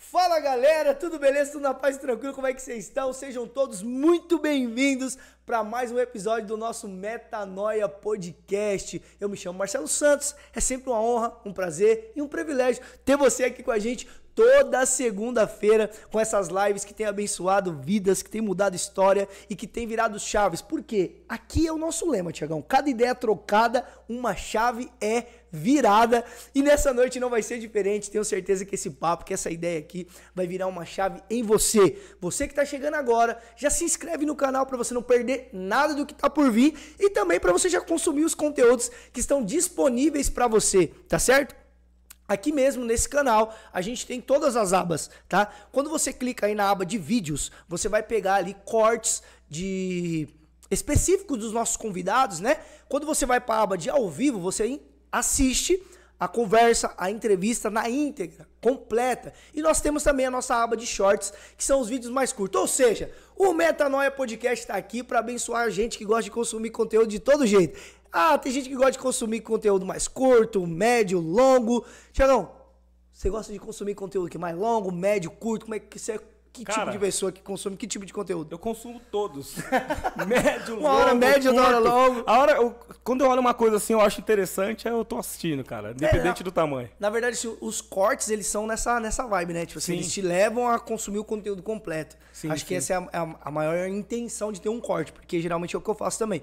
Fala galera, tudo beleza? Tudo na paz e tranquilo? Como é que vocês estão? Sejam todos muito bem-vindos para mais um episódio do nosso Metanoia Podcast. Eu me chamo Marcelo Santos, é sempre uma honra, um prazer e um privilégio ter você aqui com a gente toda segunda-feira com essas lives que têm abençoado vidas, que têm mudado história e que têm virado chaves. Porque aqui é o nosso lema, Tiagão. Cada ideia trocada, uma chave é virada. E nessa noite não vai ser diferente. Tenho certeza que esse papo, que essa ideia aqui vai virar uma chave em você. Você que está chegando agora, já se inscreve no canal para você não perder nada do que está por vir e também para você já consumir os conteúdos que estão disponíveis para você, tá certo? Aqui mesmo nesse canal, a gente tem todas as abas, tá? Quando você clica aí na aba de vídeos, você vai pegar ali cortes de específicos dos nossos convidados, né? Quando você vai para a aba de ao vivo, você assiste a conversa, a entrevista na íntegra, completa. E nós temos também a nossa aba de shorts, que são os vídeos mais curtos. Ou seja, o Metanoia Podcast está aqui para abençoar a gente que gosta de consumir conteúdo de todo jeito. Ah, tem gente que gosta de consumir conteúdo mais curto, médio, longo. Tiagão, você gosta de consumir conteúdo que é mais longo, médio, curto? Como é que você que tipo Cara, tipo de pessoa que consome que tipo de conteúdo? Eu consumo todos. médio, uma longo. Hora média, uma hora longo. A hora, eu, quando eu olho uma coisa assim, eu acho interessante, é, eu tô assistindo, cara. É, independente é, do tamanho. Na verdade, os cortes, eles são nessa, nessa vibe, né? Tipo assim, sim. eles te levam a consumir o conteúdo completo. Sim, acho sim. que essa é, é a, a maior intenção de ter um corte, porque geralmente é o que eu faço também.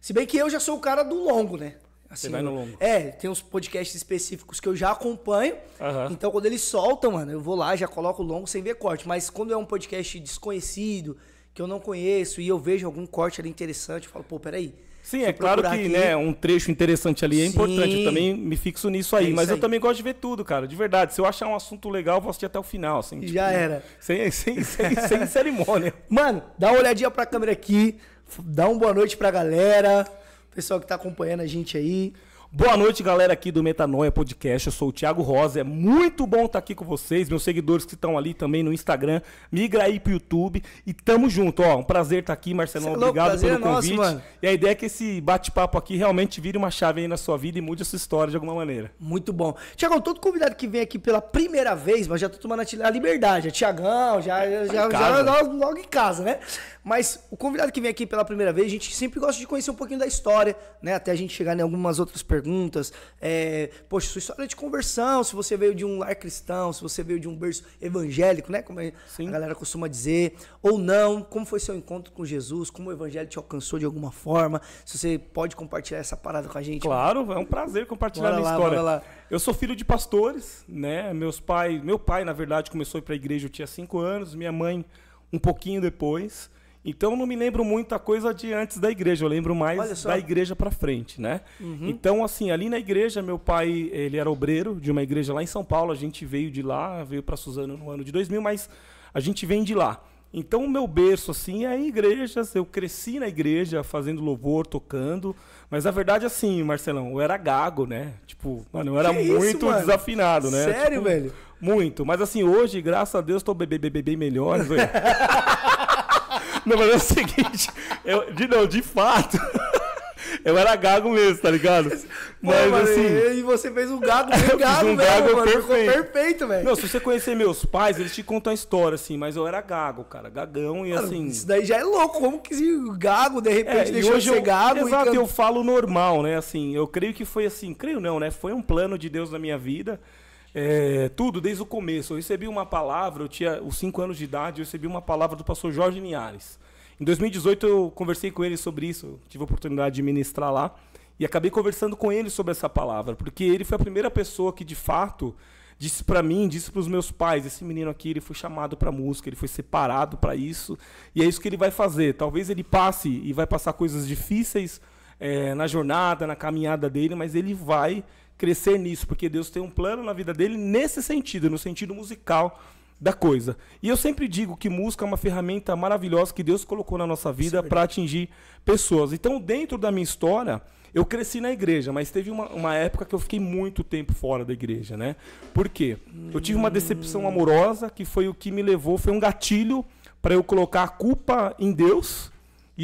Se bem que eu já sou o cara do longo, né? Assim, Você vai no longo. É, tem uns podcasts específicos que eu já acompanho. Uhum. Então, quando eles soltam, mano, eu vou lá, já coloco longo sem ver corte. Mas quando é um podcast desconhecido, que eu não conheço, e eu vejo algum corte ali interessante, eu falo, pô, peraí. Sim, é claro que aqui. né, um trecho interessante ali é Sim. importante. Eu também me fixo nisso aí. É mas aí. eu também gosto de ver tudo, cara. De verdade. Se eu achar um assunto legal, eu vou assistir até o final. Assim, tipo, Já era. Sem, sem, sem, sem cerimônia. Mano, dá uma olhadinha pra câmera aqui. Dá uma boa noite pra galera pessoal que está acompanhando a gente aí. Boa noite, galera aqui do Metanoia Podcast. Eu sou o Thiago Rosa. É muito bom estar tá aqui com vocês, meus seguidores que estão ali também no Instagram. Migra aí pro YouTube e tamo junto, ó. Um prazer estar tá aqui, Marcelão. É obrigado pelo é convite. Nosso, mano. E a ideia é que esse bate-papo aqui realmente vire uma chave aí na sua vida e mude a sua história de alguma maneira. Muito bom. Tiagão, todo convidado que vem aqui pela primeira vez, mas já tô tomando a liberdade. É Tiagão, já, já, tá já, já logo em casa, né? Mas o convidado que vem aqui pela primeira vez, a gente sempre gosta de conhecer um pouquinho da história, né? Até a gente chegar em algumas outras perguntas. É, poxa, sua história é de conversão, se você veio de um lar cristão, se você veio de um berço evangélico, né? Como Sim. a galera costuma dizer, ou não, como foi seu encontro com Jesus, como o evangelho te alcançou de alguma forma. Se você pode compartilhar essa parada com a gente. Claro, né? é um prazer compartilhar a minha história. Lá. Eu sou filho de pastores, né? Meus pais, meu pai, na verdade, começou a ir para a igreja, eu tinha cinco anos, minha mãe um pouquinho depois. Então não me lembro muita coisa de antes da igreja, eu lembro mais da igreja para frente, né? Uhum. Então assim, ali na igreja, meu pai, ele era obreiro de uma igreja lá em São Paulo, a gente veio de lá, veio para Suzano no ano de 2000, mas a gente vem de lá. Então o meu berço assim é igrejas, eu cresci na igreja fazendo louvor, tocando, mas a verdade assim, Marcelão, eu era gago, né? Tipo, mano, eu era muito desafinado, né? Sério, tipo, velho? Muito, mas assim, hoje, graças a Deus, tô bebendo bem melhor, velho. Não, mas é o seguinte, eu, de, não, de fato. Eu era gago mesmo, tá ligado? Mas, mano, assim. E você fez um gago bem gago, um né, gago mano, perfeito. perfeito, velho. Não, se você conhecer meus pais, eles te contam a história, assim, mas eu era gago, cara. Gagão e mano, assim. Isso daí já é louco. Como que o gago, de repente, é, deixou hoje de ser eu, gago? Exato, e... eu falo normal, né? Assim, eu creio que foi assim. Creio não, né? Foi um plano de Deus na minha vida. É, tudo, desde o começo. Eu recebi uma palavra, eu tinha os 5 anos de idade, eu recebi uma palavra do pastor Jorge Linhares. Em 2018 eu conversei com ele sobre isso, tive a oportunidade de ministrar lá e acabei conversando com ele sobre essa palavra, porque ele foi a primeira pessoa que de fato disse para mim, disse para os meus pais, esse menino aqui, ele foi chamado para música, ele foi separado para isso, e é isso que ele vai fazer. Talvez ele passe e vai passar coisas difíceis é, na jornada, na caminhada dele, mas ele vai crescer nisso, porque Deus tem um plano na vida dele nesse sentido, no sentido musical da coisa. E eu sempre digo que música é uma ferramenta maravilhosa que Deus colocou na nossa vida é para atingir pessoas. Então, dentro da minha história, eu cresci na igreja, mas teve uma, uma, época que eu fiquei muito tempo fora da igreja, né? Por quê? Eu tive uma decepção hum. amorosa que foi o que me levou, foi um gatilho para eu colocar a culpa em Deus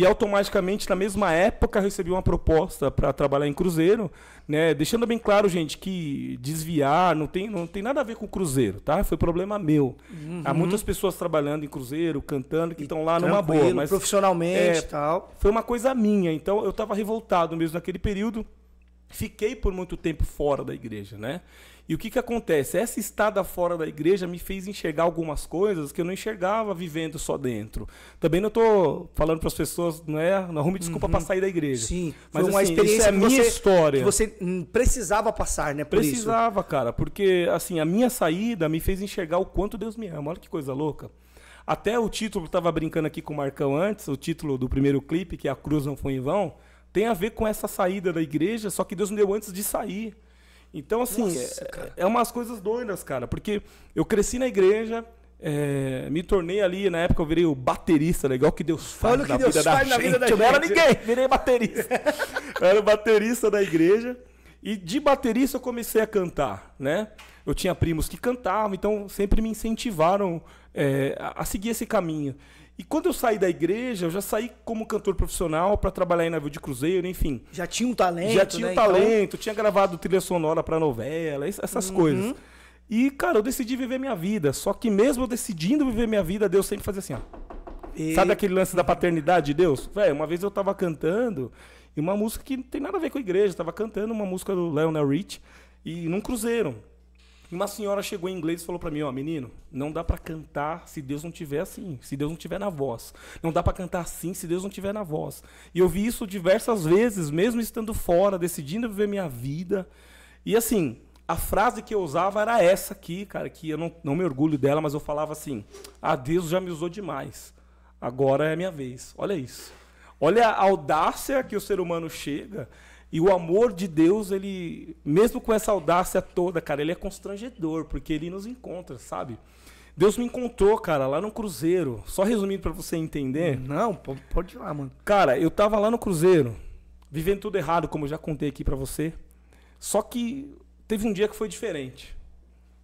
e automaticamente na mesma época recebi uma proposta para trabalhar em cruzeiro, né? Deixando bem claro, gente, que desviar não tem, não tem nada a ver com cruzeiro, tá? Foi problema meu. Uhum. Há muitas pessoas trabalhando em cruzeiro, cantando que estão lá numa boa, mas profissionalmente, é, tal. Foi uma coisa minha, então eu estava revoltado mesmo naquele período. Fiquei por muito tempo fora da igreja, né? E o que, que acontece? Essa estada fora da igreja me fez enxergar algumas coisas que eu não enxergava vivendo só dentro. Também não estou falando para as pessoas, não é? Não arrume desculpa uhum. para sair da igreja. Sim, mas foi uma assim, experiência isso é a minha você, história. Que você hum, precisava passar, né? Por precisava, isso. cara, porque assim, a minha saída me fez enxergar o quanto Deus me ama. Olha que coisa louca. Até o título, estava brincando aqui com o Marcão antes, o título do primeiro clipe, que é A Cruz Não Foi em Vão, tem a ver com essa saída da igreja, só que Deus me deu antes de sair. Então, assim, Nossa, é, é, é, umas coisas doidas, cara, porque eu cresci na igreja, é, me tornei ali, na época eu virei o baterista, legal né, que Deus faz Olha na, que vida, Deus da faz na vida da gente. Não era ninguém, virei baterista. era o baterista da igreja. E de baterista eu comecei a cantar, né? Eu tinha primos que cantavam, então sempre me incentivaram é, a seguir esse caminho. E quando eu saí da igreja, eu já saí como cantor profissional para trabalhar em navio de cruzeiro, enfim. Já tinha um talento, Já tinha né, um então? talento, então... tinha gravado trilha sonora para novela, essas uhum. coisas. E, cara, eu decidi viver minha vida. Só que mesmo eu decidindo viver minha vida, Deus sempre fazia assim, ó. E... Sabe aquele lance da paternidade de Deus? Velho, uma vez eu tava cantando e uma música que não tem nada a ver com a igreja. Eu tava cantando uma música do Lionel Rich e num cruzeiro. E uma senhora chegou em inglês e falou para mim, ó, menino, não dá para cantar se Deus não tiver assim, se Deus não tiver na voz. Não dá para cantar assim se Deus não tiver na voz. E eu vi isso diversas vezes, mesmo estando fora, decidindo viver minha vida. E assim, a frase que eu usava era essa aqui, cara, que eu não, não me orgulho dela, mas eu falava assim: "Ah, Deus já me usou demais. Agora é minha vez". Olha isso. Olha a audácia que o ser humano chega e o amor de Deus, ele, mesmo com essa audácia toda, cara, ele é constrangedor, porque ele nos encontra, sabe? Deus me encontrou, cara, lá no Cruzeiro. Só resumindo para você entender. Não, pode ir lá, mano. Cara, eu tava lá no Cruzeiro, vivendo tudo errado, como eu já contei aqui para você. Só que teve um dia que foi diferente.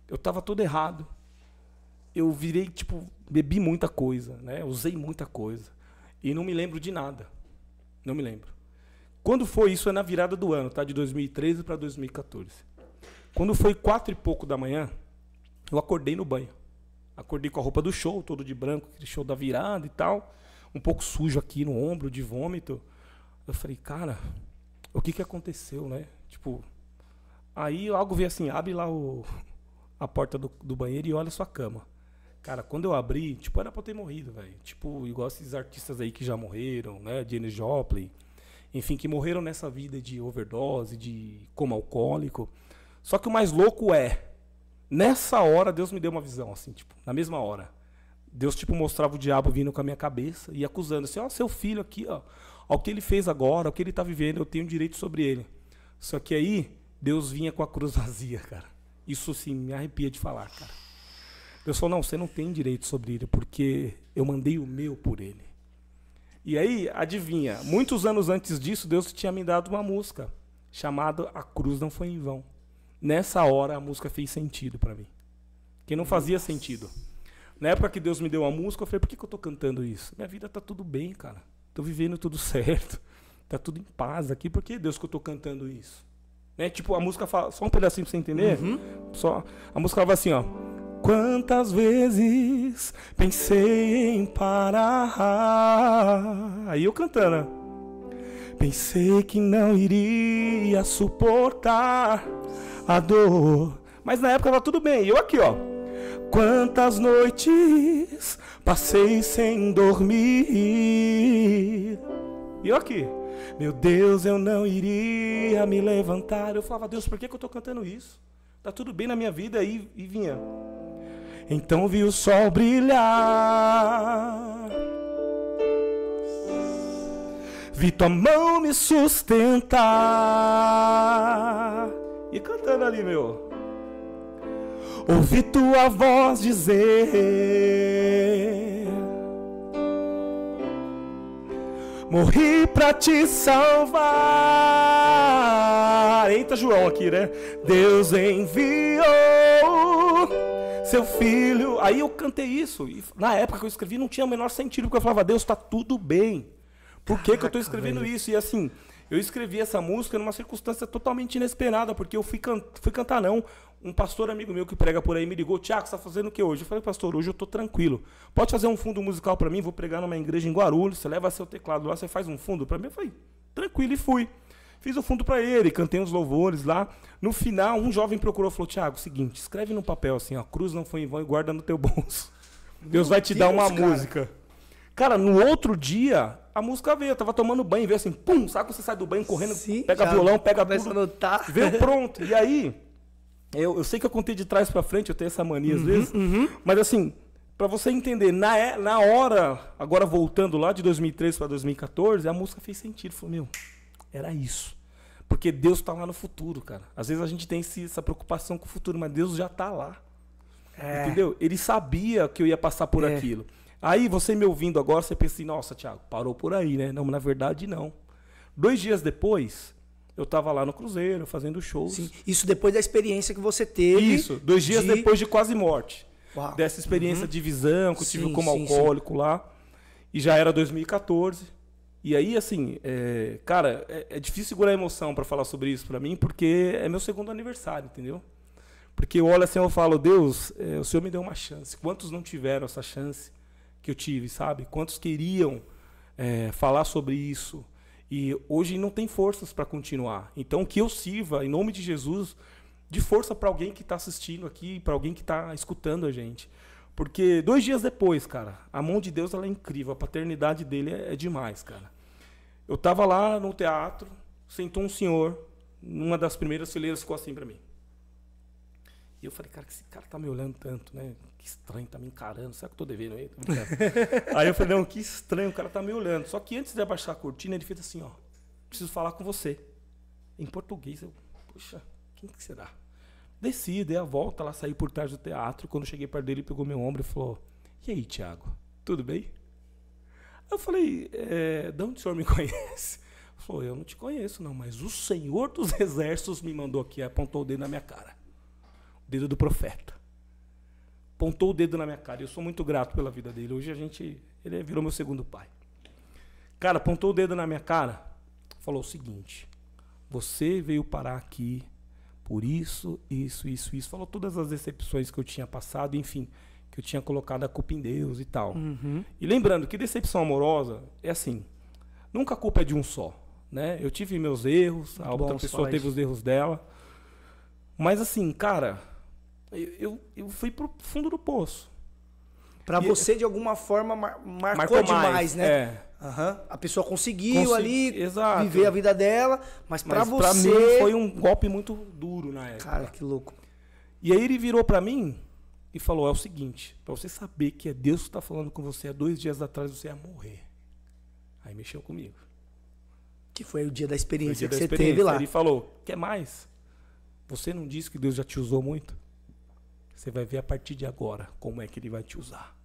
Eu tava todo errado. Eu virei, tipo, bebi muita coisa, né? Usei muita coisa. E não me lembro de nada. Não me lembro. Quando foi isso? É na virada do ano, tá? De 2013 para 2014. Quando foi quatro e pouco da manhã, eu acordei no banho. Acordei com a roupa do show, todo de branco, aquele show da virada e tal. Um pouco sujo aqui no ombro, de vômito. Eu falei, cara, o que que aconteceu, né? Tipo, aí algo veio assim, abre lá o, a porta do, do banheiro e olha a sua cama. Cara, quando eu abri, tipo, era pra ter morrido, velho. Tipo, igual esses artistas aí que já morreram, né? Janis Joplin enfim, que morreram nessa vida de overdose, de coma alcoólico. Só que o mais louco é, nessa hora Deus me deu uma visão, assim, tipo, na mesma hora. Deus, tipo, mostrava o diabo vindo com a minha cabeça e acusando, assim, ó, oh, seu filho aqui, ó, o que ele fez agora, o que ele está vivendo, eu tenho direito sobre ele. Só que aí, Deus vinha com a cruz vazia, cara. Isso, sim, me arrepia de falar, cara. Deus falou, não, você não tem direito sobre ele, porque eu mandei o meu por ele. E aí, adivinha, muitos anos antes disso, Deus tinha me dado uma música chamada A Cruz Não Foi em Vão. Nessa hora a música fez sentido para mim. Que não fazia Nossa. sentido. Na época que Deus me deu a música, eu falei, por que, que eu tô cantando isso? Minha vida tá tudo bem, cara. Tô vivendo tudo certo. Tá tudo em paz aqui. Por que Deus que eu tô cantando isso? Né? Tipo, a música fala. Só um pedacinho pra você entender. Uhum. Só, a música falava assim, ó. Quantas vezes pensei em parar. Aí eu cantando. Né? Pensei que não iria suportar a dor. Mas na época tava tudo bem. Eu aqui, ó. Quantas noites passei sem dormir. E eu aqui. Meu Deus, eu não iria me levantar. Eu falava, Deus, por que, que eu tô cantando isso? Tá tudo bem na minha vida. E, e vinha. Então vi o sol brilhar. Vi tua mão me sustentar. E cantando ali, meu. Ouvi tua voz dizer. Morri pra te salvar. Eita, João aqui, né? Deus enviou seu filho. Aí eu cantei isso. E na época que eu escrevi não tinha o menor sentido, porque eu falava, Deus, está tudo bem. Por que, Caraca, que eu estou escrevendo velho. isso? E assim, eu escrevi essa música numa circunstância totalmente inesperada, porque eu fui, can fui cantar, não. Um pastor amigo meu que prega por aí me ligou, Tiago, você está fazendo o que hoje? Eu falei, pastor, hoje eu estou tranquilo. Pode fazer um fundo musical para mim? Vou pregar numa igreja em Guarulhos, você leva seu teclado lá, você faz um fundo para mim? Eu falei, tranquilo, e fui. Fiz o fundo para ele, cantei uns louvores lá. No final, um jovem procurou e falou: Tiago, seguinte, escreve no papel assim, ó, cruz não foi em vão e guarda no teu bolso. Meu Deus vai te Deus, dar uma cara. música. Cara, no outro dia, a música veio. Eu tava tomando banho, veio assim, pum, sabe quando você sai do banho correndo, Sim, pega violão, pega tudo. A notar. Veio pronto. E aí, eu, eu sei que eu contei de trás para frente, eu tenho essa mania às uhum, vezes, uhum. mas assim, para você entender, na, é, na hora, agora voltando lá de 2013 para 2014, a música fez sentido. Falei, meu, era isso. Porque Deus está lá no futuro, cara. Às vezes a gente tem esse, essa preocupação com o futuro, mas Deus já está lá. É. Entendeu? Ele sabia que eu ia passar por é. aquilo. Aí você me ouvindo agora, você pensa assim, nossa, Thiago, parou por aí, né? Não, na verdade não. Dois dias depois, eu estava lá no Cruzeiro, fazendo shows. Sim. Isso depois da experiência que você teve. Isso, dois dias de... depois de quase morte. Uau. Dessa experiência uhum. de visão que eu tive sim, como sim, alcoólico lá. E já era 2014. E aí, assim, é, cara, é, é, difícil segurar a emoção para falar sobre isso para mim, porque é meu segundo aniversário, entendeu? Porque eu olho assim, eu falo, Deus, é, o Senhor me deu uma chance. Quantos não tiveram essa chance que eu tive, sabe? Quantos queriam é, falar sobre isso? E hoje não tem forças para continuar. Então, que eu sirva, em nome de Jesus, de força para alguém que está assistindo aqui, para alguém que está escutando a gente. Porque dois dias depois, cara, a mão de Deus ela é incrível, a paternidade dele é, é demais, cara. Eu tava lá no teatro, sentou um senhor, numa das primeiras fileiras ficou assim para mim. E eu falei, cara, que esse cara tá me olhando tanto, né? Que estranho, tá me encarando, será que eu tô devendo aí? aí eu falei, não, que estranho, o cara tá me olhando. Só que antes de abaixar a cortina, ele fez assim, ó, preciso falar com você. Em português, eu, poxa, quem que será? Desci, dei a volta lá, saí por trás do teatro. Quando cheguei perto dele, ele pegou meu ombro e falou, e aí, Thiago, tudo bem? Eu falei, é, de onde o senhor me conhece? Ele falou, eu não te conheço não, mas o Senhor dos Exércitos me mandou aqui, apontou o dedo na minha cara. O dedo do profeta. Apontou o dedo na minha cara. Eu sou muito grato pela vida dele. Hoje a gente, ele virou meu segundo pai. Cara, apontou o dedo na minha cara, falou o seguinte: você veio parar aqui por isso, isso, isso, isso. Falou todas as decepções que eu tinha passado, enfim que eu tinha colocado a culpa em Deus e tal. Uhum. E lembrando que decepção amorosa é assim, nunca a culpa é de um só, né? Eu tive meus erros, Muito a outra pessoa teve os erros dela. Mas assim, cara, eu, eu, eu fui pro fundo do poço. Para você, de alguma forma, mar marcou, marcou, demais, mais, né? É. Uhum. A pessoa conseguiu Consegui, ali exato. viver a vida dela, mas para você. Pra mim foi um golpe muito duro na época. Cara, que louco. E aí ele virou para mim e falou: é o seguinte, para você saber que é Deus que está falando com você, há dois dias atrás você ia morrer. Aí mexeu comigo. Que foi o dia da experiência dia que da você experiência. teve lá. Ele falou: quer mais? Você não disse que Deus já te usou muito? Você vai ver a partir de agora como é que ele vai te usar.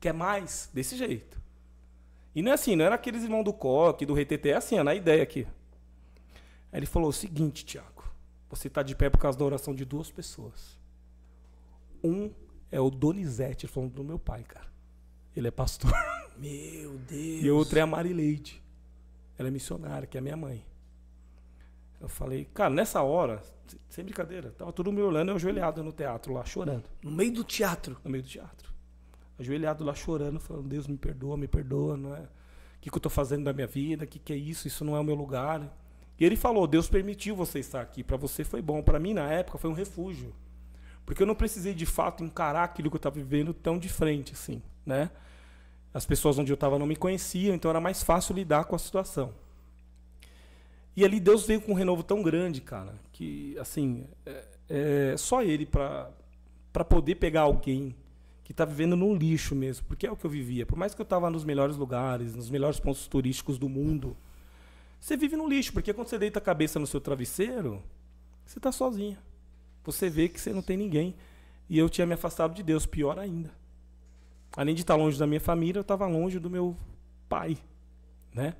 Quer mais? Desse jeito. E não é assim, não era aqueles irmãos do coque, do RTT, é assim, é na ideia aqui. Aí ele falou o seguinte, Tiago, você está de pé por causa da oração de duas pessoas. Um é o Donizete, falando do meu pai, cara. Ele é pastor. Meu Deus. E outro é a Marileide. Ela é missionária, que é minha mãe. Eu falei, cara, nessa hora, sem brincadeira, tava todo me olhando, eu ajoelhado no teatro lá, chorando. No meio do teatro? No meio do teatro. Ajoelhado lá, chorando, falando, Deus me perdoa, me perdoa, não é? O que, que eu tô fazendo da minha vida? O que, que é isso? Isso não é o meu lugar. E ele falou, Deus permitiu você estar aqui. Para você foi bom, para mim na época foi um refúgio. Porque eu não precisei, de fato, encarar aquilo que eu estava vivendo tão de frente, assim, né? As pessoas onde eu estava não me conheciam, então era mais fácil lidar com a situação. E ali Deus veio com um renovo tão grande, cara, que, assim, é, é só Ele para poder pegar alguém que está vivendo num lixo mesmo, porque é o que eu vivia. Por mais que eu estava nos melhores lugares, nos melhores pontos turísticos do mundo, você vive no lixo, porque quando você deita a cabeça no seu travesseiro, você está sozinha você vê que você não tem ninguém. E eu tinha me afastado de Deus, pior ainda. Além de estar longe da minha família, eu estava longe do meu pai, né?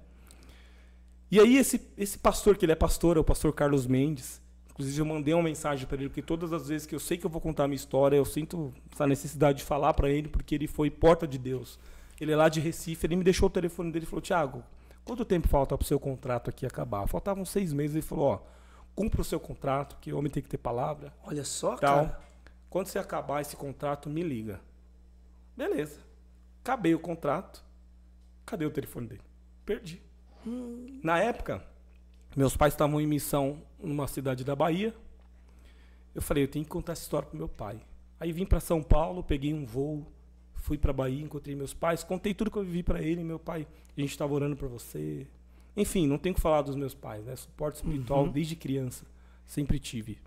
E aí esse, esse pastor, que ele é pastor, é o pastor Carlos Mendes, inclusive eu mandei uma mensagem para ele, porque todas as vezes que eu sei que eu vou contar a minha história, eu sinto essa necessidade de falar para ele, porque ele foi porta de Deus. Ele é lá de Recife, ele me deixou o telefone dele e falou, Tiago, quanto tempo falta para o seu contrato aqui acabar? Faltavam seis meses, ele falou, ó cumpra o seu contrato, que homem tem que ter palavra. Olha só, tal. cara. Quando você acabar esse contrato, me liga. Beleza. Acabei o contrato. Cadê o telefone dele? Perdi. Hum. Na época, meus pais estavam em missão numa cidade da Bahia. Eu falei, eu tenho que contar essa história pro meu pai. Aí vim para São Paulo, peguei um voo, fui para Bahia, encontrei meus pais, contei tudo que eu vivi para ele, meu pai, a gente estava orando por você, enfim, não tenho que falar dos meus pais, né? Suporte espiritual uhum. desde criança, sempre tive.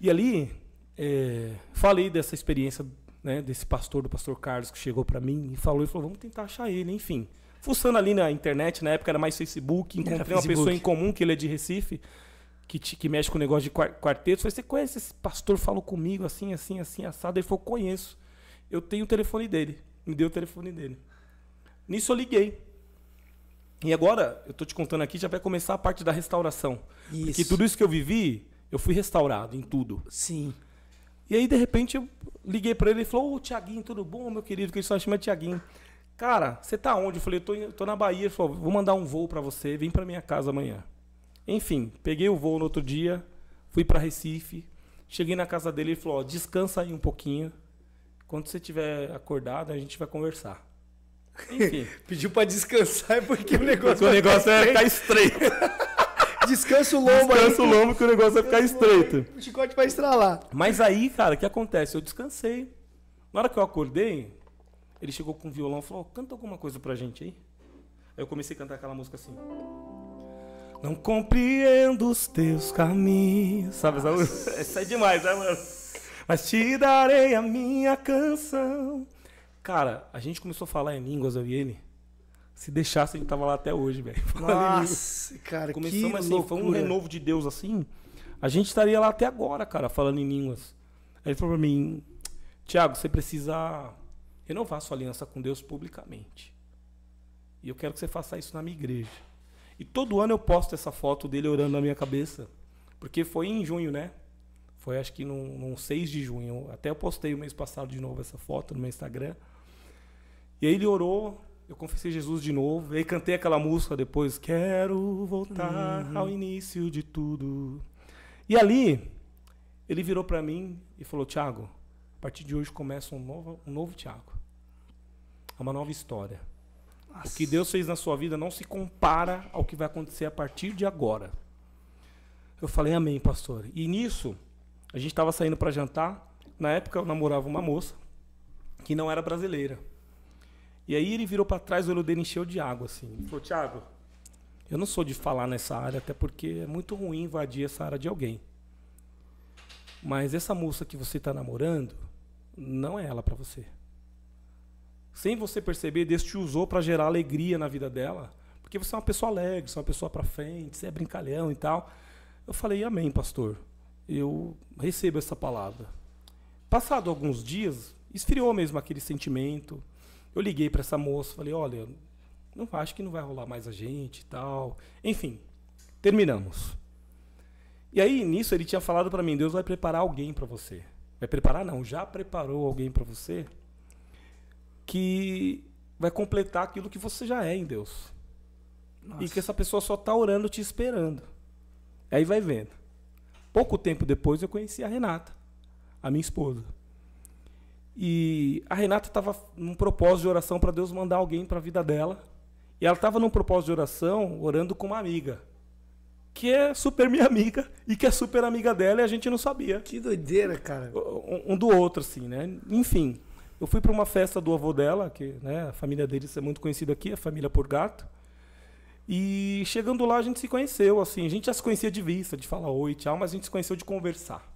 E ali, é, falei dessa experiência, né, desse pastor, do pastor Carlos, que chegou para mim e falou, e falou, vamos tentar achar ele, enfim. Fuçando ali na internet, na época era mais Facebook, encontrei Facebook. uma pessoa em comum, que ele é de Recife, que, te, que mexe com o negócio de quarteto. Falei, você conhece esse pastor? Falou comigo, assim, assim, assim, assado. Ele falou, conheço. Eu tenho o telefone dele. Me deu o telefone dele. Nisso eu liguei. E agora, eu estou te contando aqui, já vai começar a parte da restauração. Isso. Porque tudo isso que eu vivi, eu fui restaurado em tudo. Sim. E aí, de repente, eu liguei para ele e falou: Ô, Tiaguinho, tudo bom, meu querido? Que ele só chama Tiaguinho. Cara, você tá onde? Eu falei: tô, tô na Bahia. Ele falou: vou mandar um voo para você, vem para minha casa amanhã. Enfim, peguei o voo no outro dia, fui para Recife, cheguei na casa dele e falou: descansa aí um pouquinho. Quando você tiver acordado, a gente vai conversar. Enfim. Pediu para descansar é porque o negócio. Porque o negócio vai ficar estreito. Descansa o lombo Descansa o lombo que o negócio vai ficar estreito. O chicote vai estralar. Mas aí, cara, o que acontece? Eu descansei. Na hora que eu acordei, ele chegou com o violão e falou: canta alguma coisa pra gente aí. Aí eu comecei a cantar aquela música assim. Não compreendo os teus caminhos. Sabe essa música? Essa é demais, né, mano? Mas te darei a minha canção Cara, a gente começou a falar em línguas, eu e ele. Se deixasse, a gente tava lá até hoje, velho. Nossa, cara, Começamos que assim, loucura. foi um renovo de Deus assim. A gente estaria lá até agora, cara, falando em línguas. Aí ele falou pra mim, Tiago, você precisa renovar sua aliança com Deus publicamente. E eu quero que você faça isso na minha igreja. E todo ano eu posto essa foto dele orando na minha cabeça. Porque foi em junho, né? Foi acho que no, no 6 de junho. Até eu postei o mês passado de novo essa foto no meu Instagram. E aí ele orou, eu confessei Jesus de novo. E aí cantei aquela música depois, quero voltar uhum. ao início de tudo. E ali ele virou para mim e falou: Tiago, a partir de hoje começa um novo, um novo Tiago. É uma nova história. Nossa. O que Deus fez na sua vida não se compara ao que vai acontecer a partir de agora. Eu falei, amém, pastor. E nisso, a gente estava saindo para jantar. Na época, eu namorava uma moça que não era brasileira. E aí ele virou para trás, o olho dele encheu de água, assim. Ele falou, Thiago, eu não sou de falar nessa área, até porque é muito ruim invadir essa área de alguém. Mas essa moça que você está namorando, não é ela para você. Sem você perceber, Deus te usou para gerar alegria na vida dela. Porque você é uma pessoa alegre, você é uma pessoa para frente, você é brincalhão e tal. Eu falei, amém, pastor. Eu recebo essa palavra. Passado alguns dias, esfriou mesmo aquele sentimento eu liguei para essa moça, falei, olha, não acho que não vai rolar mais a gente e tal. Enfim, terminamos. E aí nisso ele tinha falado para mim, Deus vai preparar alguém para você. Vai preparar não, já preparou alguém para você que vai completar aquilo que você já é em Deus. Nossa. E que essa pessoa só está orando te esperando. Aí vai vendo. Pouco tempo depois eu conheci a Renata, a minha esposa. E a Renata estava num propósito de oração para Deus mandar alguém para a vida dela. E ela estava num propósito de oração orando com uma amiga. Que é super minha amiga e que é super amiga dela e a gente não sabia. Que doideira, cara. Um, um do outro, assim, né? Enfim, eu fui para uma festa do avô dela, que né, a família deles é muito conhecida aqui, a família Purgato. E chegando lá a gente se conheceu, assim. A gente já se conhecia de vista, de falar oi, tchau, mas a gente se conheceu de conversar.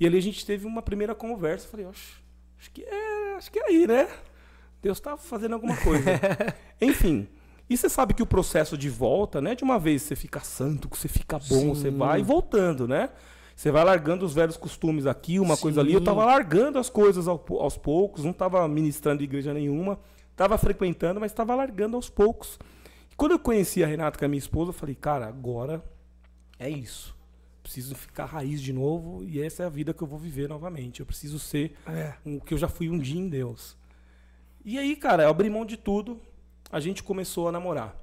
E ali a gente teve uma primeira conversa. Eu falei, oxe, Acho que é, acho que é aí, né? Deus está fazendo alguma coisa. Enfim. E você sabe que o processo de volta, né? De uma vez você fica santo, você fica bom, Sim. você vai voltando, né? Você vai largando os velhos costumes aqui, uma Sim. coisa ali. Eu tava largando as coisas aos poucos, não tava ministrando igreja nenhuma, tava frequentando, mas estava largando aos poucos. E quando eu conheci a Renata, que é minha esposa, eu falei, cara, agora é isso preciso ficar raiz de novo e essa é a vida que eu vou viver novamente. Eu preciso ser é. o que eu já fui um dia em Deus. E aí, cara, eu abri mão de tudo, a gente começou a namorar.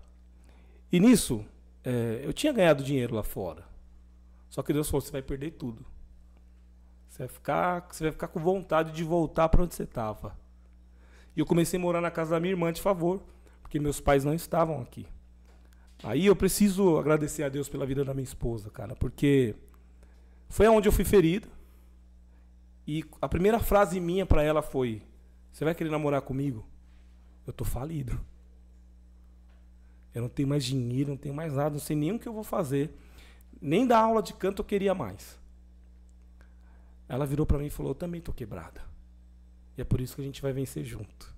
E nisso, é, eu tinha ganhado dinheiro lá fora. Só que Deus falou: você vai perder tudo. Você vai ficar, você vai ficar com vontade de voltar para onde você estava. E eu comecei a morar na casa da minha irmã de favor, porque meus pais não estavam aqui. Aí eu preciso agradecer a Deus pela vida da minha esposa, cara, porque foi aonde eu fui ferido. E a primeira frase minha para ela foi: "Você vai querer namorar comigo?" Eu tô falido. Eu não tenho mais dinheiro, não tenho mais nada, não sei nem o que eu vou fazer. Nem da aula de canto eu queria mais. Ela virou para mim e falou: "Eu também tô quebrada. E é por isso que a gente vai vencer junto.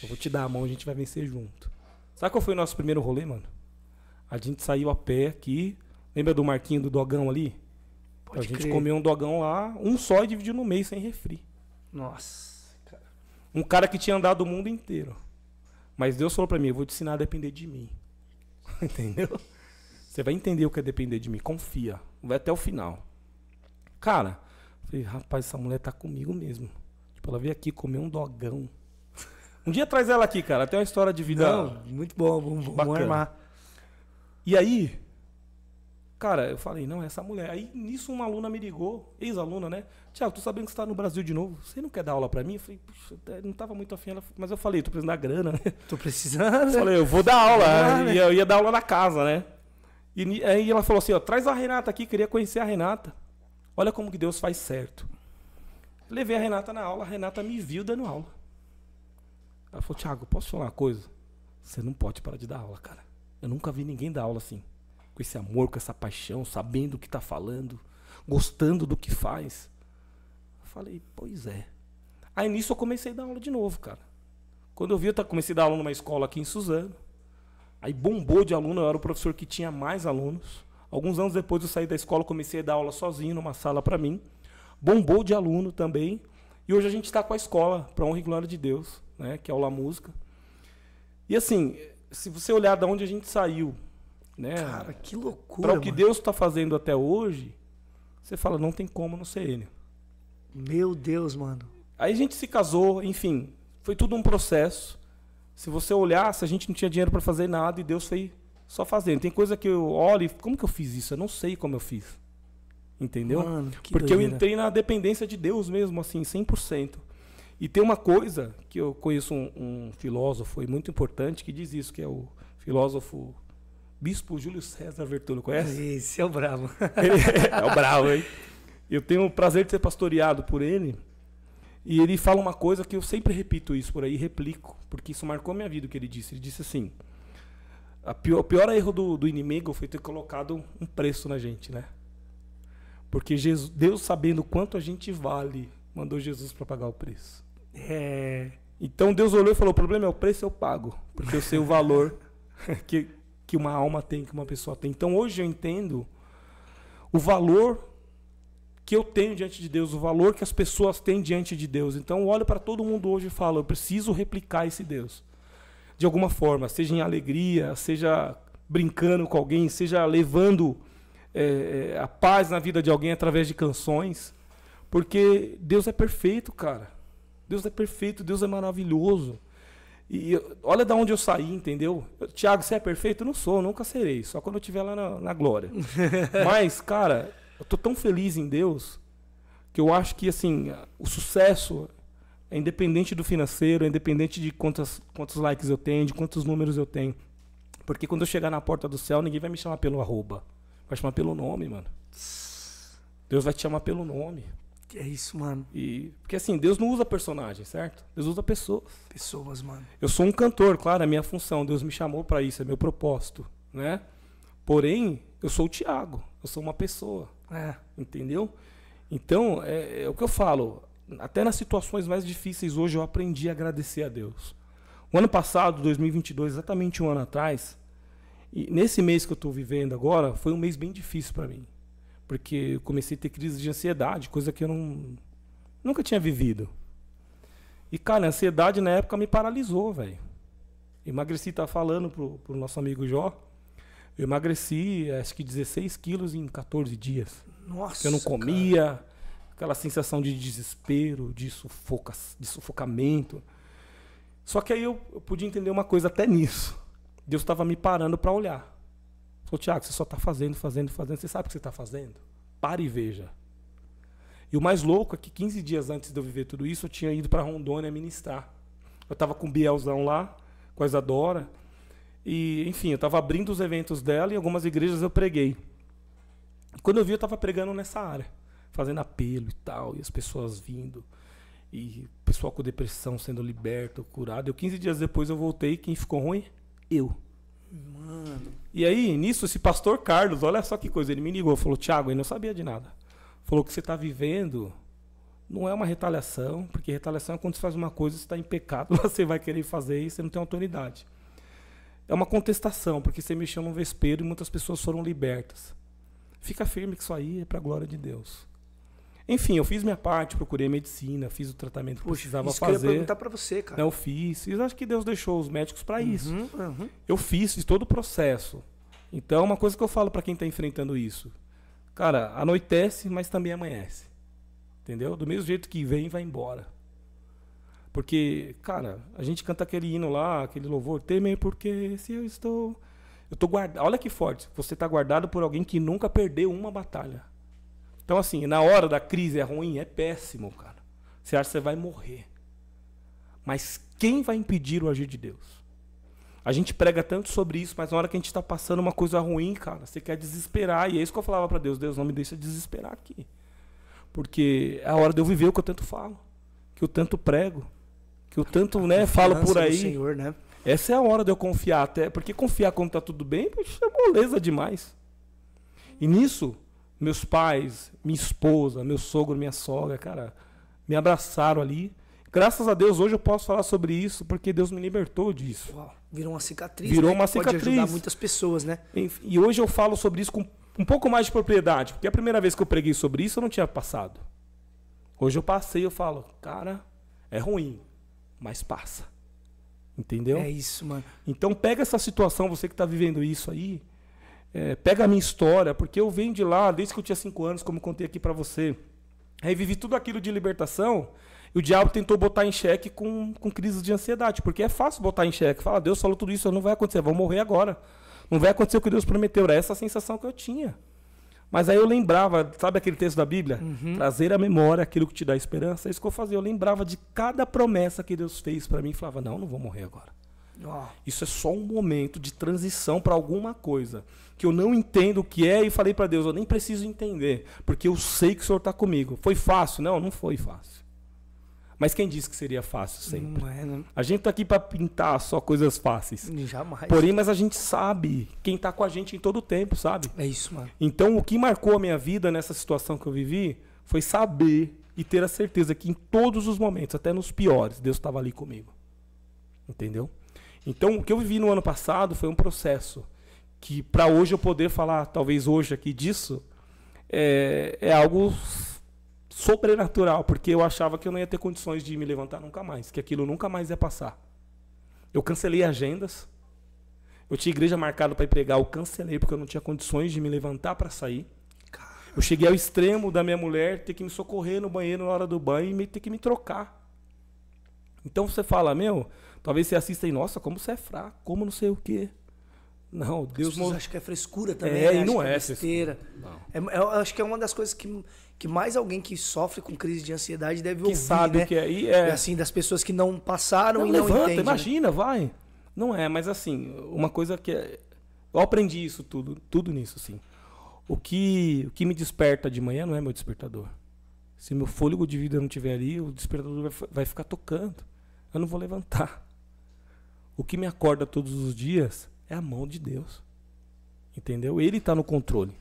Eu vou te dar a mão, a gente vai vencer junto." Sabe qual foi o nosso primeiro rolê, mano? A gente saiu a pé aqui. Lembra do Marquinho do Dogão ali? Pode a gente comeu um dogão lá, um só e dividiu no meio sem refri. Nossa, cara. Um cara que tinha andado o mundo inteiro. Mas Deus falou para mim: eu vou te ensinar a depender de mim. Entendeu? Você vai entender o que é depender de mim. Confia. Vai até o final. Cara, falei, rapaz, essa mulher tá comigo mesmo. Tipo, ela veio aqui comer um dogão. Um dia traz ela aqui, cara. Tem uma história de vida. Não, muito bom. Vamos, vamos armar. E aí, cara, eu falei, não, é essa mulher. Aí nisso uma aluna me ligou, ex-aluna, né? Tiago, tô sabendo que você tá no Brasil de novo. Você não quer dar aula para mim? Eu falei, puxa, não tava muito afim. Mas eu falei, tô precisando da grana, né? Tô precisando. Eu falei, eu vou dar aula. Ah, e né? eu ia dar aula na casa, né? E aí ela falou assim, ó, traz a Renata aqui, queria conhecer a Renata. Olha como que Deus faz certo. Levei a Renata na aula, a Renata me viu dando aula. Ela falou, Tiago, posso te falar uma coisa? Você não pode parar de dar aula, cara. Eu nunca vi ninguém dar aula assim. Com esse amor, com essa paixão, sabendo o que está falando, gostando do que faz. Eu falei, pois é. Aí nisso eu comecei a dar aula de novo, cara. Quando eu vi, eu comecei a dar aula numa escola aqui em Suzano. Aí bombou de aluno, eu era o professor que tinha mais alunos. Alguns anos depois eu saí da escola, comecei a dar aula sozinho numa sala para mim. Bombou de aluno também. E hoje a gente está com a escola, para honra e glória de Deus, né, que é aula música. E assim, se você olhar de onde a gente saiu, né? Cara, que loucura. Para o que mano. Deus está fazendo até hoje, você fala, não tem como não ser ele. Meu Deus, mano. Aí a gente se casou, enfim, foi tudo um processo. Se você olhar, se a gente não tinha dinheiro para fazer nada e Deus foi só fazendo. Tem coisa que eu olho e como que eu fiz isso? Eu não sei como eu fiz. Entendeu? Mano, Porque eu entrei na dependência de Deus mesmo, assim, 100%. E tem uma coisa que eu conheço um, um filósofo e muito importante que diz isso, que é o filósofo Bispo Júlio César Vertulo, conhece? Esse é o bravo. é, é o bravo, hein? Eu tenho o prazer de ser pastoreado por ele. E ele fala uma coisa que eu sempre repito isso por aí, replico, porque isso marcou minha vida o que ele disse. Ele disse assim: a pior, o pior erro do, do inimigo foi ter colocado um preço na gente, né? Porque Jesus, Deus, sabendo quanto a gente vale, mandou Jesus para pagar o preço. É... Então Deus olhou e falou: o problema é o preço eu pago, porque eu sei o valor que, que uma alma tem, que uma pessoa tem. Então hoje eu entendo o valor que eu tenho diante de Deus, o valor que as pessoas têm diante de Deus. Então eu olho para todo mundo hoje e falo: eu preciso replicar esse Deus. De alguma forma, seja em alegria, seja brincando com alguém, seja levando é, é a paz na vida de alguém através de canções. Porque Deus é perfeito, cara. Deus é perfeito, Deus é maravilhoso. E olha da onde eu saí, entendeu? Tiago, você é perfeito? Eu não sou, nunca serei. Só quando eu estiver lá na, na glória. Mas, cara, eu tô tão feliz em Deus que eu acho que, assim, o sucesso é independente do financeiro, é independente de quantos, quantos likes eu tenho, de quantos números eu tenho. Porque quando eu chegar na porta do céu, ninguém vai me chamar pelo arroba. Vai chamar pelo nome, mano. Deus vai te chamar pelo nome. É isso, mano. E, porque assim, Deus não usa personagens, certo? Deus usa pessoas. Pessoas, mano. Eu sou um cantor, claro, é minha função. Deus me chamou para isso, é meu propósito, né? Porém, eu sou o Tiago, eu sou uma pessoa. É. Entendeu? Então, é, é o que eu falo. Até nas situações mais difíceis hoje eu aprendi a agradecer a Deus. O ano passado, 2022, exatamente um ano atrás, e nesse mês que eu estou vivendo agora, foi um mês bem difícil para mim porque eu comecei a ter crise de ansiedade, coisa que eu não, nunca tinha vivido. E, cara, a ansiedade na época me paralisou, velho. Emagreci, tá falando pro, pro nosso amigo Jó. Eu emagreci, acho que 16 quilos em 14 dias. Nossa! Eu não comia, cara. aquela sensação de desespero, de, sufoca, de sufocamento. Só que aí eu, eu podia entender uma coisa até nisso. Deus estava me parando para olhar. Tiago, você só está fazendo, fazendo, fazendo. Você sabe o que você está fazendo? Para e veja. E o mais louco é que 15 dias antes de eu viver tudo isso, eu tinha ido para Rondônia ministrar. Eu estava com o Bielzão lá, com a Isadora. E, enfim, eu estava abrindo os eventos dela e algumas igrejas eu preguei. Quando eu vi, eu estava pregando nessa área, fazendo apelo e tal, e as pessoas vindo e pessoal com depressão sendo liberto, curado. Eu 15 dias depois eu voltei, quem ficou ruim? Eu. Mano. E aí, nisso, esse pastor Carlos, olha só que coisa, ele me ligou, falou, Tiago, ele não sabia de nada. Falou que você está vivendo não é uma retaliação, porque retaliação é quando você faz uma coisa, você está em pecado, você vai querer fazer e você não tem autoridade. É uma contestação, porque você mexeu num vespeiro e muitas pessoas foram libertas. Fica firme que isso aí é para a glória de Deus. Enfim, eu fiz minha parte, procurei medicina, fiz o tratamento que Puxa, precisava isso fazer. Que eu ia perguntar para você, cara. Não, eu fiz. E acho que Deus deixou os médicos para uhum, isso. Uhum. Eu fiz, fiz todo o processo. Então, é uma coisa que eu falo para quem está enfrentando isso. Cara, anoitece, mas também amanhece. Entendeu? Do mesmo jeito que vem, vai embora. Porque, cara, a gente canta aquele hino lá, aquele louvor, temem porque se eu estou. Eu tô guardado. Olha que forte. Você está guardado por alguém que nunca perdeu uma batalha. Então, assim, na hora da crise é ruim? É péssimo, cara. Você acha que você vai morrer. Mas quem vai impedir o agir de Deus? A gente prega tanto sobre isso, mas na hora que a gente está passando uma coisa ruim, cara, você quer desesperar. E é isso que eu falava para Deus: Deus, não me deixa desesperar aqui. Porque é a hora de eu viver o que eu tanto falo, que eu tanto prego, que eu tanto né, a né, falo por aí. Senhor, né? Essa é a hora de eu confiar até. Porque confiar quando tá tudo bem, poxa, é moleza demais. E nisso, meus pais, minha esposa, meu sogro, minha sogra, cara, me abraçaram ali. Graças a Deus, hoje eu posso falar sobre isso, porque Deus me libertou disso. Uau, virou uma cicatriz. Virou né? uma cicatriz. Pode ajudar muitas pessoas, né? e hoje eu falo sobre isso com um pouco mais de propriedade, porque a primeira vez que eu preguei sobre isso eu não tinha passado. Hoje eu passei, eu falo, cara, é ruim, mas passa. Entendeu? É isso, mano. Então pega essa situação, você que está vivendo isso aí, é, pega a minha história, porque eu venho de lá desde que eu tinha cinco anos, como contei aqui para você. Aí vivi tudo aquilo de libertação e o diabo tentou botar em xeque com, com crises de ansiedade, porque é fácil botar em xeque. Fala, Deus falou tudo isso, não vai acontecer, vou morrer agora. Não vai acontecer o que Deus prometeu. Era essa a sensação que eu tinha. Mas aí eu lembrava, sabe aquele texto da Bíblia? Uhum. Trazer à memória aquilo que te dá esperança. É isso que eu fazia. Eu lembrava de cada promessa que Deus fez para mim e falava: Não, não vou morrer agora. Oh. Isso é só um momento de transição para alguma coisa que eu não entendo o que é e falei para Deus, eu nem preciso entender, porque eu sei que o Senhor está comigo. Foi fácil? Não, não foi fácil. Mas quem disse que seria fácil sempre? Não é, não... Né? A gente está aqui para pintar só coisas fáceis. Jamais. Porém, mas a gente sabe quem está com a gente em todo o tempo, sabe? É isso, mano. Então, o que marcou a minha vida nessa situação que eu vivi foi saber e ter a certeza que em todos os momentos, até nos piores, Deus estava ali comigo. Entendeu? Então, o que eu vivi no ano passado foi um processo que, para hoje eu poder falar, talvez hoje aqui disso, é, é, algo sobrenatural, porque eu achava que eu não ia ter condições de me levantar nunca mais, que aquilo nunca mais ia passar. Eu cancelei agendas. Eu tinha igreja marcada para ir pregar, eu cancelei porque eu não tinha condições de me levantar para sair. Eu cheguei ao extremo da minha mulher ter que me socorrer no banheiro na hora do banho e ter que me trocar. Então você fala, meu, Talvez você assista e, nossa, como você é fraco, como não sei o quê. Não, Deus não. acho que é frescura também. É, né? e é é não é. Besteira. Não. É, eu acho que é uma das coisas que, que mais alguém que sofre com crise de ansiedade deve que ouvir. sabe né? que é, é. é. Assim, das pessoas que não passaram não, e levanta, não entendem. Né? Imagina, né? vai. Não é, mas assim, uma coisa que. É, eu aprendi isso tudo, tudo nisso, assim. O que, o que me desperta de manhã não é meu despertador. Se meu fôlego de vida não tiver ali, o despertador vai, vai ficar tocando. Eu não vou levantar. O que me acorda todos os dias é a mão de Deus. Entendeu? Ele está no controle.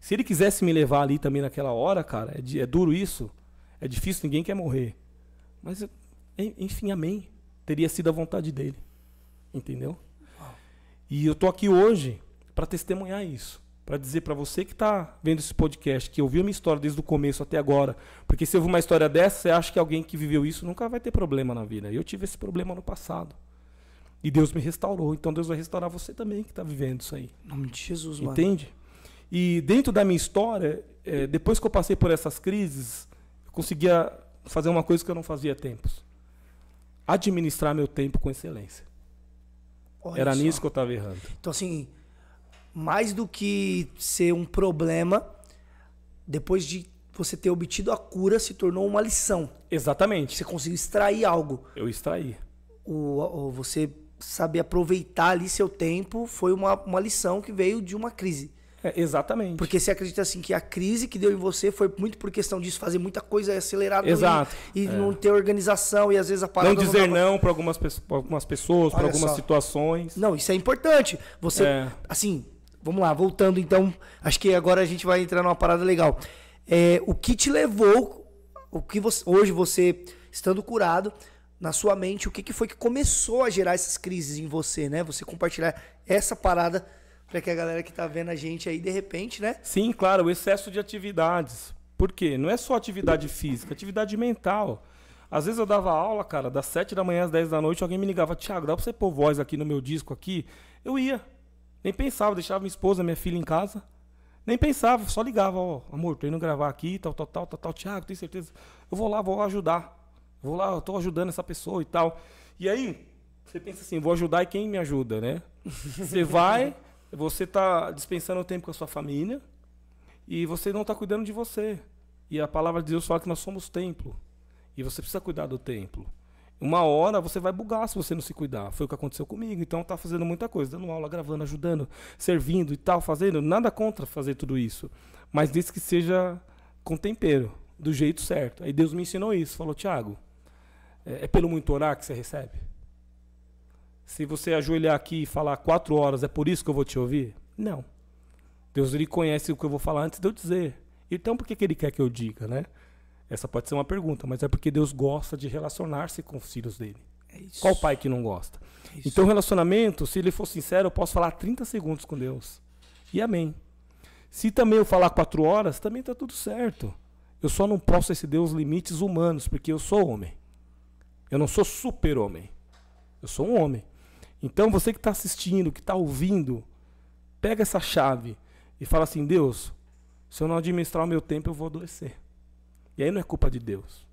Se ele quisesse me levar ali também naquela hora, cara, é, é duro isso. É difícil, ninguém quer morrer. Mas, enfim, amém. Teria sido a vontade dele. Entendeu? E eu tô aqui hoje para testemunhar isso, para dizer para você que está vendo esse podcast, que ouviu minha história desde o começo até agora, porque se ouvir uma história dessa, você acha que alguém que viveu isso nunca vai ter problema na vida. Eu tive esse problema no passado. E Deus me restaurou. Então Deus vai restaurar você também que está vivendo isso aí. Em nome de Jesus, mano. Entende? E dentro da minha história, é, depois que eu passei por essas crises, eu conseguia fazer uma coisa que eu não fazia há tempos: administrar meu tempo com excelência. Olha Era só. nisso que eu estava errando. Então, assim, mais do que ser um problema, depois de você ter obtido a cura, se tornou uma lição. Exatamente. Você conseguiu extrair algo. Eu extraí. O, o, você saber aproveitar ali seu tempo foi uma, uma lição que veio de uma crise. É, exatamente. Porque você acredita assim que a crise que deu em você foi muito por questão disso, fazer muita coisa acelerada Exato, e, e é. não ter organização e às vezes a parada não dizer não, para algumas, algumas pessoas, para algumas só. situações. Não, isso é importante. Você é. assim, vamos lá, voltando então, acho que agora a gente vai entrar numa parada legal. É, o que te levou o que você, hoje você estando curado, na sua mente o que, que foi que começou a gerar essas crises em você, né? Você compartilhar essa parada para que a galera que tá vendo a gente aí de repente, né? Sim, claro, o excesso de atividades. Por quê? Não é só atividade física, atividade mental. Às vezes eu dava aula, cara, das 7 da manhã às 10 da noite, alguém me ligava, Thiago, dá pra você pôr voz aqui no meu disco aqui? Eu ia. Nem pensava, deixava minha esposa, minha filha em casa. Nem pensava, só ligava, ó, amor, tô indo gravar aqui, tal, tal, tal, tal, tal, Thiago, tem certeza? Eu vou lá, vou ajudar. Vou lá, eu tô ajudando essa pessoa e tal. E aí, você pensa assim, vou ajudar e quem me ajuda, né? Você vai, você tá dispensando o tempo com a sua família e você não tá cuidando de você. E a palavra de Deus fala que nós somos templo. E você precisa cuidar do templo. Uma hora você vai bugar se você não se cuidar. Foi o que aconteceu comigo. Então tá fazendo muita coisa, dando aula, gravando, ajudando, servindo e tal, fazendo. Nada contra fazer tudo isso. Mas desde que seja com tempero, do jeito certo. Aí Deus me ensinou isso. Falou, Tiago, é, é pelo muito orar que você recebe? Se você ajoelhar aqui e falar quatro horas, é por isso que eu vou te ouvir? Não. Deus ele conhece o que eu vou falar antes de eu dizer. Então por que, que ele quer que eu diga, né? Essa pode ser uma pergunta, mas é porque Deus gosta de relacionar-se com os filhos dele. É Qual pai que não gosta? É então, relacionamento, se ele for sincero, eu posso falar 30 segundos com Deus. E amém. Se também eu falar quatro horas, também está tudo certo. Eu só não posso exceder os limites humanos, porque eu sou homem. Eu não sou super-homem. Eu sou um homem. Então você que está assistindo, que está ouvindo, pega essa chave e fala assim: Deus, se eu não administrar o meu tempo, eu vou adoecer. E aí não é culpa de Deus.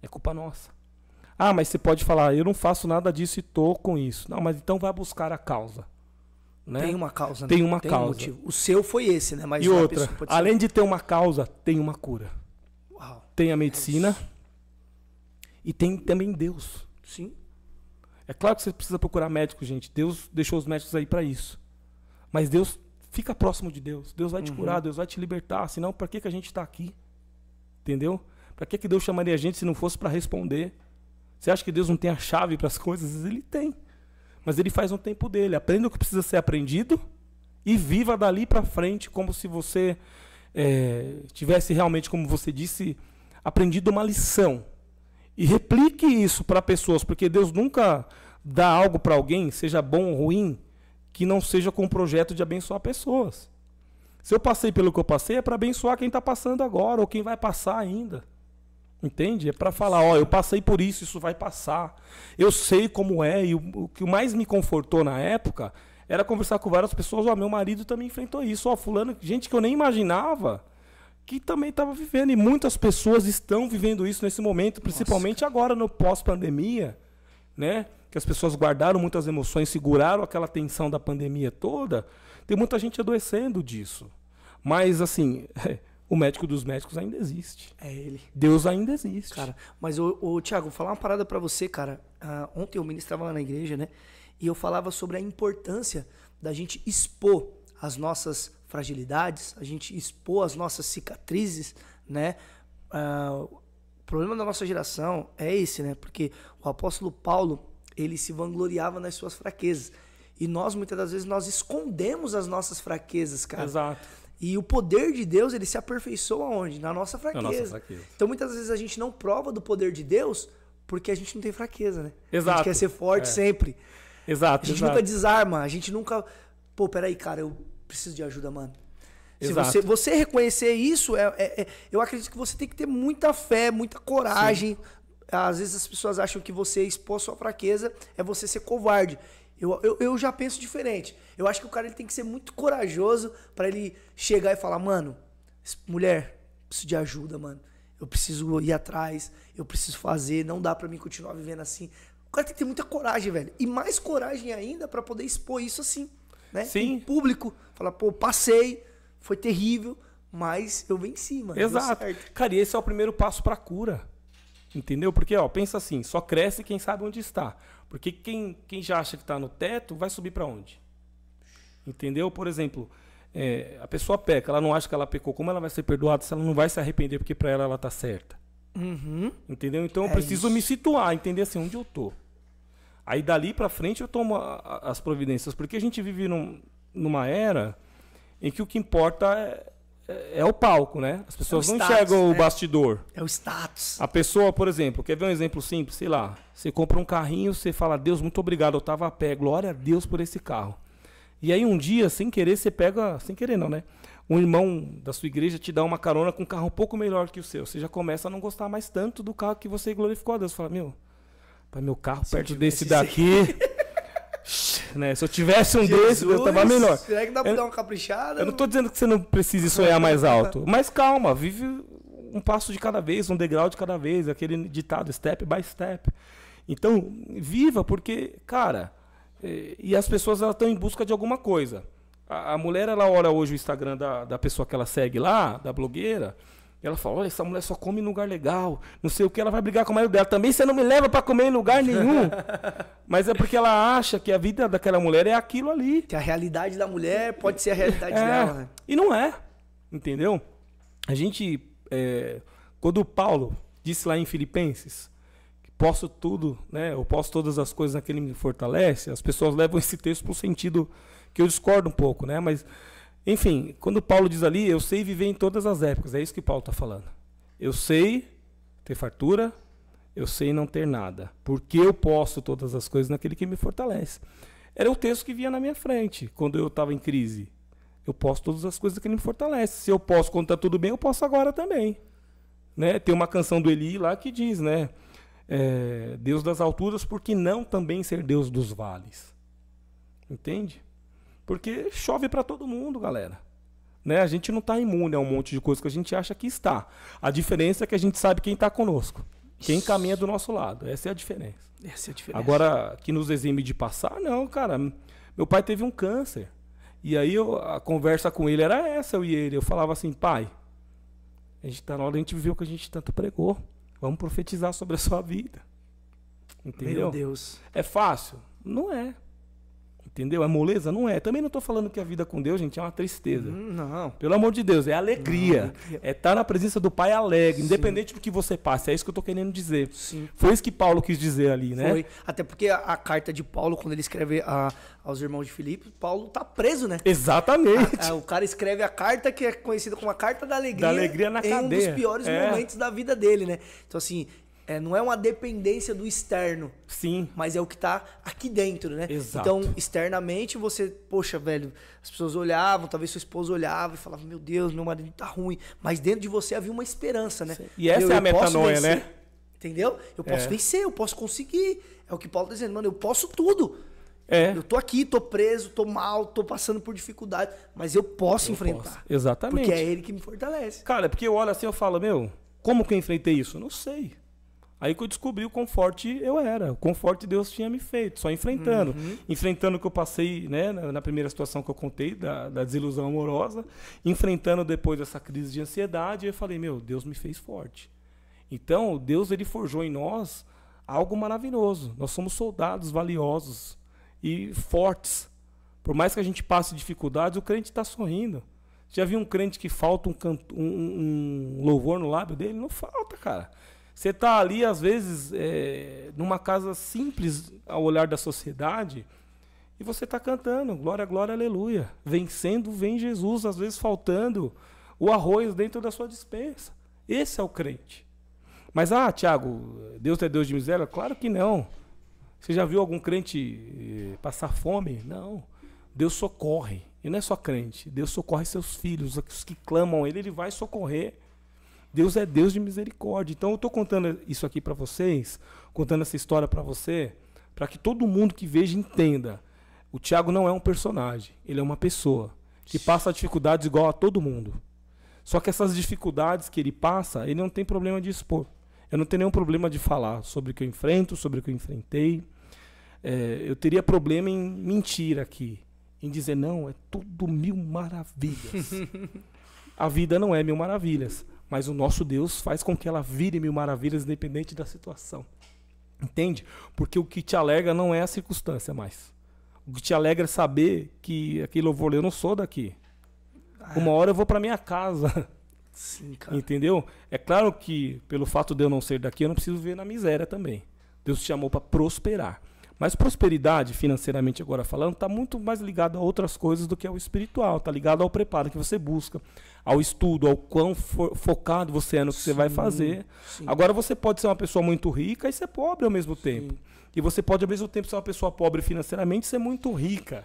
É culpa nossa. Ah, mas você pode falar, eu não faço nada disso e tô com isso. Não, mas então vai buscar a causa. Né? Tem uma causa, né? Tem uma tem causa. Um o seu foi esse, né? Mas e outra, além ser... de ter uma causa, tem uma cura. Uau, tem a é medicina, é e tem também Deus. Sim. É claro que você precisa procurar médico, gente. Deus deixou os médicos aí para isso. Mas Deus fica próximo de Deus. Deus vai te uhum. curar, Deus vai te libertar. Senão, para que, que a gente está aqui? Entendeu? Para que, que Deus chamaria a gente se não fosse para responder? Você acha que Deus não tem a chave para as coisas? Ele tem. Mas ele faz um tempo dele. Aprenda o que precisa ser aprendido e viva dali para frente como se você é, tivesse realmente, como você disse, aprendido uma lição e replique isso para pessoas, porque Deus nunca dá algo para alguém, seja bom ou ruim, que não seja com o projeto de abençoar pessoas. Se eu passei pelo que eu passei, é para abençoar quem está passando agora ou quem vai passar ainda. Entende? É para falar, ó, eu passei por isso, isso vai passar. Eu sei como é e o, o que mais me confortou na época era conversar com várias pessoas, ó, meu marido também enfrentou isso, ó, fulano, gente que eu nem imaginava, que também estava vivendo. E muitas pessoas estão vivendo isso nesse momento, principalmente Nossa, agora no pós-pandemia, né? Que as pessoas guardaram muitas emoções, seguraram aquela tensão da pandemia toda. Tem muita gente adoecendo disso. Mas, assim, o médico dos médicos ainda existe. É ele. Deus ainda existe. Cara, mas, ô, ô, Tiago, vou falar uma parada para você, cara. Ah, ontem eu ministrava lá na igreja, né? E eu falava sobre a importância da gente expor as nossas fragilidades, a gente expor as nossas cicatrizes, né? Ah, o problema da nossa geração é esse, né? Porque o apóstolo Paulo, ele se vangloriava nas suas fraquezas. E nós, muitas das vezes, nós escondemos as nossas fraquezas, cara. Exato. E o poder de Deus, ele se aperfeiçoa onde? Na nossa fraqueza. Na nossa fraqueza. Então, muitas vezes, a gente não prova do poder de Deus porque a gente não tem fraqueza, né? Exato. A gente quer ser forte é. sempre. Exato. A gente exato. nunca desarma, a gente nunca. Pô, peraí, cara, eu preciso de ajuda, mano. Se você, você reconhecer isso, é, é, é, eu acredito que você tem que ter muita fé, muita coragem. Sim. Às vezes as pessoas acham que você expor sua fraqueza é você ser covarde. Eu, eu, eu já penso diferente. Eu acho que o cara ele tem que ser muito corajoso para ele chegar e falar: mano, mulher, preciso de ajuda, mano. Eu preciso ir atrás, eu preciso fazer, não dá para mim continuar vivendo assim. O cara tem que ter muita coragem, velho. E mais coragem ainda para poder expor isso assim né? Sim. Em público, falar, pô, passei, foi terrível, mas eu venci, mano. Exato. Cara, e esse é o primeiro passo para cura. Entendeu? Porque, ó, pensa assim, só cresce quem sabe onde está. Porque quem, quem já acha que está no teto, vai subir para onde? Entendeu? Por exemplo, é, a pessoa peca, ela não acha que ela pecou. Como ela vai ser perdoada se ela não vai se arrepender porque para ela ela tá certa? Uhum. Entendeu? Então eu é preciso isso. me situar, entender assim, onde eu tô. Aí dali para frente eu tomo as providências, porque a gente vive num, numa era em que o que importa é, é, é o palco, né? As pessoas é não status, enxergam né? o bastidor. É o status. A pessoa, por exemplo, quer ver um exemplo simples? Sei lá, você compra um carrinho, você fala, Deus, muito obrigado, eu tava a pé, glória a Deus por esse carro. E aí um dia, sem querer, você pega, sem querer não, né? Um irmão da sua igreja te dá uma carona com um carro um pouco melhor que o seu. Você já começa a não gostar mais tanto do carro que você glorificou a Deus. Você fala, meu, para meu carro se perto desse daqui. né? Se eu tivesse um Jesus, eu tava melhor. Será que dá pra eu, dar uma caprichada? Eu não tô dizendo que você não precise sonhar mais alto. Mas calma, vive um passo de cada vez, um degrau de cada vez, aquele ditado step by step. Então, viva, porque, cara, eh, e as pessoas estão em busca de alguma coisa. A, a mulher, ela olha hoje o Instagram da, da pessoa que ela segue lá, da blogueira, ela fala: Olha, essa mulher só come em lugar legal, não sei o que, ela vai brigar com o marido dela. Também você não me leva para comer em lugar nenhum. Mas é porque ela acha que a vida daquela mulher é aquilo ali. Que a realidade da mulher pode ser a realidade é, dela. Né? E não é. Entendeu? A gente. É, quando o Paulo disse lá em Filipenses que posso tudo, né? Eu posso todas as coisas naquele que me fortalece, as pessoas levam esse texto para o sentido que eu discordo um pouco, né? Mas enfim, quando Paulo diz ali, eu sei viver em todas as épocas, é isso que Paulo está falando. Eu sei ter fartura, eu sei não ter nada, porque eu posso todas as coisas naquele que me fortalece. Era o texto que vinha na minha frente quando eu estava em crise. Eu posso todas as coisas que me fortalece. Se eu posso quando está tudo bem, eu posso agora também. Né? Tem uma canção do Eli lá que diz, né? É, Deus das alturas, por que não também ser Deus dos vales. Entende? Porque chove para todo mundo, galera. Né? A gente não está imune a um monte de coisa que a gente acha que está. A diferença é que a gente sabe quem está conosco. Quem caminha do nosso lado. Essa é a diferença. Essa é a diferença. Agora, que nos exime de passar, não, cara. Meu pai teve um câncer. E aí eu, a conversa com ele era essa, eu e ele. Eu falava assim, pai, a gente está na hora, a gente viu o que a gente tanto pregou. Vamos profetizar sobre a sua vida. Entendeu? Meu Deus. É fácil? Não é. Entendeu? É moleza? Não é. Também não estou falando que a vida com Deus, gente, é uma tristeza. Hum, não. Pelo amor de Deus, é alegria. Não. É estar tá na presença do Pai alegre, Sim. independente do que você passe. É isso que eu estou querendo dizer. Sim. Foi isso que Paulo quis dizer ali, né? Foi. Até porque a, carta de Paulo, quando ele escreve a, aos irmãos de Filipe, Paulo tá preso, né? Exatamente. A, é, o cara escreve a carta que é conhecida como a Carta da Alegria. Da alegria na em um dos piores é. momentos da vida dele, né? Então, assim, é, não é uma dependência do externo. Sim. Mas é o que está aqui dentro, né? Exato. Então, externamente você, poxa, velho, as pessoas olhavam, talvez sua esposa olhava e falava, meu Deus, meu marido tá ruim. Mas dentro de você havia uma esperança, né? Sim. E essa eu, é a metanoia, né? Entendeu? Eu posso é. vencer, eu posso conseguir. É o que Paulo tá dizendo, mano, eu posso tudo. É. Eu tô aqui, tô preso, tô mal, tô passando por dificuldade, mas eu posso eu enfrentar. Posso. Exatamente. Porque é ele que me fortalece. Cara, é porque eu olho assim eu falo, meu, como que eu enfrentei isso? sei. não sei. Aí que eu descobri o conforto, eu era, o conforte Deus tinha me feito, só enfrentando. Uhum. Enfrentando o que eu passei né, na, na, primeira situação que eu contei, da, da, desilusão amorosa, enfrentando depois essa crise de ansiedade, eu falei, meu, Deus me fez forte. Então, Deus ele forjou em nós algo maravilhoso. Nós somos soldados valiosos e fortes. Por mais que a gente passe dificuldades, o crente está sorrindo. Já viu um crente que falta um, canto, um, um louvor no lábio dele? Não falta, cara. Você está ali, às vezes, é, numa casa simples ao olhar da sociedade, e você está cantando, glória, glória, aleluia. Vencendo, vem Jesus, às vezes faltando o arroz dentro da sua dispensa. Esse é o crente. Mas, ah, Tiago, Deus é Deus de miséria? Claro que não. Você já viu algum crente eh, passar fome? Não. Deus socorre. E não é só crente. Deus socorre seus filhos, os que clamam a Ele, Ele vai socorrer. Deus é Deus de misericórdia. Então eu estou contando isso aqui para vocês, contando essa história para você, para que todo mundo que veja entenda. O Tiago não é um personagem, ele é uma pessoa que passa dificuldades igual a todo mundo. Só que essas dificuldades que ele passa, ele não tem problema de expor. Eu não tenho nenhum problema de falar sobre o que eu enfrento, sobre o que eu enfrentei. É, eu teria problema em mentir aqui, em dizer, não, é tudo mil maravilhas. a vida não é mil maravilhas. Mas o nosso Deus faz com que ela vire mil maravilhas, independente da situação. Entende? Porque o que te alegra não é a circunstância mais. O que te alegra é saber que aquele louvor, eu não sou daqui. Uma hora eu vou para minha casa. Sim, cara. Entendeu? É claro que, pelo fato de eu não ser daqui, eu não preciso viver na miséria também. Deus te chamou para prosperar. Mas prosperidade, financeiramente agora falando, está muito mais ligado a outras coisas do que ao espiritual. Está ligado ao preparo que você busca, ao estudo, ao quão fo focado você é no que sim, você vai fazer. Sim. Agora você pode ser uma pessoa muito rica e ser pobre ao mesmo sim. tempo. E você pode ao mesmo tempo ser uma pessoa pobre financeiramente e ser muito rica.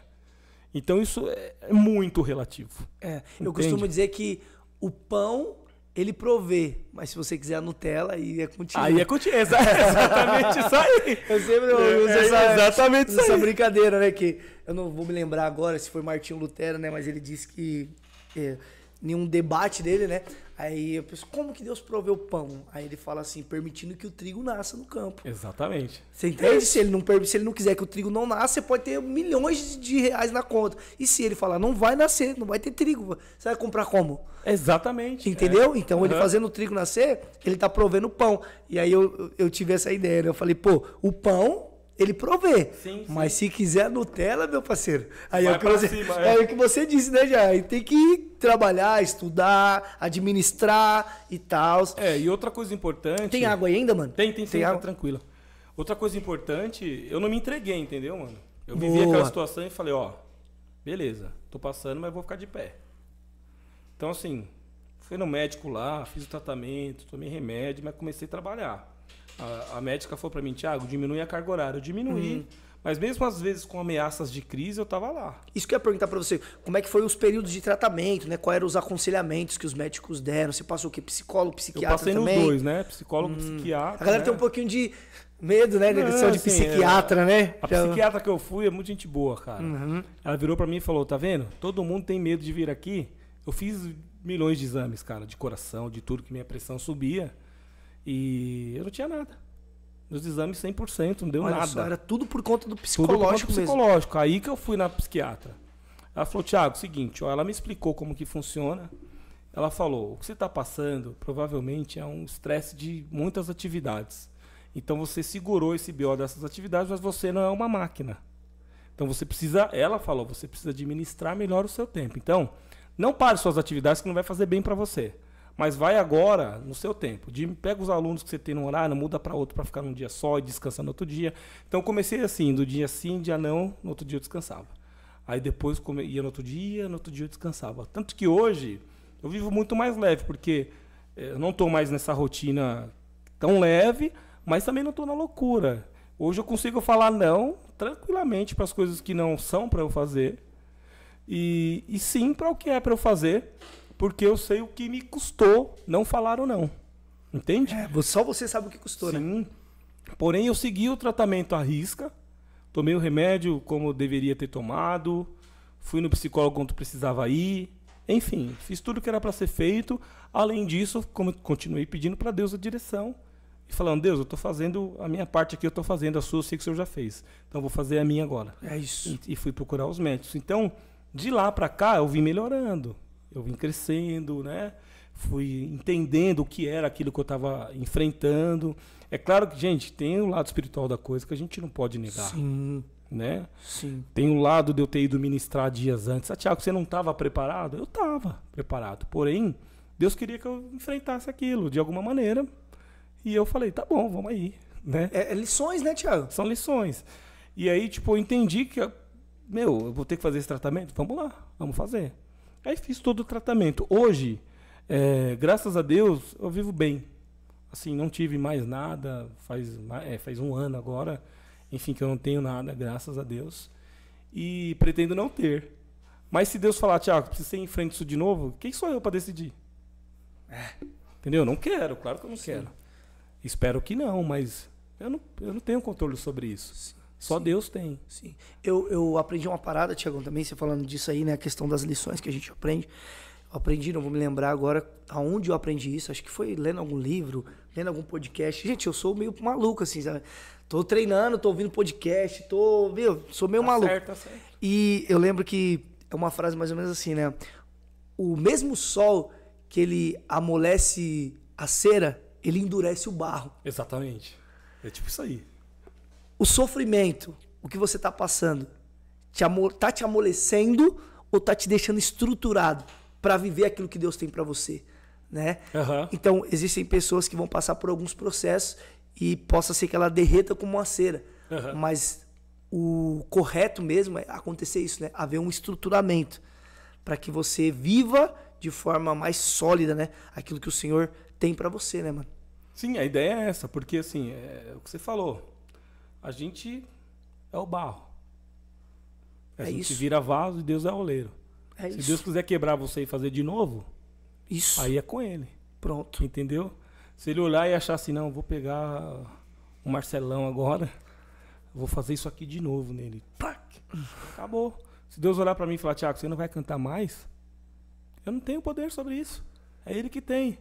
Então isso é, é muito relativo. É, eu costumo dizer que o pão ele provê, mas se você quiser a Nutella, aí é contigo. Aí é contigo, Exa exatamente isso aí. Eu sempre uso é, é essa, exatamente essa, essa brincadeira, né? Que eu não vou me lembrar agora se foi Martinho Lutero, né? Mas ele disse que é, nenhum debate dele, né? Aí eu penso, como que Deus proveu o pão? Aí ele fala assim, permitindo que o trigo nasça no campo. Exatamente. Você entende? Se ele não, se ele não quiser que o trigo não nasça, você pode ter milhões de reais na conta. E se ele falar, não vai nascer, não vai ter trigo, você vai comprar como? Exatamente. É. Entendeu? É. Então uhum. ele fazendo o trigo nascer, ele tá provendo o pão. E aí eu, eu tive essa ideia, né? Eu falei, pô, o pão ele provê. Sim, Mas se quiser Nutella, meu parceiro, aí é o que você, cima, é. é. o que você disse, né, já? tem que trabalhar, estudar, administrar e tal. É, e outra coisa importante. Tem água ainda, mano? Tem, tem, tem, tem água tranquila. Outra coisa importante, eu não me entreguei, entendeu, mano? Eu Boa. vivi aquela situação e falei, ó, beleza, tô passando, mas vou ficar de pé. Então, assim, fui no médico lá, fiz o tratamento, tomei remédio, mas comecei a trabalhar. A, a médica falou para mim, Thiago, diminui a carga horária. Eu diminuí. Uhum. Mas mesmo às vezes com ameaças de crise, eu tava lá. Isso que eu ia perguntar para você, como é que foi os períodos de tratamento, né? Quais eram os aconselhamentos que os médicos deram? Você passou o quê? Psicólogo, psiquiatra eu passei também? nos dois, né? Psicólogo, hum. psiquiatra. A galera né? tem um pouquinho de medo, né? Não, assim, de psiquiatra, é... né? A Já... Então psiquiatra que eu fui é muito gente boa, cara. Uhum. Ela virou para mim e falou, tá vendo? Todo mundo tem medo de vir aqui. Eu fiz milhões de exames, cara, de coração, de tudo, que minha pressão subia. E eu não tinha nada. Meus exames 100%, não deu Olha nada. Só, era tudo por conta do psicológico tudo psicológico. Aí que eu fui na psiquiatra. Ela falou, Tiago, seguinte, ó, ela me explicou como que funciona. Ela falou, o que você está passando provavelmente é um estresse de muitas atividades. Então você segurou esse BO dessas atividades, mas você não é uma máquina. Então você precisa, ela falou, você precisa administrar melhor o seu tempo. Então, não pare suas atividades que não vai fazer bem para você. Mas vai agora no seu tempo. De, pega os alunos que você tem no horário, muda para outro para ficar um dia só e descansa no outro dia. Então comecei assim, do dia sim, dia não, no outro dia eu descansava. Aí depois ia no outro dia, no outro dia eu descansava. Tanto que hoje eu vivo muito mais leve, porque eh, eu não estou mais nessa rotina tão leve, mas também não estou na loucura. Hoje eu consigo falar não tranquilamente para as coisas que não são para eu fazer e, e sim para o que é para eu fazer porque eu sei o que me custou não falar ou não. Entende? É, só você sabe o que custou, né? Sim. né? Porém, eu segui o tratamento à risca, tomei o remédio como eu deveria ter tomado, fui no psicólogo quando precisava ir, enfim, fiz tudo o que era para ser feito. Além disso, continuei pedindo para Deus a direção e falando: Deus, eu estou fazendo a minha parte aqui, eu estou fazendo a sua, eu sei que o Senhor já fez, então vou fazer a minha agora. É isso. E, e fui procurar os médicos. Então, de lá para cá, eu vim melhorando eu vim crescendo, né? Fui entendendo o que era aquilo que eu estava enfrentando. É claro que, gente, tem o lado espiritual da coisa que a gente não pode negar. Sim. Né? Sim. Tem o lado de eu ter ido ministrar dias antes. Ah, Tiago, você não estava preparado? Eu estava preparado. Porém, Deus queria que eu enfrentasse aquilo de alguma maneira. E eu falei, tá bom, vamos aí. Né? É, é lições, né, Tiago? São lições. E aí, tipo, eu entendi que, meu, eu vou ter que fazer esse tratamento? Vamos lá, vamos fazer. Aí fiz todo o tratamento. Hoje, é, graças a Deus, eu vivo bem. Assim, não tive mais nada, faz, é, faz um ano agora, enfim, que eu não tenho nada, graças a Deus. E pretendo não ter. Mas se Deus falar, Tiago, precisa ser em frente isso de novo, quem sou eu para decidir? É. Entendeu? Não quero, claro que eu não Sim. quero. Espero que não, mas eu não, eu não tenho controle sobre isso. Sim. Só Sim. Deus tem. Sim. Eu, eu aprendi uma parada, Tiagão, também, você falando disso aí, né? A questão das lições que a gente aprende. Eu aprendi, não vou me lembrar agora aonde eu aprendi isso. Acho que foi lendo algum livro, lendo algum podcast. Gente, eu sou meio maluco, assim, sabe? Tô treinando, tô ouvindo podcast, tô. Meu, sou meio tá maluco. Certo, tá certo. E eu lembro que é uma frase mais ou menos assim, né? O mesmo sol que ele amolece a cera, ele endurece o barro. Exatamente. É tipo isso aí o sofrimento, o que você está passando, te tá te amolecendo ou tá te deixando estruturado para viver aquilo que Deus tem para você, né? Uhum. Então existem pessoas que vão passar por alguns processos e possa ser que ela derreta como uma cera, uhum. mas o correto mesmo é acontecer isso, né? Haver um estruturamento para que você viva de forma mais sólida, né? Aquilo que o Senhor tem para você, né, mano? Sim, a ideia é essa, porque assim, é o que você falou a gente é o barro. A é gente vira vaso e Deus é o oleiro. É Se isso. Deus quiser quebrar você e fazer de novo, isso. aí é com ele. Pronto. Entendeu? Se ele olhar e achar assim, não, vou pegar o Marcelão agora, vou fazer isso aqui de novo nele. Acabou. Se Deus olhar para mim e falar, Tiago, você não vai cantar mais, eu não tenho poder sobre isso. É ele que tem.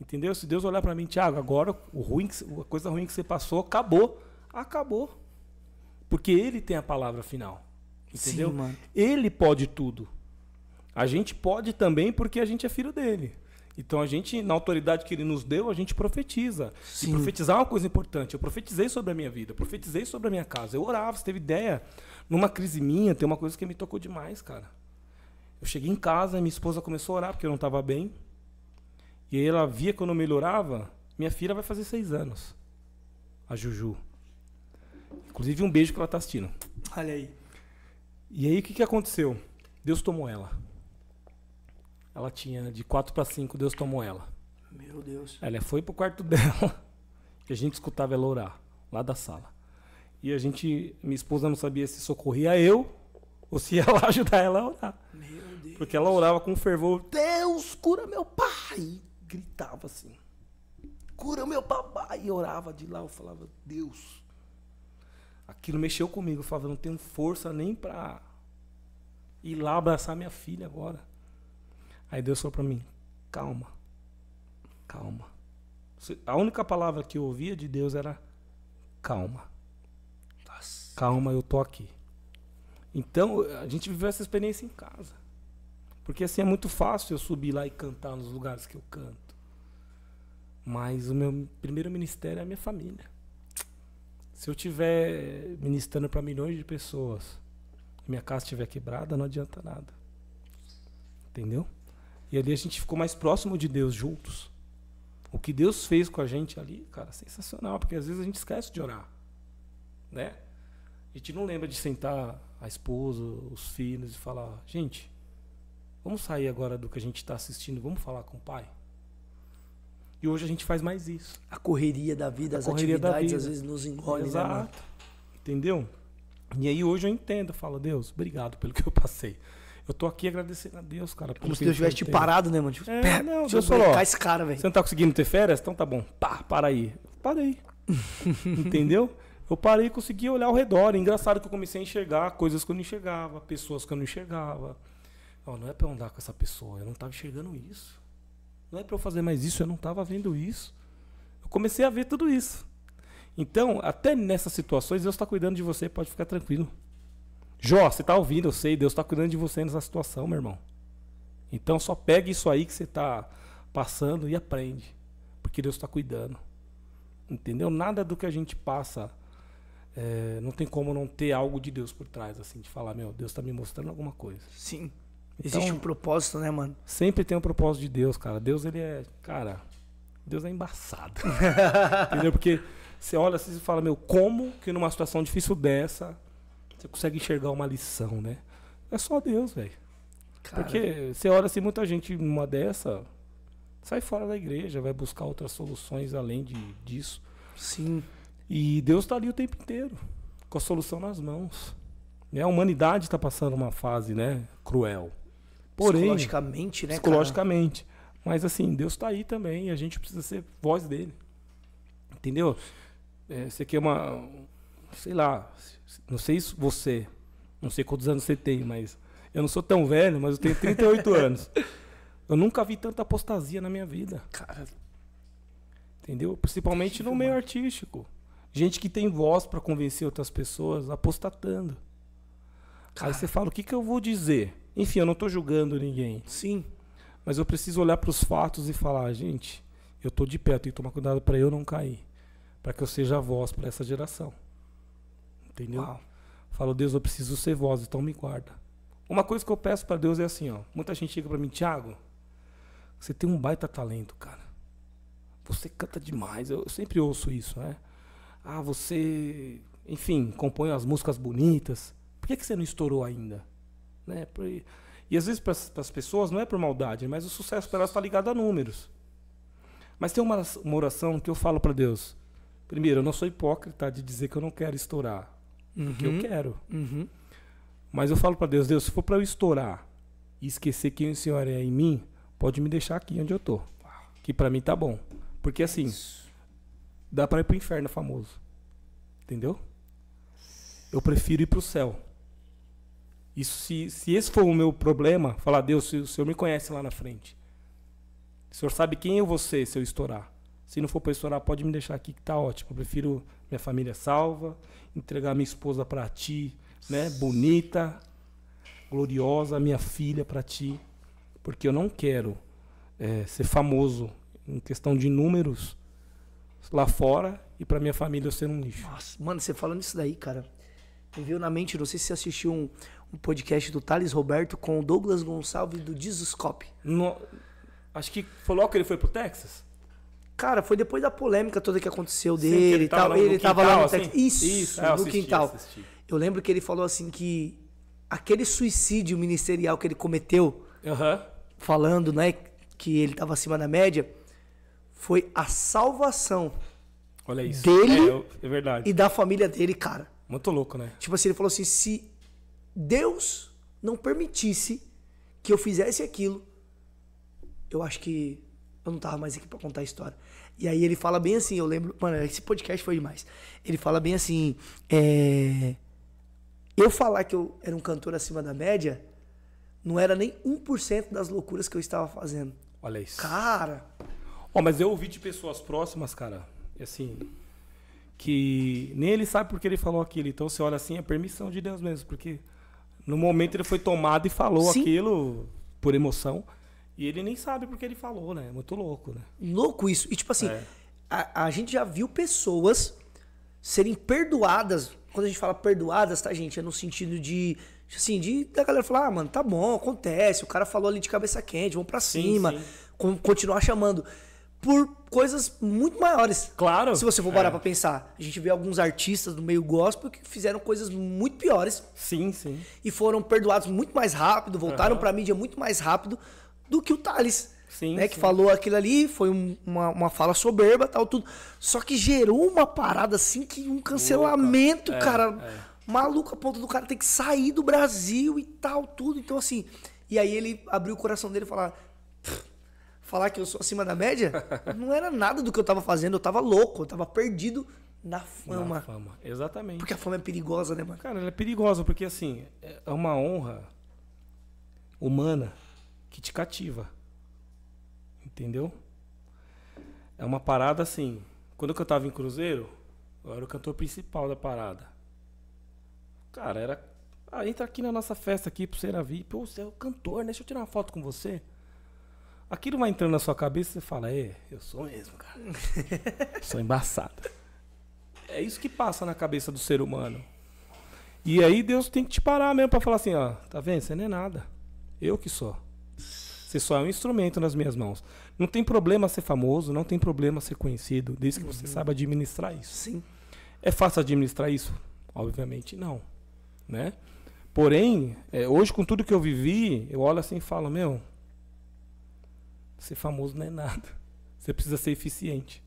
Entendeu? Se Deus olhar para mim, Tiago, agora o ruim, a coisa ruim que você passou acabou acabou. Porque ele tem a palavra final. Entendeu? Sim, mano. Ele pode tudo. A gente pode também porque a gente é filho dele. Então a gente, na autoridade que ele nos deu, a gente profetiza. Sim. E profetizar é uma coisa importante. Eu profetizei sobre a minha vida, eu profetizei sobre a minha casa. Eu orava, você teve ideia. Numa crise minha, tem uma coisa que me tocou demais, cara. Eu cheguei em casa, minha esposa começou a orar porque eu não estava bem. E ela via que eu não melhorava. Minha filha vai fazer seis anos. A Juju. Inclusive um beijo que ela tá assistindo. Olha aí. E aí o que, que aconteceu? Deus tomou ela. Ela tinha de 4 para 5, Deus tomou ela. Meu Deus. Ela foi pro quarto dela, que a gente escutava ela orar, lá da sala. E a gente, minha esposa não sabia se socorria eu ou se ela ajudar ela a orar. Meu Deus. Porque ela orava com fervor: Deus, cura meu pai! E gritava assim: Cura meu papai! E orava de lá, eu falava: Deus Aquilo mexeu comigo. Eu falava, eu não tenho força nem para ir lá abraçar minha filha agora. Aí Deus falou para mim: calma, calma. A única palavra que eu ouvia de Deus era calma. Nossa. Calma, eu tô aqui. Então, a gente viveu essa experiência em casa. Porque assim é muito fácil eu subir lá e cantar nos lugares que eu canto. Mas o meu primeiro ministério é a minha família. Se eu tiver ministrando para milhões de pessoas e minha casa estiver quebrada, não adianta nada. Entendeu? E ali a gente ficou mais próximo de Deus juntos. O que Deus fez com a gente ali, cara, é sensacional, porque às vezes a gente esquece de orar. Né? A gente não lembra de sentar a esposa, os filhos e falar: gente, vamos sair agora do que a gente está assistindo, vamos falar com o pai? E hoje a gente faz mais isso. A correria da vida, a as atividades vida. às vezes nos engole, né, Exato. né, Entendeu? E aí hoje eu entendo, eu falo, Deus, obrigado pelo que eu passei. Eu tô aqui agradecendo a Deus, cara. Como se Deus tivesse te parado, né, mano? Tipo, é, pera, não, Deus falou. esse cara, velho. Você não tá conseguindo ter férias? Então tá bom. Pá, para aí. Parei. Entendeu? Eu parei e consegui olhar ao redor. engraçado que eu comecei a enxergar coisas que eu não enxergava, pessoas que eu não enxergava. não é pra andar com essa pessoa, eu não tava enxergando isso. Não é para eu fazer mais isso, eu não estava vendo isso. Eu comecei a ver tudo isso. Então, até nessas situações, Deus está cuidando de você, pode ficar tranquilo. Jó, você está ouvindo, eu sei, Deus está cuidando de você nessa situação, meu irmão. Então, só pega isso aí que você está passando e aprende, porque Deus está cuidando. Entendeu? Nada do que a gente passa, é, não tem como não ter algo de Deus por trás, assim, de falar, meu, Deus está me mostrando alguma coisa. Sim. Então, Existe um propósito, né, mano? Sempre tem um propósito de Deus, cara. Deus, ele é. Cara, Deus é embaçado. Entendeu? Porque você olha assim e fala, meu, como que numa situação difícil dessa você consegue enxergar uma lição, né? É só Deus, velho. Porque você olha assim, muita gente numa dessa sai fora da igreja, vai buscar outras soluções além de, disso. Sim. E Deus está ali o tempo inteiro, com a solução nas mãos. Né? A humanidade está passando uma fase né, cruel. Porém, psicologicamente, né? Psicologicamente. Cara? Mas assim, Deus está aí também e a gente precisa ser voz dele. Entendeu? É, você quer uma. Sei lá. Não sei se você. Não sei quantos anos você tem, mas. Eu não sou tão velho, mas eu tenho 38 anos. Eu nunca vi tanta apostasia na minha vida. Cara. Entendeu? Principalmente no meio artístico. Gente que tem voz para convencer outras pessoas apostatando. Cara. Aí você fala: o que, que eu vou dizer? Enfim, eu não estou julgando ninguém. Sim, mas eu preciso olhar para os fatos e falar, gente, eu estou de pé, e tenho que tomar cuidado para eu não cair, para que eu seja a voz para essa geração. Entendeu? Uau. Falo, Deus, eu preciso ser voz, então me guarda. Uma coisa que eu peço para Deus é assim, ó. Muita gente chega para mim, Tiago, você tem um baita talento, cara. Você canta demais. Eu, eu sempre ouço isso, né? Ah, você, enfim, compõe as músicas bonitas. Por que, que você não estourou ainda? Né? E às vezes para as pessoas não é por maldade, mas o sucesso para elas está ligado a números. Mas tem uma, uma oração que eu falo para Deus. Primeiro, eu não sou hipócrita de dizer que eu não quero estourar. Uhum. Que eu quero. Uhum. Mas eu falo para Deus, Deus, se for para eu estourar e esquecer quem o Senhor é em mim, pode me deixar aqui onde eu tô. Que para mim tá bom. Porque assim, dá para ir pro inferno famoso. Entendeu? Eu prefiro ir pro céu. Isso, se, se esse for o meu problema, falar, Deus, o Senhor me conhece lá na frente. O Senhor sabe quem eu vou ser se eu estourar. Se não for para estourar, pode me deixar aqui que tá ótimo. Eu prefiro minha família salva, entregar minha esposa para ti, né? Bonita, gloriosa, minha filha para ti. Porque eu não quero é, ser famoso em questão de números lá fora e para minha família eu ser um lixo. Nossa, mano, você falando isso daí, cara, me veio na mente, não sei se você assistiu um, um podcast do Thales Roberto com o Douglas Gonçalves do Dizoscope. No... Acho que foi logo que ele foi pro Texas? Cara, foi depois da polêmica toda que aconteceu Sim, dele e tal. Ele tava lá no assim? Texas. Isso, Isso. no é, assisti, quintal. Assisti. Eu lembro que ele falou assim que aquele suicídio ministerial que ele cometeu, uhum. falando, né, que ele tava acima da média, foi a salvação Olha isso. dele é, é verdade. e da família dele, cara. Muito louco, né? Tipo assim, ele falou assim: se Deus não permitisse que eu fizesse aquilo, eu acho que eu não tava mais aqui para contar a história. E aí ele fala bem assim, eu lembro, mano, esse podcast foi demais. Ele fala bem assim, é, eu falar que eu era um cantor acima da média não era nem 1% das loucuras que eu estava fazendo. Olha isso. Cara. Ó, oh, mas eu ouvi de pessoas próximas, cara, assim, que nem ele sabe porque ele falou aquilo. Então você olha assim, é permissão de Deus mesmo, porque no momento ele foi tomado e falou Sim. aquilo por emoção. E ele nem sabe porque ele falou, né? Muito louco, né? Louco isso. E tipo assim, é. a, a gente já viu pessoas serem perdoadas. Quando a gente fala perdoadas, tá, gente? É no sentido de assim, de da galera falar, ah, mano, tá bom, acontece, o cara falou ali de cabeça quente, vamos pra cima, sim. Com, continuar chamando por coisas muito maiores. Claro. Se você for parar é. para pensar, a gente vê alguns artistas do meio gospel que fizeram coisas muito piores. Sim, sim. E foram perdoados muito mais rápido, voltaram uhum. para mídia muito mais rápido do que o Thales. Sim, né, sim. Que falou aquilo ali, foi um, uma, uma fala soberba, tal tudo. Só que gerou uma parada assim que um cancelamento, é, cara, é. maluco a ponto do cara ter que sair do Brasil e tal tudo. Então assim, e aí ele abriu o coração dele e falou falar que eu sou acima da média, não era nada do que eu tava fazendo, eu tava louco, eu tava perdido na fama. Na fama, exatamente. Porque a fama é perigosa, né, mano? Cara, ela é perigosa porque, assim, é uma honra humana que te cativa. Entendeu? É uma parada assim. Quando eu tava em Cruzeiro, eu era o cantor principal da parada. Cara, era. Ah, entra aqui na nossa festa aqui pro Seravip. Pô, você é o cantor, né? Deixa eu tirar uma foto com você. Aquilo vai entrando na sua cabeça e você fala, é, eu sou mesmo, cara. sou embaçado. É isso que passa na cabeça do ser humano. E aí Deus tem que te parar mesmo para falar assim, ó, tá vendo? Você não é nada. Eu que sou. Você só é um instrumento nas minhas mãos. Não tem problema ser famoso, não tem problema ser conhecido, desde que uhum. você saiba administrar isso. Sim. É fácil administrar isso? Obviamente não, né? Porém, é, hoje com tudo que eu vivi, eu olho assim e falo, meu, Ser famoso não é nada. Você precisa ser eficiente.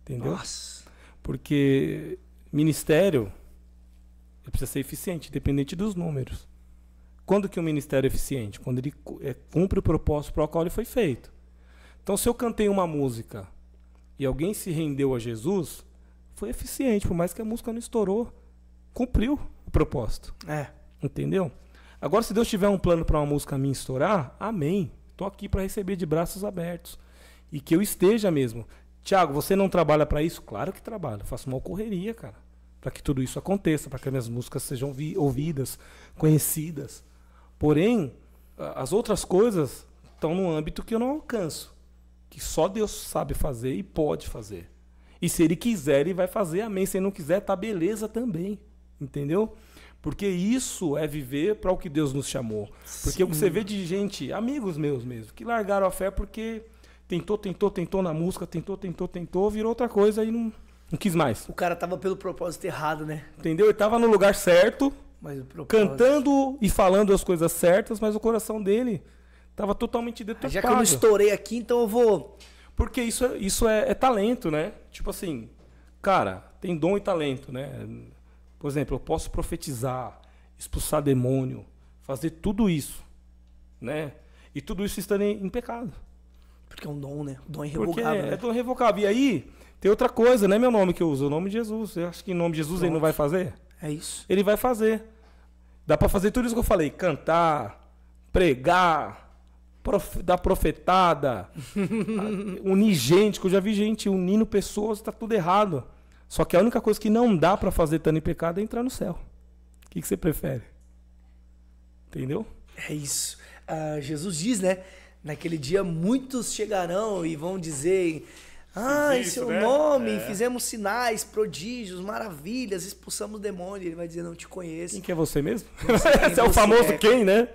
Entendeu? Nossa. Porque ministério precisa ser eficiente, independente dos números. Quando que o um ministério é eficiente? Quando ele é, cumpre o propósito para o qual ele foi feito. Então, se eu cantei uma música e alguém se rendeu a Jesus, foi eficiente, por mais que a música não estourou, cumpriu o propósito. É. Entendeu? Agora, se Deus tiver um plano para uma música minha estourar, amém. Estou aqui para receber de braços abertos. E que eu esteja mesmo. Tiago, você não trabalha para isso? Claro que trabalho. faço uma ocorreria, cara. Para que tudo isso aconteça, para que minhas músicas sejam ouvidas, conhecidas. Porém, as outras coisas estão no âmbito que eu não alcanço. Que só Deus sabe fazer e pode fazer. E se ele quiser, ele vai fazer, amém. Se ele não quiser, tá beleza também. Entendeu? Porque isso é viver para o que Deus nos chamou. Porque Sim. o que você vê de gente, amigos meus mesmo, que largaram a fé porque tentou, tentou, tentou na música, tentou, tentou, tentou, virou outra coisa e não, não quis mais. O cara tava pelo propósito errado, né? Entendeu? Ele tava no lugar certo, propósito... cantando e falando as coisas certas, mas o coração dele tava totalmente deturpado. Ah, já que eu não estourei aqui, então eu vou. Porque isso, é, isso é, é talento, né? Tipo assim, cara, tem dom e talento, né? Por exemplo, eu posso profetizar, expulsar demônio, fazer tudo isso, né? E tudo isso estando em, em pecado. Porque é um dom, né? O dom é Né? É dom irrevocável. E aí, tem outra coisa, né? Meu nome que eu uso, o nome de Jesus. Eu acho que em nome de Jesus Pronto. ele não vai fazer? É isso. Ele vai fazer. Dá para fazer tudo isso que eu falei: cantar, pregar, prof... dar profetada, unir gente, que eu já vi gente unindo pessoas, tá tudo errado. Só que a única coisa que não dá para fazer estando em pecado é entrar no céu. O que, que você prefere? Entendeu? É isso. Uh, Jesus diz, né? Naquele dia muitos chegarão e vão dizer: Ah, em seu é né? nome é. fizemos sinais, prodígios, maravilhas, expulsamos demônio. Ele vai dizer: Não te conheço. Quem que é você mesmo? Você é o famoso é. quem, né?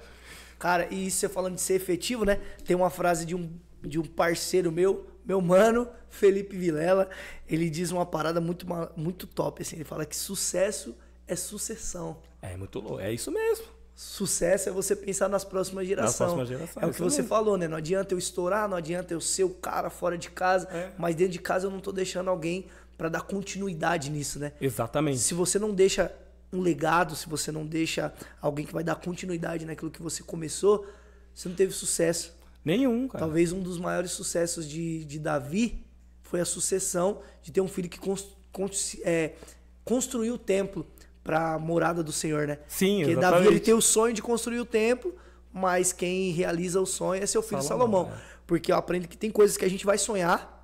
Cara, e isso você falando de ser efetivo, né? Tem uma frase de um, de um parceiro meu, meu mano, Felipe Vilela, ele diz uma parada muito, muito top, assim. Ele fala que sucesso é sucessão. É, é muito louco, é isso mesmo. Sucesso é você pensar nas próximas gerações. Nas próximas gerações. É o que você mesmo. falou, né? Não adianta eu estourar, não adianta eu ser o cara fora de casa, é. mas dentro de casa eu não tô deixando alguém para dar continuidade nisso, né? Exatamente. Se você não deixa um legado, se você não deixa alguém que vai dar continuidade naquilo que você começou, você não teve sucesso. Nenhum, cara. Talvez um dos maiores sucessos de, de Davi foi a sucessão de ter um filho que é, construiu o templo para a morada do Senhor, né? Sim, Porque exatamente. Davi ele tem o sonho de construir o templo, mas quem realiza o sonho é seu filho Salomão. Salomão né? Porque eu aprendo que tem coisas que a gente vai sonhar,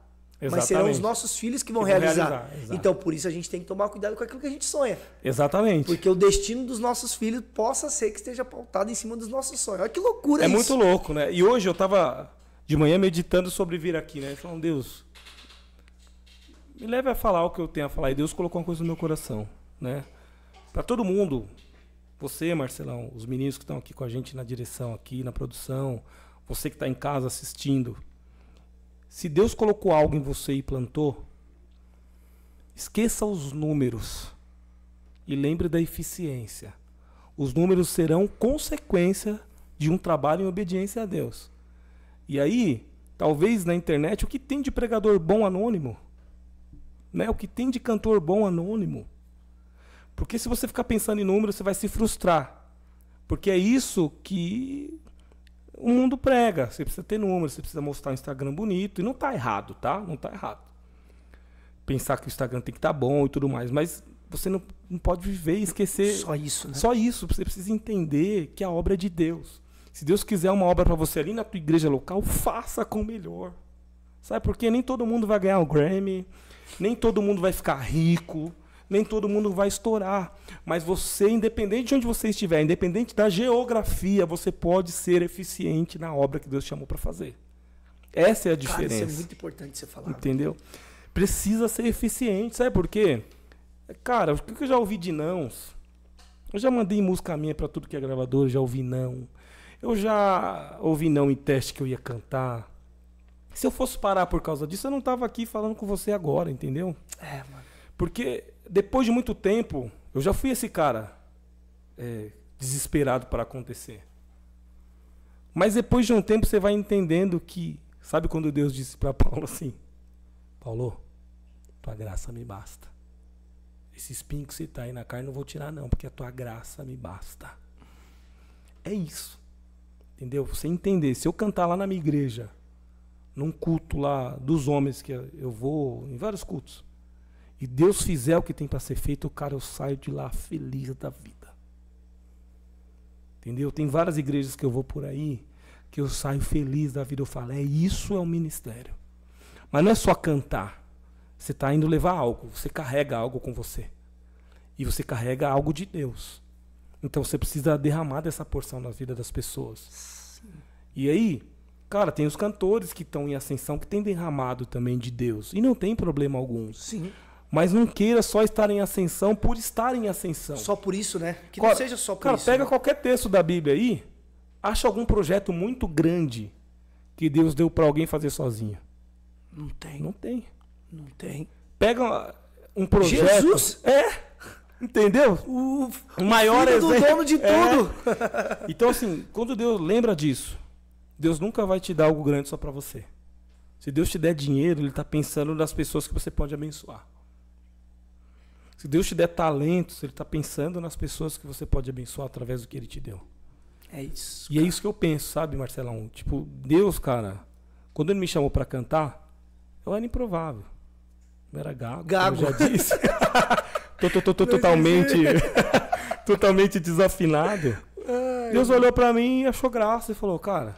Exatamente. mas serão os nossos filhos que vão, que vão realizar. realizar então, por isso a gente tem que tomar cuidado com aquilo que a gente sonha. Exatamente. Porque o destino dos nossos filhos possa ser que esteja pautado em cima dos nossos sonhos. Olha que loucura é isso. É muito louco, né? E hoje eu estava de manhã meditando sobre vir aqui, né? Falando, Deus, me leve a falar o que eu tenho a falar. E Deus colocou uma coisa no meu coração, né? Para todo mundo, você, Marcelão, os meninos que estão aqui com a gente na direção, aqui na produção, você que está em casa assistindo, se Deus colocou algo em você e plantou, esqueça os números e lembre da eficiência. Os números serão consequência de um trabalho em obediência a Deus. E aí, talvez na internet, o que tem de pregador bom anônimo? Né? O que tem de cantor bom anônimo? Porque se você ficar pensando em números, você vai se frustrar. Porque é isso que o mundo prega. Você precisa ter números, você precisa mostrar o Instagram bonito. E não está errado, tá? Não está errado. Pensar que o Instagram tem que estar tá bom e tudo mais. Mas você não, não, pode viver e esquecer. Só isso, né? Só isso. Você precisa entender que a obra é de Deus. Se Deus quiser uma obra para você ali na tua igreja local, faça com o melhor. Sabe por quê? Nem todo mundo vai ganhar o Grammy, nem todo mundo vai ficar rico, nem todo mundo vai estourar. Mas você, independente de onde você estiver, independente da geografia, você pode ser eficiente na obra que Deus chamou para fazer. Essa é a diferença. Cara, isso é muito importante você falar. Entendeu? Precisa ser eficiente, sabe por quê? Cara, o que eu já ouvi de nãos? Eu já mandei música minha para tudo que é gravador, já ouvi não. Eu já ouvi não em teste que eu ia cantar. Se eu fosse parar por causa disso, eu não tava aqui falando com você agora, entendeu? É, mano. Porque depois de muito tempo, eu já fui esse cara é, desesperado para acontecer. Mas depois de um tempo você vai entendendo que, sabe quando Deus disse para Paulo assim: Paulo, tua graça me basta. Esse espinho que você está aí na carne não vou tirar, não, porque a tua graça me basta. É isso. Entendeu? Você entender. Se eu cantar lá na minha igreja, num culto lá dos homens que eu vou, em vários cultos, e Deus fizer o que tem para ser feito, o cara, eu saio de lá feliz da vida. Entendeu? Tem várias igrejas que eu vou por aí que eu saio feliz da vida. Eu falo, é isso é o ministério. Mas não é só cantar. Você está indo levar algo, você carrega algo com você. E você carrega algo de Deus. Então você precisa derramar dessa porção na vida das pessoas. Sim. E aí, cara, tem os cantores que estão em ascensão que têm derramado também de Deus. E não tem problema algum. Sim. Mas não queira só estar em ascensão por estar em ascensão. Só por isso, né? Que não seja só por cara, isso. Cara, pega né? qualquer texto da Bíblia aí, acha algum projeto muito grande que Deus deu para alguém fazer sozinho. Não tem. Não tem. Não tem. Pega um projeto. Jesus? É. Entendeu? O, o maior filho exemplo. do dono de é. tudo. É. Então, assim, quando Deus lembra disso, Deus nunca vai te dar algo grande só para você. Se Deus te der dinheiro, Ele está pensando nas pessoas que você pode abençoar. Se Deus te der talentos, Ele está pensando nas pessoas que você pode abençoar através do que Ele te deu. É isso. Cara. E é isso que eu penso, sabe, Marcelão? Tipo, Deus, cara, quando Ele me chamou para cantar, eu era improvável. Eu era gago. Gago. já disse. tô, tô, tô, tô totalmente, totalmente desafinado. Ai, Deus olhou para mim e achou graça e falou, cara,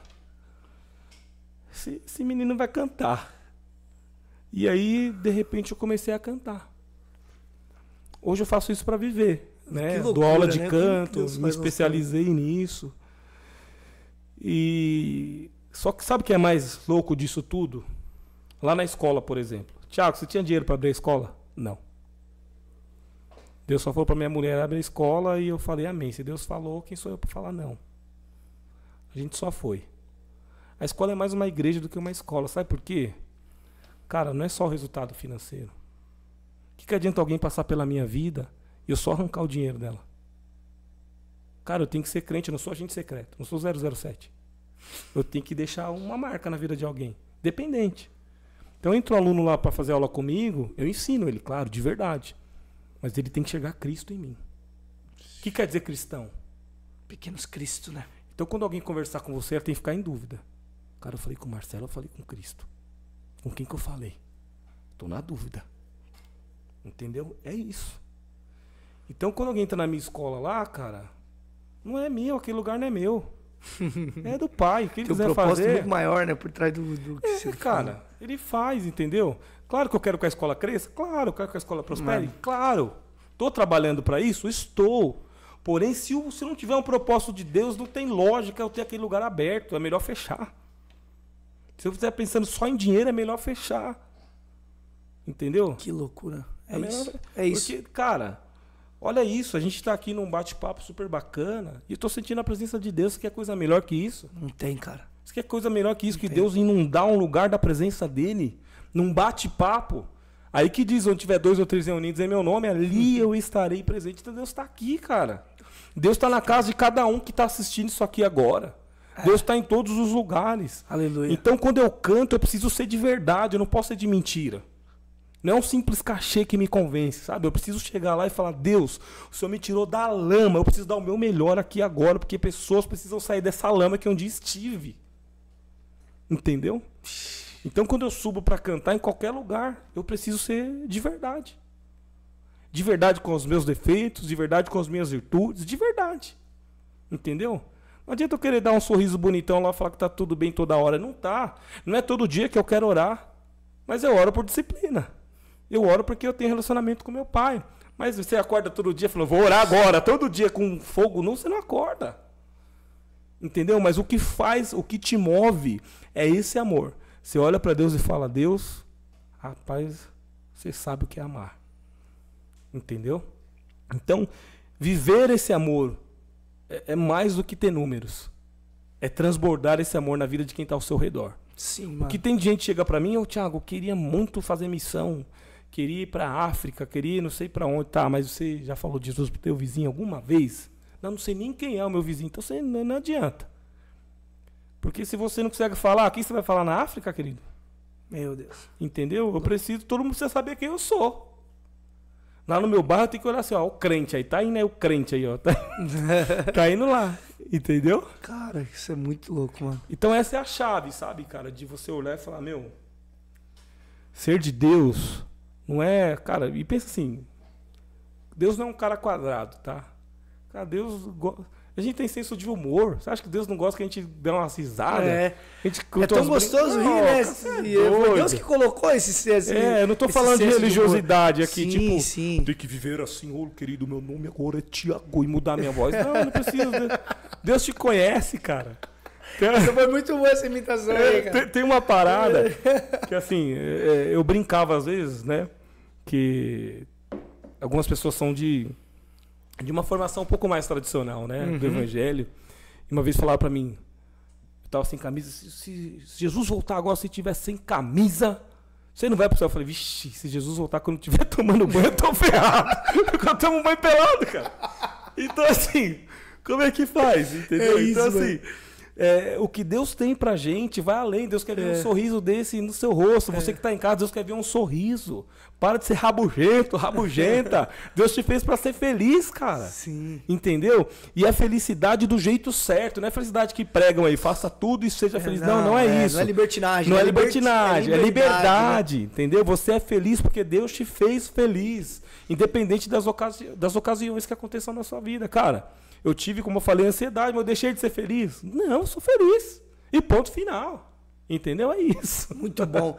esse, esse menino vai cantar. E aí, de repente, eu comecei a cantar. Hoje eu faço isso para viver, né? Loucura, Dou aula de né? canto, me especializei nisso. E só que sabe o que é mais louco disso tudo? Lá na escola, por exemplo. Tiago, você tinha dinheiro para abrir a escola? Não. Deus só falou para minha mulher abrir a escola e eu falei amém. Se Deus falou, quem sou eu para falar não? A gente só foi. A escola é mais uma igreja do que uma escola, sabe por quê? Cara, não é só o resultado financeiro. O que, que adianta alguém passar pela minha vida e eu só arrancar o dinheiro dela? Cara, eu tenho que ser crente, eu não sou agente secreto, não sou 007. Eu tenho que deixar uma marca na vida de alguém, dependente. Então entra um aluno lá para fazer aula comigo, eu ensino ele, claro, de verdade. Mas ele tem que chegar a Cristo em mim. O que quer dizer cristão? Pequenos Cristo, né? Então quando alguém conversar com você, ela tem que ficar em dúvida. Cara, eu falei com o Marcelo, eu falei com Cristo. Com quem que eu falei? Estou na dúvida. Entendeu? É isso. Então, quando alguém entra tá na minha escola lá, cara, não é meu, aquele lugar não é meu. é do pai. O que ele quiser um propósito fazer. muito maior, né? Por trás do, do que é, você tá cara, fala. ele faz, entendeu? Claro que eu quero que a escola cresça, claro, eu quero que a escola prospere, Mano. claro. Estou trabalhando para isso? Estou. Porém, se, se não tiver um propósito de Deus, não tem lógica eu ter aquele lugar aberto. É melhor fechar. Se eu estiver pensando só em dinheiro, é melhor fechar. Entendeu? Que loucura. É, é isso. é isso. Porque, cara, olha isso. A gente está aqui num bate-papo super bacana e estou sentindo a presença de Deus. que é coisa melhor que isso? Não tem, cara. Você quer é coisa melhor que isso? Não que tem. Deus inundar um lugar da presença dele num bate-papo. Aí que diz, onde tiver dois ou três reunidos em meu nome, ali uhum. eu estarei presente. Então Deus está aqui, cara. Deus está na casa de cada um que está assistindo isso aqui agora. É. Deus está em todos os lugares. Aleluia. Então, quando eu canto, eu preciso ser de verdade, eu não posso ser de mentira. Não é um simples cachê que me convence, sabe? Eu preciso chegar lá e falar: Deus, o Senhor me tirou da lama, eu preciso dar o meu melhor aqui agora, porque pessoas precisam sair dessa lama que um é dia estive. Entendeu? Então, quando eu subo para cantar em qualquer lugar, eu preciso ser de verdade. De verdade com os meus defeitos, de verdade com as minhas virtudes, de verdade. Entendeu? Não adianta eu querer dar um sorriso bonitão lá e falar que tá tudo bem toda hora. Não tá. Não é todo dia que eu quero orar. Mas eu oro por disciplina. Eu oro porque eu tenho relacionamento com meu pai. Mas você acorda todo dia falando, vou orar agora, todo dia com fogo, não, você não acorda. Entendeu? Mas o que faz, o que te move é esse amor. Você olha para Deus e fala: Deus, rapaz, você sabe o que é amar. Entendeu? Então, viver esse amor é, é mais do que ter números. É transbordar esse amor na vida de quem está ao seu redor. Sim, mano. O que tem gente que chega para mim, eu, Thiago, queria muito fazer missão queria ir para a África, queria ir não sei para onde, tá, mas você já falou de Jesus pro teu vizinho alguma vez? Não, não sei nem quem é o meu vizinho, então você, não, não adianta. Porque se você não consegue falar, quem você vai falar na África, querido? Meu Deus. Entendeu? Eu preciso, todo mundo precisa saber quem eu sou. Lá no meu bairro tem que olhar assim, ó, o crente aí, tá indo aí né, o crente aí, ó. Tá, tá indo lá, entendeu? Cara, isso é muito louco, mano. Então essa é a chave, sabe, cara, de você olhar e falar, meu, ser de Deus não é, cara, e pensa assim, Deus não é um cara quadrado, tá? Cara, Deus a gente tem senso de humor. Você acha que Deus não gosta que a gente dê uma risada? É. A gente é tão gostoso rir, né? É Deus que colocou esse, esse É, eu não tô falando de religiosidade de aqui, sim, tipo, sim. tem que viver assim, ô oh, querido, meu nome agora é Tiago e mudar minha voz. Não, não precisa. Deus te conhece, cara. Você foi muito boa essa imitação aí, é, cara. Tem, tem uma parada é. que, assim, é, é, eu brincava às vezes, né? Que algumas pessoas são de, de uma formação um pouco mais tradicional, né? Uhum. Do evangelho. E uma vez falaram para mim, eu tava sem camisa, se, se, se Jesus voltar agora, se tiver sem camisa, você não vai pro céu. Eu falei, vixe, se Jesus voltar quando estiver tomando banho, eu tô ferrado. Porque eu tomo banho pelado, cara. Então, assim, como é que faz? Entendeu? É isso, então, assim, mano. É, o que Deus tem pra gente vai além. Deus quer ver é. um sorriso desse no seu rosto. Você é. que tá em casa, Deus quer ver um sorriso. Para de ser rabugento, rabugenta. Deus te fez para ser feliz, cara. Sim. Entendeu? E a felicidade do jeito certo. Não é felicidade que pregam aí, faça tudo e seja é, feliz. Não, não, não é, isso. É, não é libertinagem. Não é libertinagem, é liberdade. liberdade né? Entendeu? Você é feliz porque Deus te fez feliz. Independente das, ocasi das ocasiões que aconteçam na sua vida, cara. Eu tive, como eu falei, ansiedade, mas eu deixei de ser feliz. Não, sou feliz. E ponto final. Entendeu? É isso. Muito bom.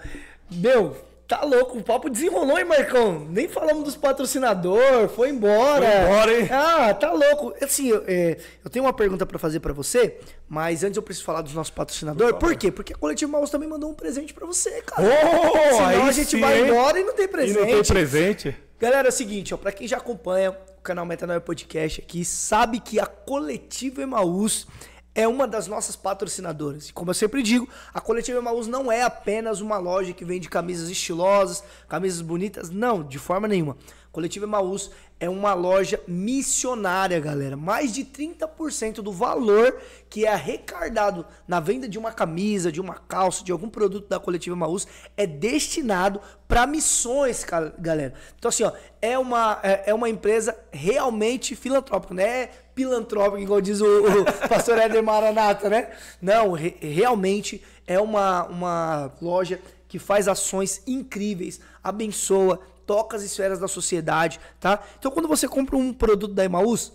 Meu, Tá louco, o papo desenrolou, hein, Marcão? Nem falamos dos patrocinadores, foi embora. Foi embora, hein? Ah, tá louco. Assim, eu, é, eu tenho uma pergunta para fazer para você, mas antes eu preciso falar dos nossos patrocinadores. Por, quê? Porque a Coletivo Maus também mandou um presente para você, cara. Oh, Senão a gente sim, vai hein? embora e não tem presente. E não tem presente. Galera, é o seguinte, ó, pra quem já acompanha o canal Metanoia Podcast aqui, sabe que a Coletivo Emaús é uma das nossas patrocinadoras. E como eu sempre digo, a Coletiva Emaús não é apenas uma loja que vende camisas estilosas, camisas bonitas, não, de forma nenhuma. A Coletiva Emaús é uma loja missionária, galera. Mais de 30% do valor que é arrecadado na venda de uma camisa, de uma calça, de algum produto da coletiva Maús é destinado para missões, galera. Então, assim, ó, é uma, é, é uma empresa realmente filantrópica, né? É pilantrópica, igual diz o, o pastor Eder Maranata, né? Não, re, realmente é uma, uma loja que faz ações incríveis, abençoa, toca as esferas da sociedade, tá? Então quando você compra um produto da Emaús,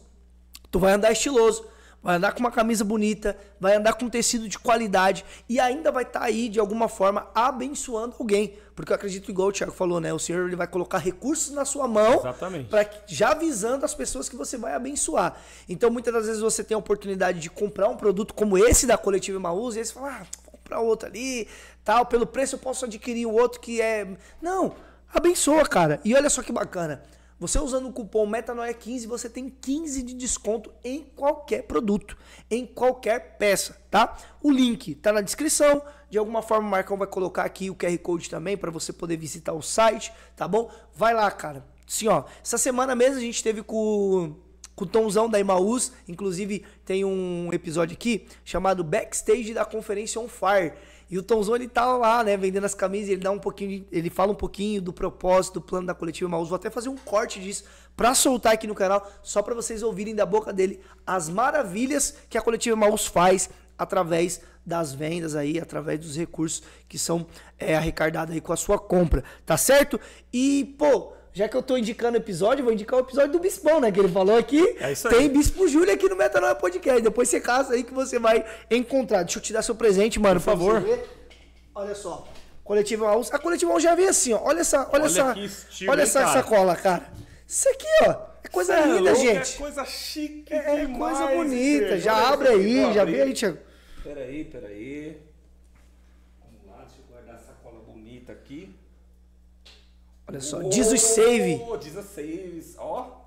tu vai andar estiloso, vai andar com uma camisa bonita, vai andar com tecido de qualidade e ainda vai estar tá aí de alguma forma abençoando alguém, porque eu acredito igual o Tiago falou, né? O Senhor ele vai colocar recursos na sua mão, para já avisando as pessoas que você vai abençoar. Então muitas das vezes você tem a oportunidade de comprar um produto como esse da Coletiva Maús e aí você fala, ah, vou comprar outro ali, tal, pelo preço eu posso adquirir o outro que é não Abençoa, cara. E olha só que bacana. Você usando o cupom Metanoia15, você tem 15 de desconto em qualquer produto, em qualquer peça, tá? O link tá na descrição. De alguma forma o Marcão vai colocar aqui o QR Code também para você poder visitar o site, tá bom? Vai lá, cara. Sim, ó. Essa semana mesmo a gente teve com com o Tomzão da Imaús. Inclusive, tem um episódio aqui chamado Backstage da Conferência On Fire, e o Tomzão, ele tá lá, né, vendendo as camisas, ele dá um pouquinho, de, ele fala um pouquinho do propósito, do plano da coletiva Maus. Vou até fazer um corte disso para soltar aqui no canal, só para vocês ouvirem da boca dele as maravilhas que a coletiva Maus faz através das vendas aí, através dos recursos que são é, arrecadados aí com a sua compra, tá certo? E, pô, já que eu tô indicando episódio, vou indicar o episódio do Bispão, né? Que ele falou aqui. É isso aí. Tem Bispo Júlio aqui no Metanoia Podcast. Depois você casa aí que você vai encontrar. Deixa eu te dar seu presente, mano, por favor. Olha só. Coletiva Alves. A Coletiva Alves já veio assim, ó. Olha essa, olha, olha essa, estilo, olha essa sacola, cara. Isso aqui, ó. É coisa Cê é linda, é louco, gente. É coisa chique, É, é demais, coisa bonita. Já abre aí, já abrir. aí, Tiago. Peraí, peraí. Vamos lá, deixa eu guardar a sacola bonita aqui. Olha só, Diz o Save. Oh, Jesus Saves, ó.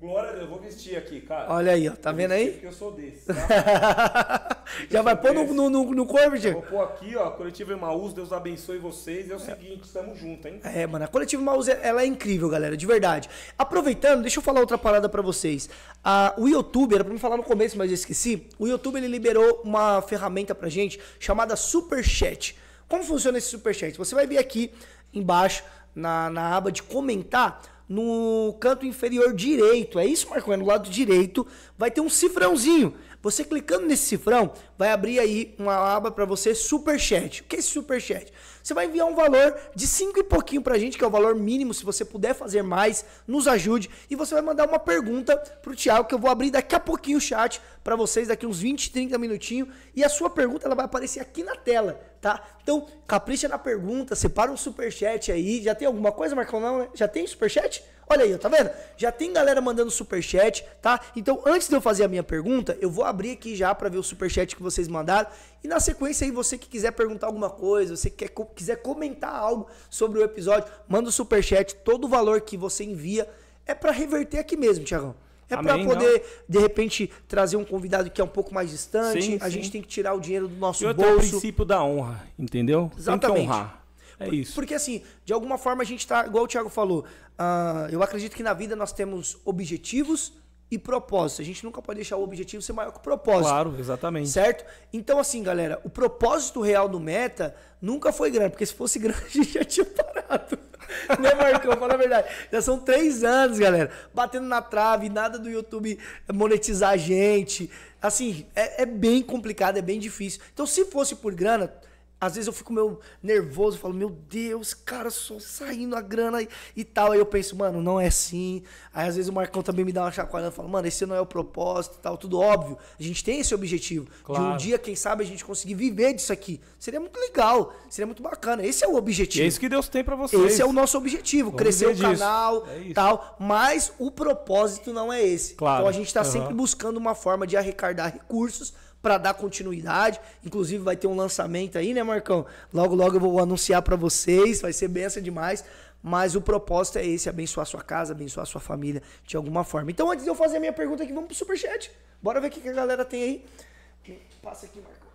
Glória, eu vou vestir aqui, cara. Olha aí, ó, tá eu vendo aí? Porque eu sou desse, tá? Já vai pôr no, no, no corpo, gente? Vou pôr aqui, ó, Coletivo Emaús, Deus abençoe vocês. É o é. seguinte, estamos juntos, hein? É, mano, a Coletivo Emaús, é, ela é incrível, galera, de verdade. Aproveitando, deixa eu falar outra parada para vocês. Ah, o YouTube, era pra me falar no começo, mas eu esqueci. O YouTube, ele liberou uma ferramenta pra gente chamada Super Chat. Como funciona esse Super Chat? Você vai vir aqui embaixo na, na aba de comentar, no canto inferior direito, é isso, Marco? É no lado direito, vai ter um cifrãozinho. Você clicando nesse cifrão, vai abrir aí uma aba para você, Superchat. O que é esse Superchat? Você vai enviar um valor de 5 e pouquinho pra gente, que é o valor mínimo. Se você puder fazer mais, nos ajude. E você vai mandar uma pergunta pro Thiago, que eu vou abrir daqui a pouquinho o chat para vocês, daqui uns 20, 30 minutinhos. E a sua pergunta ela vai aparecer aqui na tela, tá? Então, capricha na pergunta, separa um super chat aí. Já tem alguma coisa, Marcão? Não, né? Já tem super chat? Olha aí, tá vendo? Já tem galera mandando super chat, tá? Então, antes de eu fazer a minha pergunta, eu vou abrir aqui já para ver o super chat que vocês mandaram. E na sequência aí, você que quiser perguntar alguma coisa, você que quer, quiser comentar algo sobre o episódio, manda o super chat. Todo o valor que você envia é para reverter aqui mesmo, Tiagão. É para poder, não. de repente, trazer um convidado que é um pouco mais distante. Sim, a sim. gente tem que tirar o dinheiro do nosso e outro bolso. É o princípio da honra, entendeu? Exatamente. Tem que honrar. É isso. Porque assim, de alguma forma a gente está, igual o Thiago falou, uh, eu acredito que na vida nós temos objetivos e propósitos. A gente nunca pode deixar o objetivo ser maior que o propósito. Claro, exatamente. Certo? Então, assim, galera, o propósito real do Meta nunca foi grande, porque se fosse grande, a gente já tinha parado. né, Marcão? Fala a verdade. Já são três anos, galera, batendo na trave, nada do YouTube monetizar a gente. Assim, é, é bem complicado, é bem difícil. Então, se fosse por grana, às vezes eu fico meio nervoso, falo, meu Deus, cara, só saindo a grana e, e tal. Aí eu penso, mano, não é assim. Aí às vezes o Marcão também me dá uma chacoalhada, fala, mano, esse não é o propósito e tal, tudo óbvio. A gente tem esse objetivo. Claro. De um dia, quem sabe, a gente conseguir viver disso aqui. Seria muito legal, seria muito bacana. Esse é o objetivo. E é isso que Deus tem para vocês. Esse é o nosso objetivo, Vamos crescer o disso. canal é tal. Mas o propósito não é esse. Então, claro. Então a gente tá uhum. sempre buscando uma forma de arrecadar recursos para dar continuidade. Inclusive vai ter um lançamento aí, né, Marcão? Logo, logo eu vou anunciar para vocês, vai ser benção demais. Mas o propósito é esse, abençoar sua casa, abençoar sua família de alguma forma. Então, antes de eu fazer a minha pergunta aqui, vamos pro superchat. Bora ver o que, a galera tem aí. Passa aqui, Marcão.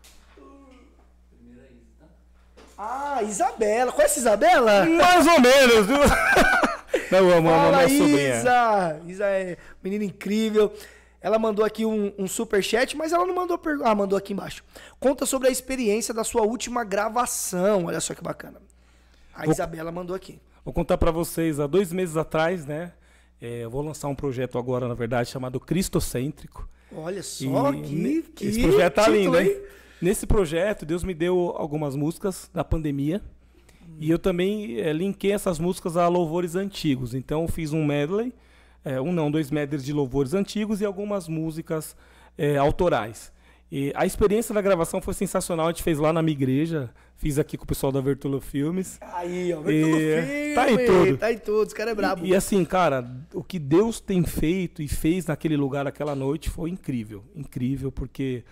Ah, Isabela. Conhece Isabela? Mais ou menos, viu? Não, eu amo, amo minha Isa. sobrinha. Isa é menina incrível. Ela mandou aqui um, um super chat, mas ela não mandou pergunta. Ah, mandou aqui embaixo. Conta sobre a experiência da sua última gravação. Olha só que bacana. A vou, Isabela mandou aqui. Vou contar para vocês, há dois meses atrás, né? É, eu vou lançar um projeto agora, na verdade, chamado Cristocêntrico. Olha só que, que Esse projeto tá lindo, hein? Nesse projeto, Deus me deu algumas músicas da pandemia. Hum. E eu também é, linkei essas músicas a louvores antigos. Então, eu fiz um medley é, um não, dois medleys de louvores antigos e algumas músicas é, autorais. E a experiência da gravação foi sensacional. A gente fez lá na minha igreja, fiz aqui com o pessoal da Vertulo Filmes. Aí, ó, Vertulo e... Filmes. Tá em tudo. Tá em tudo, os caras é brabo. E, e, assim, cara, o que Deus tem feito e fez naquele lugar aquela noite foi incrível. Incrível, porque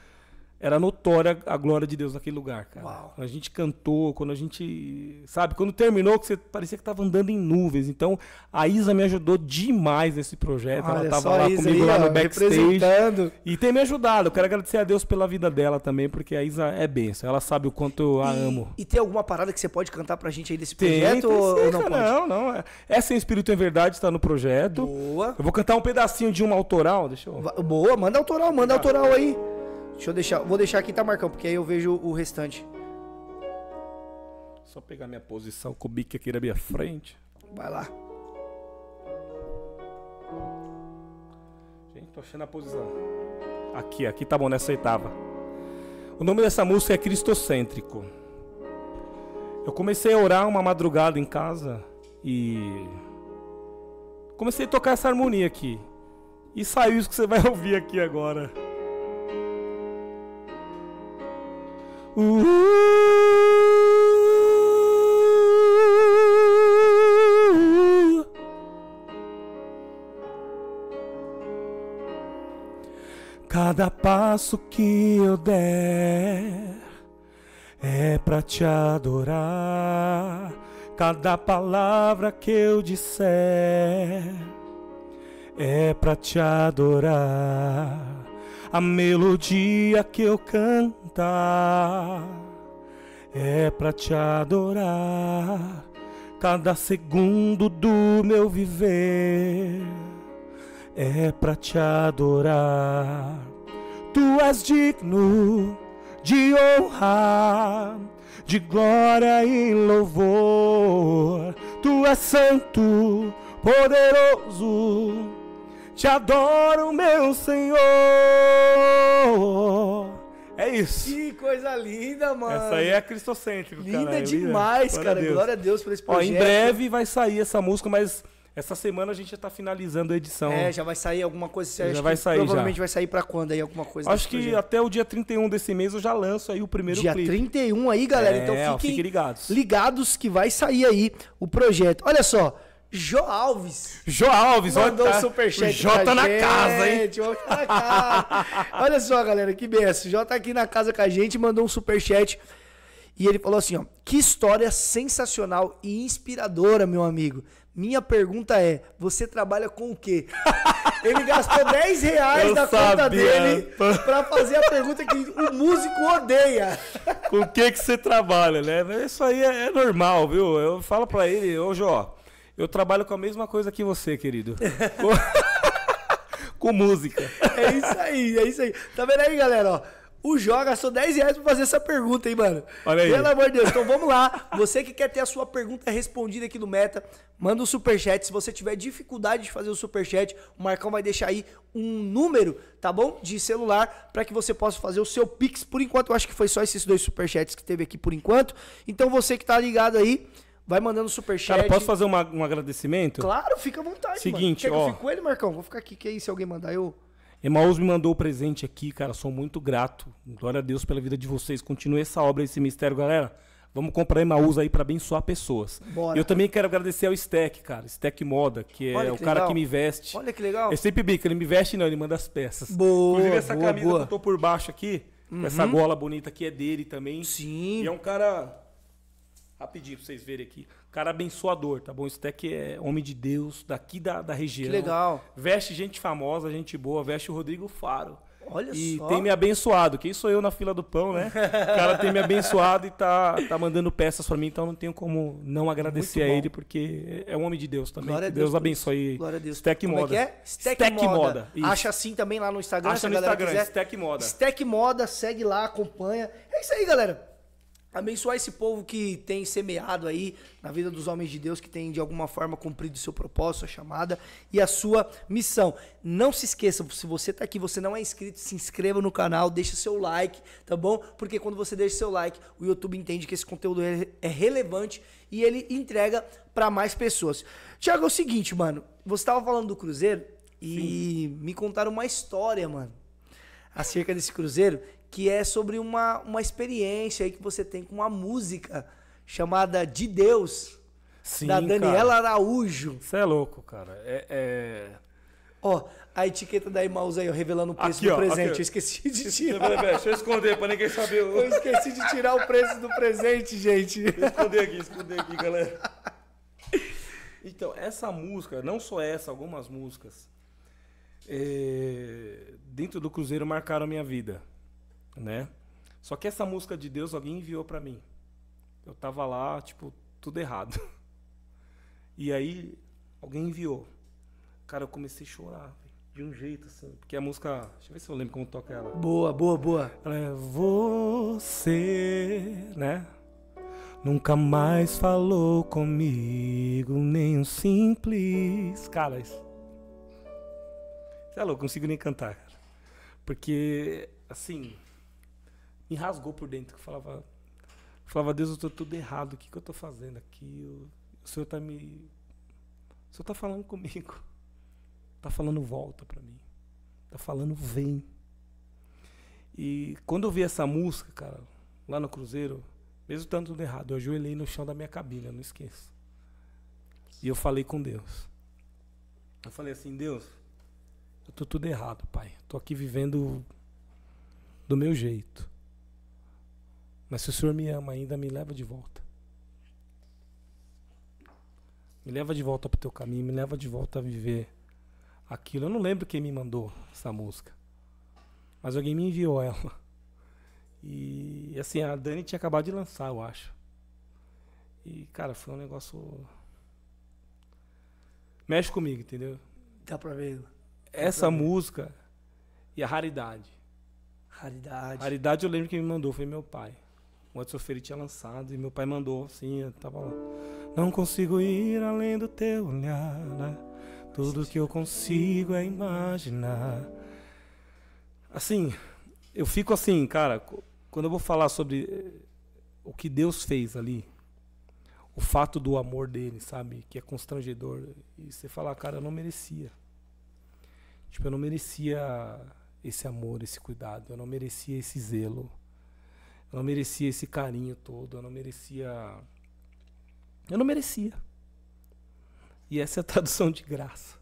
era notória a glória de Deus naquele lugar, cara. Uau. Quando a gente cantou, quando a gente. Sabe, quando terminou, que você parecia que estava andando em nuvens. Então, a Isa me ajudou demais nesse projeto. Olha, ela estava lá comigo aí, lá no backstage. E tem me ajudado. Eu quero agradecer a Deus pela vida dela também, porque a Isa é benção. Ela sabe o quanto eu a e, amo. E tem alguma parada que você pode cantar pra gente aí desse projeto? Tem, tem ou, ou não, pode? não, não. É, Essa é Espírito em Verdade, está no projeto. Boa. Eu vou cantar um pedacinho de uma autoral. Deixa eu. Boa, manda autoral, manda autoral aí. Deixa eu deixar. Vou deixar aqui, tá, Marcão? Porque aí eu vejo o restante. Só pegar minha posição com o bico aqui na minha frente. Vai lá. Gente, tô achando a posição. Aqui, aqui tá bom nessa oitava. O nome dessa música é Cristocêntrico. Eu comecei a orar uma madrugada em casa e comecei a tocar essa harmonia aqui. E saiu isso que você vai ouvir aqui agora. Uh. Cada passo que eu der é para te adorar. Cada palavra que eu disser é para te adorar. A melodia que eu canto cantar, é para te adorar. Cada segundo do meu viver é para te adorar. Tu és digno de honra, de glória e louvor. Tu és santo, poderoso. Te adoro, meu Senhor. É isso. Que coisa linda, mano. Essa aí é cristocêntrico, linda é demais, linda. cara. Glória a, Glória a Deus por esse projeto. Ó, em breve vai sair essa música, mas essa semana a gente já tá finalizando a edição. É, já vai sair alguma coisa. Você já vai sair Provavelmente já. vai sair para quando aí alguma coisa. Acho que projeto. até o dia 31 desse mês eu já lanço aí o primeiro dia clipe. Dia 31 aí, galera. É, então fiquem, ó, fiquem ligados. ligados que vai sair aí o projeto. Olha só, Jo Alves. Jo Alves, mandou olha, tá Mandou um superchat. O tá Jô tá na casa, hein? tá na casa. olha só, galera, que benção. O Jô tá aqui na casa com a gente, mandou um superchat. E ele falou assim: ó, que história sensacional e inspiradora, meu amigo. Minha pergunta é: você trabalha com o quê? Ele gastou 10 reais Eu da sabia. conta dele para fazer a pergunta que o músico odeia. Com o que, que você trabalha, né? Isso aí é, é normal, viu? Eu falo para ele, ô Jó. Eu trabalho com a mesma coisa que você, querido. com música. É isso aí, é isso aí. Tá vendo aí, galera? Ó, o Jó gastou 10 reais pra fazer essa pergunta, hein, mano? Olha aí. Pelo amor de Deus. Então vamos lá. Você que quer ter a sua pergunta respondida aqui no Meta, manda um superchat. Se você tiver dificuldade de fazer o superchat, o Marcão vai deixar aí um número, tá bom? De celular para que você possa fazer o seu Pix. Por enquanto, eu acho que foi só esses dois superchats que teve aqui por enquanto. Então você que tá ligado aí. Vai mandando superchat. Cara, posso fazer uma, um agradecimento? Claro, fica à vontade, Seguinte, mano. Quer ó. eu fico com ele, Marcão? Vou ficar aqui, que aí se alguém mandar eu... Emaús me mandou o presente aqui, cara. Sou muito grato. Glória a Deus pela vida de vocês. Continue essa obra, esse mistério, galera. Vamos comprar Emaús aí para abençoar pessoas. Bora. Eu também quero agradecer ao Stack, cara. Stack Moda, que é o cara legal. que me veste. Olha que legal. Eu é sempre bico, ele me veste não, ele manda as peças. Boa, Inclusive essa boa, camisa boa. que eu tô por baixo aqui, uhum. essa gola bonita aqui é dele também. Sim. E é um cara rapidinho pra vocês verem aqui. Cara abençoador, tá bom? Esse Tec é homem de Deus, daqui da, da região. Que legal. Veste gente famosa, gente boa, veste o Rodrigo Faro. Olha e só. tem me abençoado. Quem sou eu na fila do pão, né? O cara tem me abençoado e tá, tá mandando peças para mim, então não tenho como não agradecer a ele, porque é um homem de Deus também. Glória Deus, Deus, abençoe. Glória a Deus. Stack como é Moda. É que é? Stack, Stack Moda. Moda. Acha assim também lá no Instagram. Acha no Instagram, quiser. Stack Moda. Stack Moda, segue lá, acompanha. É isso aí, galera abençoar esse povo que tem semeado aí na vida dos homens de Deus, que tem de alguma forma cumprido o seu propósito, a chamada e a sua missão. Não se esqueça, se você está aqui, você não é inscrito, se inscreva no canal, deixa seu like, tá bom? Porque quando você deixa seu like, o YouTube entende que esse conteúdo é, é relevante e ele entrega para mais pessoas. Tiago, é o seguinte, mano, você estava falando do Cruzeiro e Sim. me contaram uma história, mano, acerca desse Cruzeiro que é sobre uma, uma experiência aí que você tem com uma música chamada De Deus, Sim, da Daniela cara. Araújo. Você é louco, cara. É, é... Ó, a etiqueta da Imaus aí, ó, revelando o preço aqui, do ó, presente. Aqui. Eu esqueci de tirar. Deixa eu esconder pra ninguém saber. Eu esqueci de tirar o preço do presente, gente. esconder aqui, esconder aqui, galera. Então, essa música, não só essa, algumas músicas, é... dentro do Cruzeiro marcaram a minha vida né? Só que essa música de Deus alguém enviou para mim. Eu tava lá, tipo, tudo errado. E aí alguém enviou. Cara, eu comecei a chorar, de um jeito assim, porque a música, deixa eu ver se eu lembro como toca ela. Boa, boa, boa. Ela é você, né? Nunca mais falou comigo nem um simples. Cara, isso. Sei é lá, eu consigo nem cantar, cara. Porque, assim, me rasgou por dentro. Eu falava, falava Deus, eu estou tudo errado. O que, que eu estou fazendo aqui? o Senhor está me. O Senhor está falando comigo. Está falando volta para mim. Está falando vem. E quando eu vi essa música, cara, lá no Cruzeiro, mesmo estando tudo errado, eu ajoelhei no chão da minha cabine, eu não esqueço. E eu falei com Deus. Eu falei assim, Deus, eu tô tudo errado, pai. Tô aqui vivendo do meu jeito. Mas se o Senhor me ama ainda, me leva de volta. Me leva de volta para o teu caminho, me leva de volta a viver aquilo. Eu não lembro quem me mandou essa música, mas alguém me enviou ela. E assim, a Dani tinha acabado de lançar, eu acho. E, cara, foi um negócio. Mexe comigo, entendeu? Dá pra ver. Dá Essa pra ver. música e a raridade. Raridade. Raridade eu lembro que me mandou, foi meu pai o Edson Ferri tinha lançado e meu pai mandou, assim, eu tava lá. Não consigo ir além do teu olhar, né? tudo que eu consigo é imaginar. Assim, eu fico assim, cara, quando eu vou falar sobre eh, o que Deus fez ali, o fato do amor dele, sabe, que é constrangedor, e você falar, cara, eu não merecia. Tipo, eu não merecia esse amor, esse cuidado, eu não merecia esse zelo. Eu não merecia esse carinho todo, eu não merecia. Eu não merecia. E essa é a tradução de graça.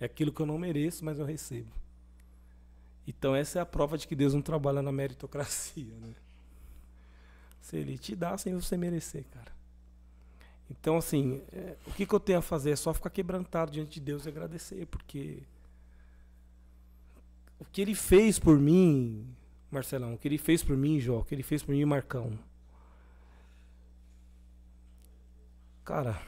É aquilo que eu não mereço, mas eu recebo. Então essa é a prova de que Deus não trabalha na meritocracia, né? Se ele te dá sem você merecer, cara. Então, assim, é, o que, que eu tenho a fazer? É só ficar quebrantado diante de Deus e agradecer, porque o que ele fez por mim Marcelão, o que ele fez por mim, Jó, o que ele fez por mim, Marcão. Cara,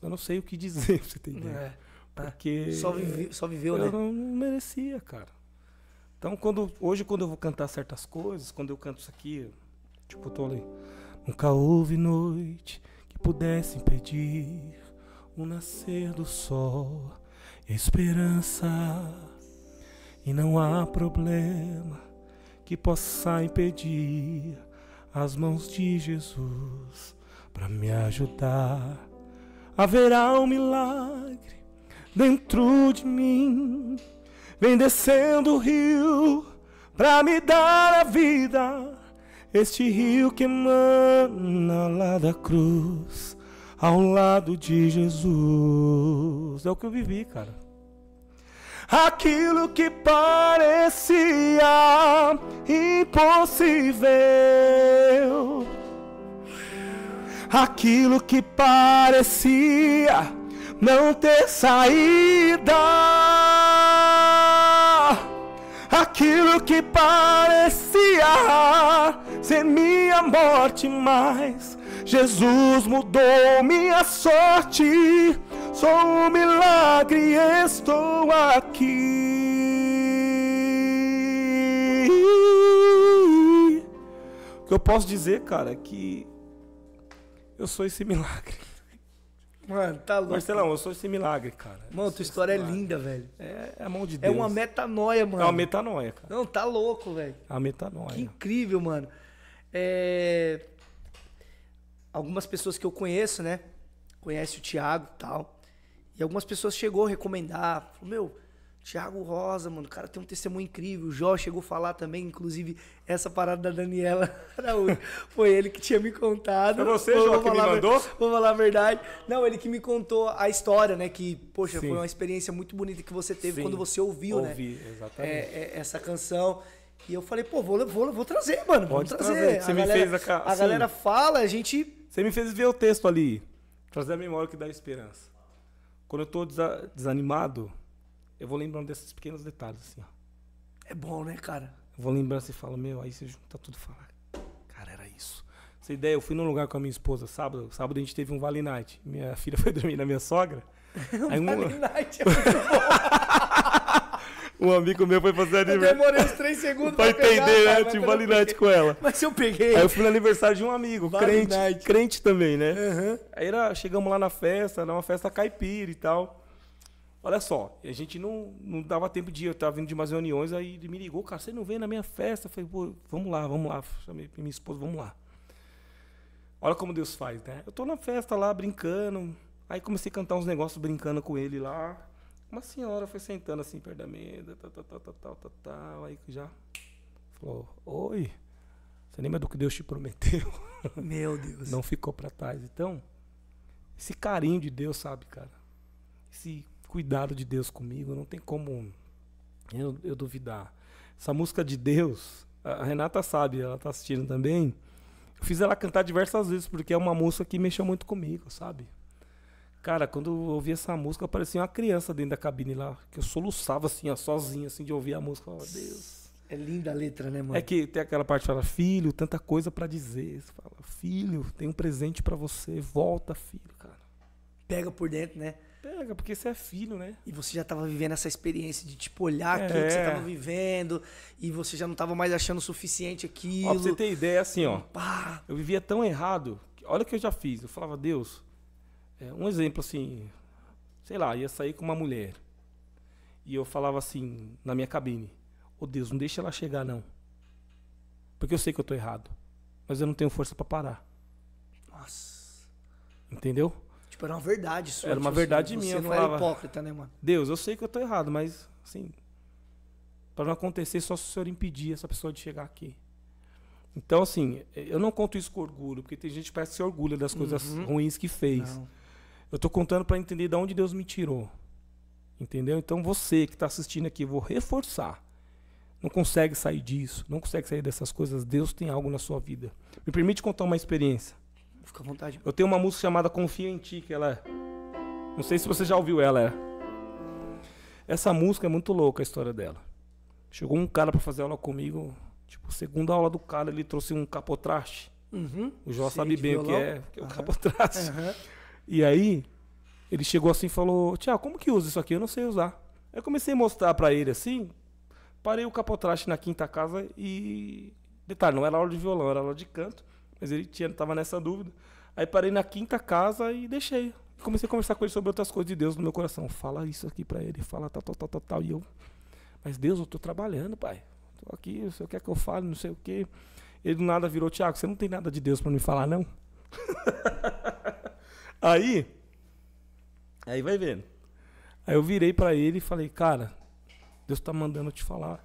eu não sei o que dizer, você tem ideia. É, é, porque só, vive, só viveu, eu né? Eu não merecia, cara. Então, quando, hoje, quando eu vou cantar certas coisas, quando eu canto isso aqui, tipo, eu tô ali. Nunca houve noite que pudesse impedir o nascer do sol e a esperança. E não há problema que possa impedir as mãos de Jesus para me ajudar. Haverá um milagre dentro de mim, vem descendo o rio para me dar a vida. Este rio que emana lá da cruz, ao lado de Jesus. É o que eu vivi, cara aquilo que parecia impossível. Aquilo que parecia não ter saída. Aquilo que parecia ser minha morte, mas Jesus mudou minha sorte. Sou um milagre, estou aqui. O que eu posso dizer, cara, é que eu sou esse milagre. Mano, tá louco. Marcelão, eu sou esse milagre, cara. Mano, tua história é linda, velho. É, é a mão de é Deus. É uma metanoia, mano. É uma metanoia, cara. Não, tá louco, velho. É uma metanoia. Que incrível, mano. É algumas pessoas que eu conheço, né? Conhece o Thiago e tal. E algumas pessoas chegou a recomendar. Falou, meu, Thiago Rosa, mano, o cara tem um testemunho incrível. O Jó chegou a falar também, inclusive, essa parada da Daniela Araújo. Foi ele que tinha me contado. Foi você, Jó, vou que falar, me mandou? Vou falar a verdade. Não, ele que me contou a história, né? Que, poxa, Sim. foi uma experiência muito bonita que você teve Sim. quando você ouviu, Ouvi, né? Ouvi, exatamente. É, é, essa canção. E eu falei, pô, vou, vou, vou trazer, mano. Pode vou trazer. trazer. Você a me galera, fez a... Assim. a galera assim. fala, a gente você me fez ver o texto ali. Trazer a memória que dá esperança. Quando eu estou desa desanimado, eu vou lembrando desses pequenos detalhes, assim, ó. É bom, né, cara? Eu vou lembrar e falo, meu, aí você junta tudo e fala, cara, era isso. Essa ideia, eu fui num lugar com a minha esposa sábado, sábado a gente teve um Vale Night. Minha filha foi dormir na minha sogra. um aí um... Vale Night é muito bom. Um amigo meu foi fazer aniversário. Eu demorei uns 3 segundos pra, pra entender, pegar, né? Tá, tipo Vale com ela. Mas eu peguei. Aí eu fui no aniversário de um amigo, crente. Crente também, né? Uhum. Aí era, chegamos lá na festa, era uma festa caipira e tal. Olha só, a gente não, não dava tempo de ir, eu tava vindo de umas reuniões, aí ele me ligou, cara, você não veio na minha festa? Eu falei, pô, vamos lá, vamos lá. Chamei minha esposa, vamos lá. Olha como Deus faz, né? Eu tô na festa lá, brincando. Aí comecei a cantar uns negócios brincando com ele lá. Uma senhora foi sentando assim perto da mesa, tal, tal, tal, tal, tal, tal, tal aí já falou: Oi, você lembra do que Deus te prometeu? Meu Deus. Não ficou para trás. Então, esse carinho de Deus, sabe, cara? Esse cuidado de Deus comigo, não tem como eu, eu duvidar. Essa música de Deus, a Renata sabe, ela tá assistindo também. Eu fiz ela cantar diversas vezes, porque é uma música que mexeu muito comigo, sabe? Cara, quando eu ouvi essa música, parecia uma criança dentro da cabine lá, que eu soluçava assim, ó, sozinho, assim, de ouvir a música. Oh, Deus. É linda a letra, né, mano? É que tem aquela parte que fala, filho, tanta coisa para dizer. Você fala, filho, tem um presente para você, volta, filho, cara. Pega por dentro, né? Pega, porque você é filho, né? E você já tava vivendo essa experiência de, tipo, olhar é. aquilo que você é. tava vivendo e você já não tava mais achando o suficiente aquilo. Ó, pra você ter ideia, assim, ó. Pá. Eu vivia tão errado, que, olha o que eu já fiz. Eu falava, Deus, é, um exemplo assim, sei lá, ia sair com uma mulher. E eu falava assim, na minha cabine: Ô oh, Deus, não deixa ela chegar, não. Porque eu sei que eu estou errado. Mas eu não tenho força para parar. Nossa. Entendeu? Tipo, era uma verdade isso Era uma tipo assim, verdade você, minha. Você não falava, era hipócrita, né, mano? Deus, eu sei que eu estou errado, mas, assim. Para não acontecer, só se o senhor impedir essa pessoa de chegar aqui. Então, assim, eu não conto isso com orgulho, porque tem gente que parece que se orgulha das coisas uhum. ruins que fez. Não. Eu estou contando para entender de onde Deus me tirou. Entendeu? Então você que está assistindo aqui, vou reforçar. Não consegue sair disso, não consegue sair dessas coisas. Deus tem algo na sua vida. Me permite contar uma experiência. Fica à vontade. Eu tenho uma música chamada Confia em Ti, que ela. É, não sei se você já ouviu ela. É. Essa música é muito louca a história dela. Chegou um cara para fazer aula comigo. Tipo, segunda aula do cara, ele trouxe um capotraste. Uhum. O Jó sabe bem o que é, que é o capotraste. Uhum. E aí, ele chegou assim e falou: Tiago, como que usa isso aqui? Eu não sei usar. Eu comecei a mostrar para ele assim, parei o capotraste na quinta casa e. Detalhe, não era aula de violão, era aula de canto, mas ele tinha, tava nessa dúvida. Aí parei na quinta casa e deixei. Comecei a conversar com ele sobre outras coisas de Deus no meu coração. Fala isso aqui para ele, fala tal, tal, tal, tal, tal. E eu, mas Deus, eu tô trabalhando, pai. Tô aqui, o senhor quer que eu fale, não sei o quê. Ele do nada virou, Tiago, você não tem nada de Deus para me falar, não? Aí, aí vai vendo. Aí eu virei para ele e falei, cara, Deus está mandando te falar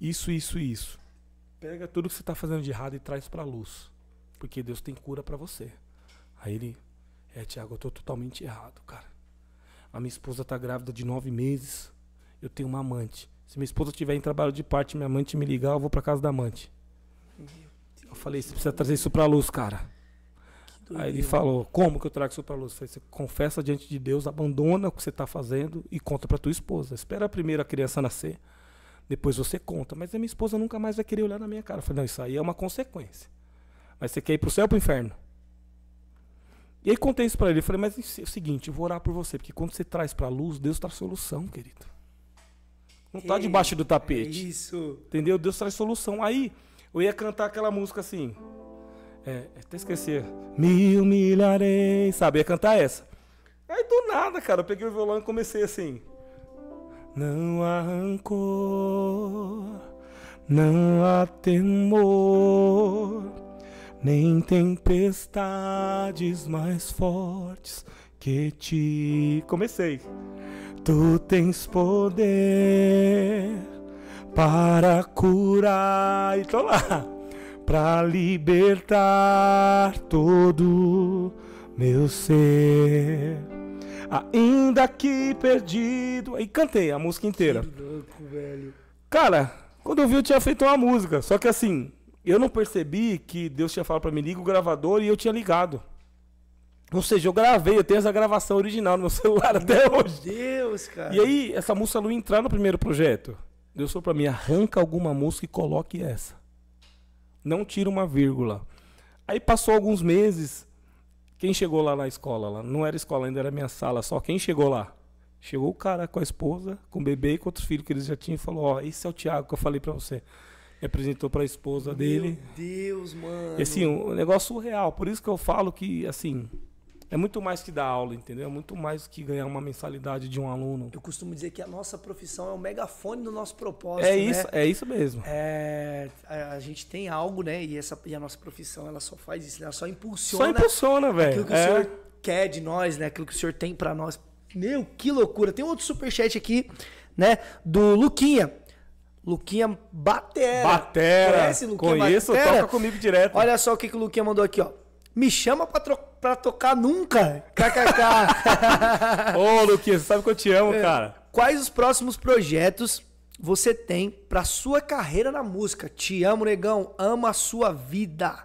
isso, isso, isso. Pega tudo que você está fazendo de errado e traz para a luz, porque Deus tem cura para você. Aí ele, é, Tiago, eu tô totalmente errado, cara. A minha esposa tá grávida de nove meses. Eu tenho uma amante. Se minha esposa tiver em trabalho de parte, minha amante me ligar, eu vou para casa da amante. Eu falei, você precisa trazer isso para a luz, cara. Aí ele falou: Como que eu trago isso para luz? Eu falei, você confessa diante de Deus, abandona o que você está fazendo e conta para tua esposa. Espera primeiro a criança nascer, depois você conta. Mas a minha esposa nunca mais vai querer olhar na minha cara. Eu falei: Não, isso aí é uma consequência. Mas você quer ir para o céu ou para o inferno? E aí contei isso para ele. Eu falei: Mas é o seguinte, eu vou orar por você, porque quando você traz para luz, Deus traz solução, querido. Não está debaixo do é, é tapete. É isso. Entendeu? Deus traz solução. Aí eu ia cantar aquela música assim. É, até esqueci. Me humilharei. Sabia cantar essa. Aí do nada, cara, eu peguei o violão e comecei assim. Não há rancor, não há temor, nem tempestades mais fortes que te. Comecei. Tu tens poder para curar. E tô lá para libertar todo meu ser. Ainda que perdido. Aí cantei a música inteira. Que louco, velho. Cara, quando eu vi, eu tinha feito uma música. Só que assim, eu não percebi que Deus tinha falado para mim: liga o gravador e eu tinha ligado. Ou seja, eu gravei, eu tenho essa gravação original no meu celular meu até hoje. Meu Deus, cara. E aí, essa música não entrar no primeiro projeto. Deus falou pra mim: arranca alguma música e coloque essa não tira uma vírgula. Aí passou alguns meses, quem chegou lá na escola? Lá, não era escola, ainda era minha sala, só quem chegou lá? Chegou o cara com a esposa, com o bebê e com outros filhos que eles já tinham e falou: Ó, oh, esse é o Tiago que eu falei para você. Me apresentou para a esposa Meu dele. Meu Deus, mano. E assim, um negócio surreal. Por isso que eu falo que, assim, é muito mais que dar aula, entendeu? É muito mais que ganhar uma mensalidade de um aluno. Eu costumo dizer que a nossa profissão é o megafone do nosso propósito. É né? isso, né? é isso mesmo. É, a, a, gente tem algo, né? E, essa, e a nossa profissão, ela só faz isso, né? ela só impulsiona. Só impulsiona, velho. Aquilo que é. o senhor quer de nós, né? Aquilo que o senhor tem para nós. Meu, que loucura. Tem outro superchat aqui, né? Do Luquinha. Luquinha Batera. Batera. Conhece Luquinha Conheço, Batera? toca comigo direto. Olha só o que, que o Luquinha mandou aqui, ó me chama pra, tro- pra tocar nunca. KKK. Ô, Luquinha, você sabe que eu te amo, é. cara. Quais os próximos projetos você tem pra sua carreira na música? Te amo, negão. Amo a sua vida.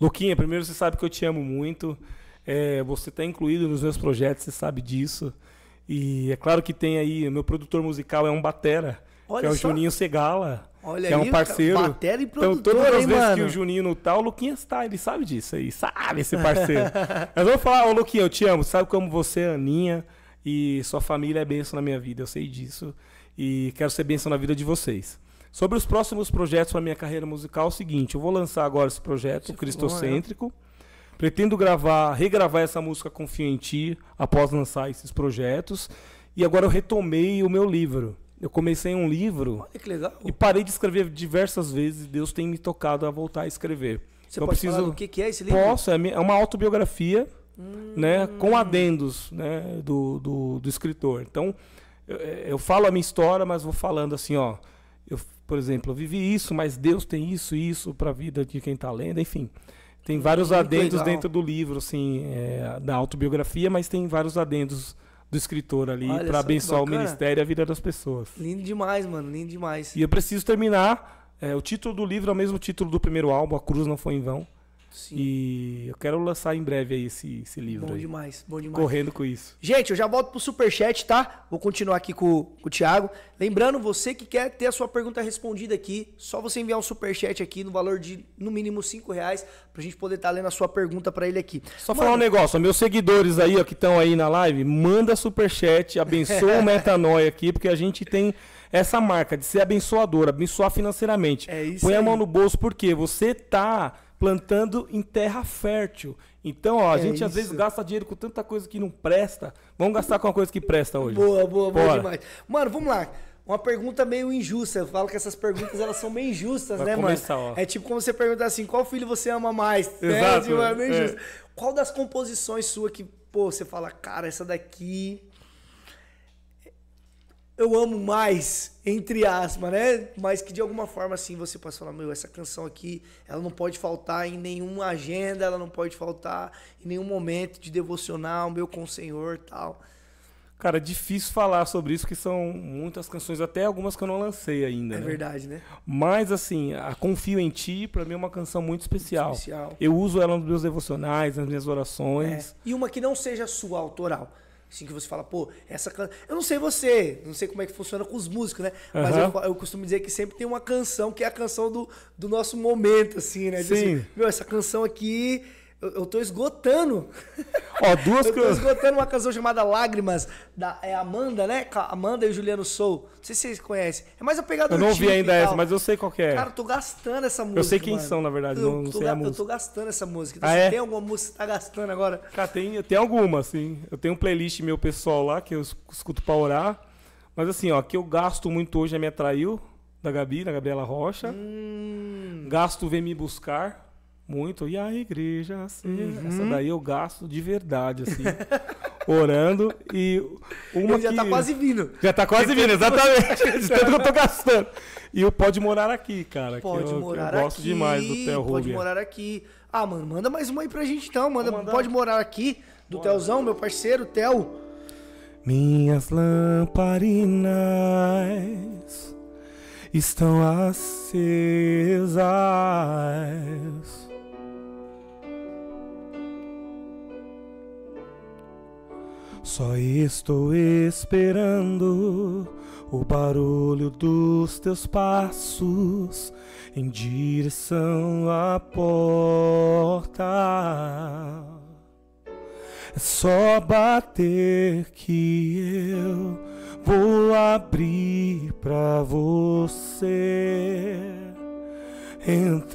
Luquinha, primeiro você sabe que eu te amo muito. É, você está incluído nos meus projetos, você sabe disso. E é claro que tem aí, meu produtor musical é um batera, Olha que é o só. Juninho Segala. Olha que aí, é um parceiro. Batera e então, produtor, então, todas as hein, vezes mano? que o Juninho não tá, o Luquinhas tá, ele sabe disso aí, sabe esse parceiro. Mas vamos falar, ô Luquinha, eu te amo, sabe como você, é, Aninha, e sua família é benção na minha vida, eu sei disso. E quero ser benção na vida de vocês. Sobre os próximos projetos para minha carreira musical, é o seguinte, eu vou lançar agora esse projeto, o Cristocêntrico. É. Pretendo gravar, regravar essa música Confio em Ti, após lançar esses projetos. E agora eu retomei o meu livro eu comecei um livro Olha que legal. e parei de escrever diversas vezes. Deus tem me tocado a voltar a escrever. Você eu pode preciso... falar o que, que é esse livro? Posso, é, é uma autobiografia, hum. né, com adendos né, do, do, do escritor. Então, eu, é, eu, falo a minha história, mas vou falando assim, ó. Eu, por exemplo, eu vivi isso, mas Deus tem isso e isso para a vida de quem está lendo, enfim. Tem vários hum, adendos dentro do livro, assim, é, da autobiografia, mas tem vários adendos do escritor ali para abençoar o ministério e a vida das pessoas. Lindo demais, mano, lindo demais. E eu preciso terminar. É, o título do livro é o mesmo título do primeiro álbum, A Cruz Não Foi em Vão. Sim. E eu quero lançar em breve aí esse, esse livro. Bom aí. demais, bom demais. Correndo com isso. Gente, eu já volto pro Superchat, tá? Vou continuar aqui com, com o Thiago. Lembrando, você que quer ter a sua pergunta respondida aqui, só você enviar um Superchat aqui no valor de no mínimo 5 reais pra gente poder estar tá lendo a sua pergunta para ele aqui. Só Mano, falar um negócio, meus seguidores aí ó, que estão aí na live, manda Superchat, abençoa o Metanoia aqui, porque a gente tem essa marca de ser abençoador, abençoar financeiramente. É isso Põe aí. a mão no bolso, porque você tá plantando em terra fértil. Então, ó, a é gente isso. às vezes gasta dinheiro com tanta coisa que não presta. Vamos gastar com uma coisa que presta hoje. Boa, boa, Bora. boa demais. Mano, vamos lá. Uma pergunta meio injusta. Eu falo que essas perguntas elas são meio injustas, Vai né, começar, mano? Ó. É tipo como você perguntar assim, qual filho você ama mais? Né? Exato. Né? é meio é. injusto. Qual das composições sua que, pô, você fala, cara, essa daqui eu amo mais, entre aspas, né? Mas que de alguma forma, assim, você possa falar, meu, essa canção aqui, ela não pode faltar em nenhuma agenda, ela não pode faltar em nenhum momento de devocional, meu com o Senhor tal. Cara, difícil falar sobre isso, que são muitas canções, até algumas que eu não lancei ainda. É né? verdade, né? Mas, assim, a Confio em Ti, para mim, é uma canção muito especial. muito especial. Eu uso ela nos meus devocionais, nas minhas orações. É. E uma que não seja sua autoral. Assim, que você fala, pô, essa canção. Eu não sei você, não sei como é que funciona com os músicos, né? Uhum. Mas eu, eu, costumo dizer que sempre tem uma canção que é a canção do, do nosso momento, assim, né? Sim. Assim, Meu, essa canção aqui eu, eu tô esgotando. Ó, duas coisas. eu tô esgotando uma canção chamada Lágrimas, da é Amanda, né? Amanda e o Juliano Sou. Não sei se vocês conhecem. É mais a pegada Eu não vi ainda essa, mas eu sei qual é. Cara, eu tô gastando essa música. Eu sei quem mano. são, na verdade. Eu, não, não sei a música. Eu tô gastando essa música. Então, ah, é? tem alguma música que tá gastando agora? Cara, tem, tem alguma, assim. Eu tenho um playlist meu pessoal lá que eu escuto pra orar. Mas assim, ó, que eu gasto muito hoje é Me Atraiu, da Gabi, da Gabriela Rocha. Hum. Gasto Vem Me Buscar, muito. E a igreja, assim, uhum. essa daí eu gasto de verdade, assim. orando e uma Ele já tá que... tá quase vindo. Já tá quase vindo, exatamente. de tanto que eu tô gastando. E o Pode Morar Aqui, cara. Pode eu, Morar Aqui. Eu gosto aqui, demais do Theo Pode Rubia. Morar Aqui. Ah, mano, manda mais uma aí pra gente então. Manda Pode Morar Aqui, do Telzão, meu parceiro, Theo. Minhas lamparinas estão acesas Só estou esperando o barulho dos teus passos em direção à porta. É só bater que eu vou abrir pra você entrar.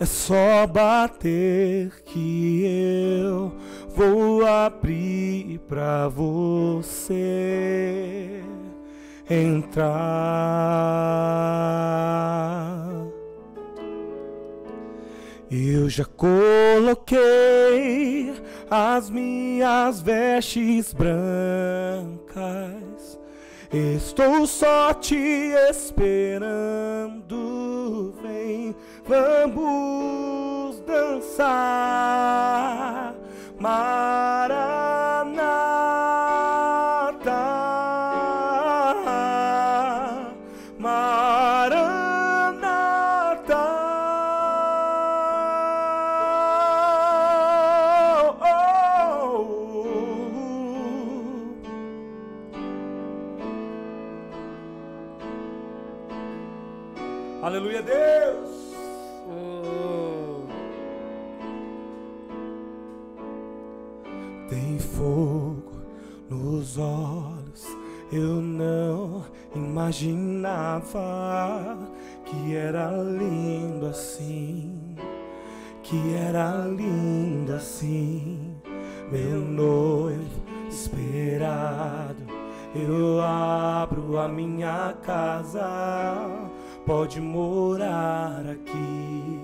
É só bater que eu vou abrir para você entrar. Eu já coloquei as minhas vestes brancas Estou só te esperando, vem, vamos dançar, Maraná. olhos eu não imaginava que era lindo assim, que era lindo assim, meu noivo esperado. Eu abro a minha casa, pode morar aqui,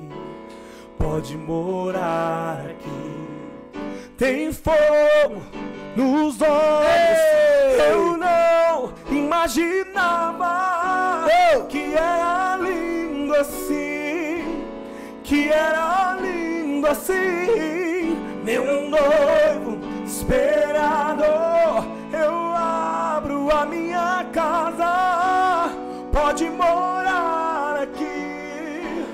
pode morar aqui. Tem fogo nos olhos. Eu não imaginava Ei. que era lindo assim. Que era lindo assim. Meu noivo esperador. Eu abro a minha casa. Pode morar aqui.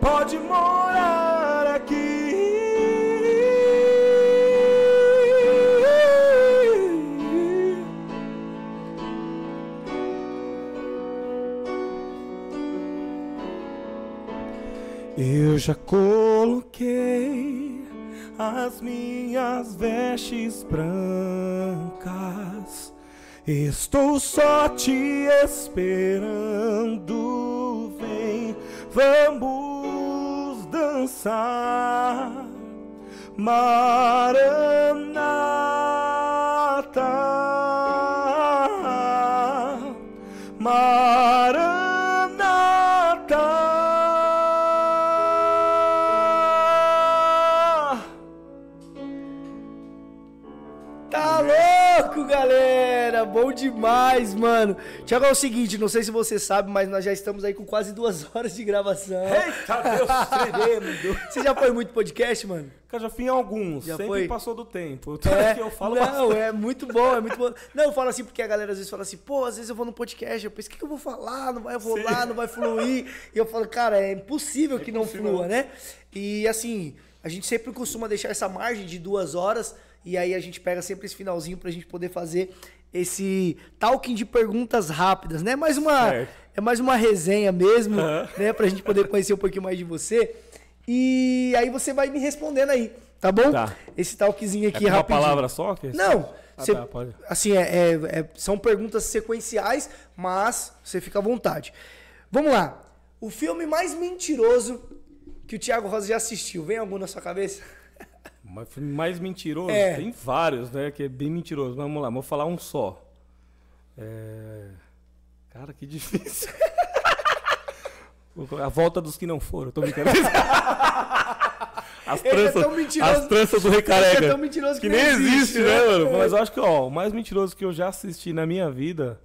Pode morar Eu já coloquei as minhas vestes brancas. Estou só te esperando, vem, vamos dançar, Maranata. bom demais, mano. Tiago, é o seguinte, não sei se você sabe, mas nós já estamos aí com quase duas horas de gravação. Eita, Deus tremendo. Você já foi muito podcast, mano? Cara, já fui em alguns. Já Sempre foi? passou do tempo. Então é, eu falo Não, bastante. é muito bom, é muito bom. Não, eu falo assim porque a galera às vezes fala assim, pô, às vezes eu vou no podcast, eu penso, o que, que eu vou falar? Não vai rolar, não vai fluir. E eu falo, cara, é impossível é que impossível. não flua, né? E assim... A gente sempre costuma deixar essa margem de duas horas e aí a gente pega sempre esse finalzinho pra gente poder fazer esse talking de perguntas rápidas, né? É mais uma é mais uma resenha mesmo, uhum. né, pra gente poder conhecer um pouquinho mais de você. E aí você vai me respondendo aí, tá bom? Tá. Esse talkzinho é aqui é uma Uma palavra só? Que... Não. Ah, você, tá, assim, é, é, é, são perguntas sequenciais, mas você fica à vontade. Vamos lá. O filme mais mentiroso que o Thiago Rosa já assistiu, vem algum na sua cabeça? Mas mais mentiroso? É. Tem vários, né? Que é bem mentiroso. Mas vamos lá, vou falar um só. É... Cara, que difícil. A volta dos que não foram, tô brincando. As é tranças, é as tranças do Recarega. É que, que, nem existe, existe né, né? mano? É. Mas eu acho que, ó, o mais mentiroso que eu já assisti na minha vida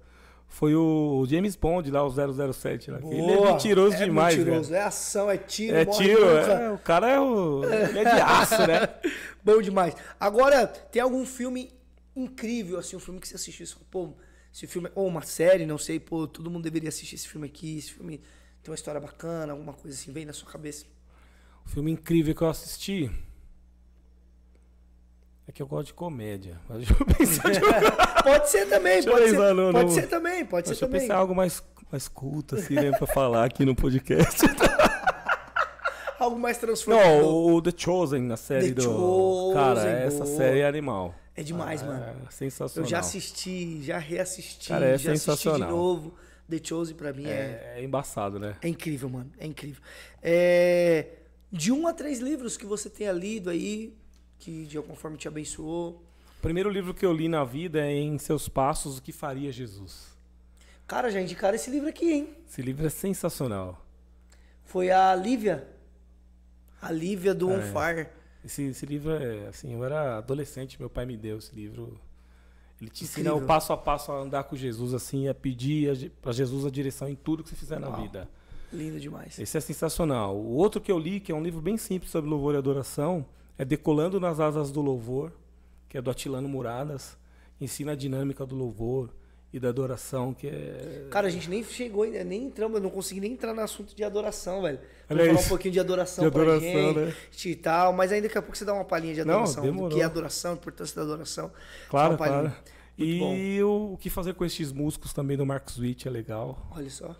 foi o James Bond lá, o 007. Lá, ele é mentiroso é demais. Mentiroso. É ação, é tiro. É tiro. É, o cara é, o, é de aço, né? Bom demais. Agora, tem algum filme incrível, assim, um filme que você assistiu e falou, pô, esse filme, é, ou uma série, não sei, pô, todo mundo deveria assistir esse filme aqui, esse filme tem uma história bacana, alguma coisa assim, vem na sua cabeça. O filme incrível que eu assisti, é que eu gosto de comédia, mas deixa eu pensar de... pode ser também, pode ser, também, pode ser também, pode deixa ser eu pensar algo mais, mais culto, assim, né, pra falar aqui no podcast. algo mais transformador. Não, o The Chosen, na série The do... Chosen, Cara, boa. essa série é animal. É demais, ah, mano. É sensacional. Eu já assisti, já reassisti, Cara, é já assisti de novo. The Chosen pra mim é... É, é embaçado, né? É incrível, mano, é incrível. É... De um a três livros que você tenha lido aí que de alguma forma te abençoou? O primeiro livro que eu li na vida é Em Seus Passos, O que Faria Jesus. Cara, já indicaram esse livro aqui, hein? Esse livro é sensacional. Foi a Lívia. A Lívia do é, On Fire. Esse, esse livro é, assim, eu era adolescente, meu pai me deu esse livro. Ele te ensina o passo a passo a andar com Jesus, assim, a pedir para Jesus a direção em tudo que você fizer Uau. na vida. Lindo demais. Esse é sensacional. O outro que eu li, que é um livro bem simples sobre louvor e adoração, é Decolando nas Asas do Louvor, que é do Atilano Muradas, ensina a dinâmica do louvor e da adoração, que é. Cara, a gente nem chegou ainda, né, nem entramos, não consegui nem entrar no assunto de adoração, velho. Vamos falar isso. um pouquinho de adoração, de adoração pra gente né? e tal, mas ainda daqui a pouco você dá uma palhinha de adoração, não, do que é adoração, a importância da adoração. Claro, claro. E o, o, que fazer com estes músicos também do Marcos Witt é legal. Olha só.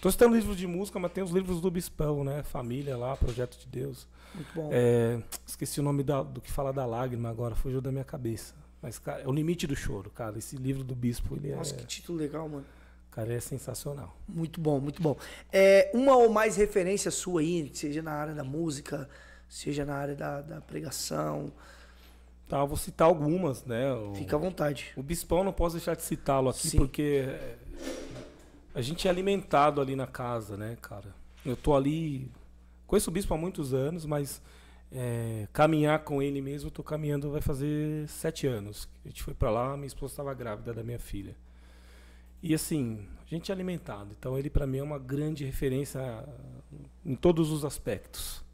Tô citando livros de música, mas tem os livros do Bispão, né? Família lá, Projeto de Deus. Muito bom. É, esqueci o nome da, do que fala da lágrima agora, fugiu da minha cabeça. Mas, cara, é o limite do choro, cara. Esse livro do Bispo, ele Nossa, é... que título legal, mano. Cara, é sensacional. Muito bom, muito bom. É, uma ou mais referência sua aí, seja na área da música, seja na área da, da pregação, Tá, vou citar algumas, né? O, Fica à vontade. O Bispão não posso deixar de citá-lo aqui, Sim. porque é, a gente é alimentado ali na casa, né, cara? Eu tô ali Conheço o bispo há muitos anos, mas é, caminhar com ele mesmo, estou caminhando, vai fazer sete anos. A gente foi para lá, minha esposa estava grávida da minha filha. E assim, a gente é alimentado. Então ele para mim é uma grande referência em todos os aspectos.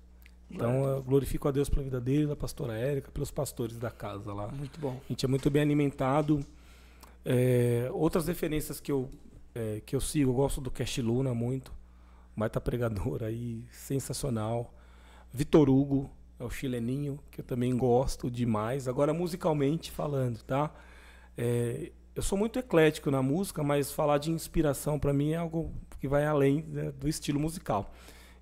Então eu glorifico a Deus pela vida dele, da pastora Érica, pelos pastores da casa lá. Muito bom. A gente é muito bem alimentado. É, outras referências que eu, é, que eu sigo, eu gosto do Cash Luna muito. Marta pregador aí, sensacional. Vitor Hugo, é o chileninho, que eu também gosto demais. Agora, musicalmente falando, tá? É, eu sou muito eclético na música, mas falar de inspiração para mim é algo que vai além né, do estilo musical.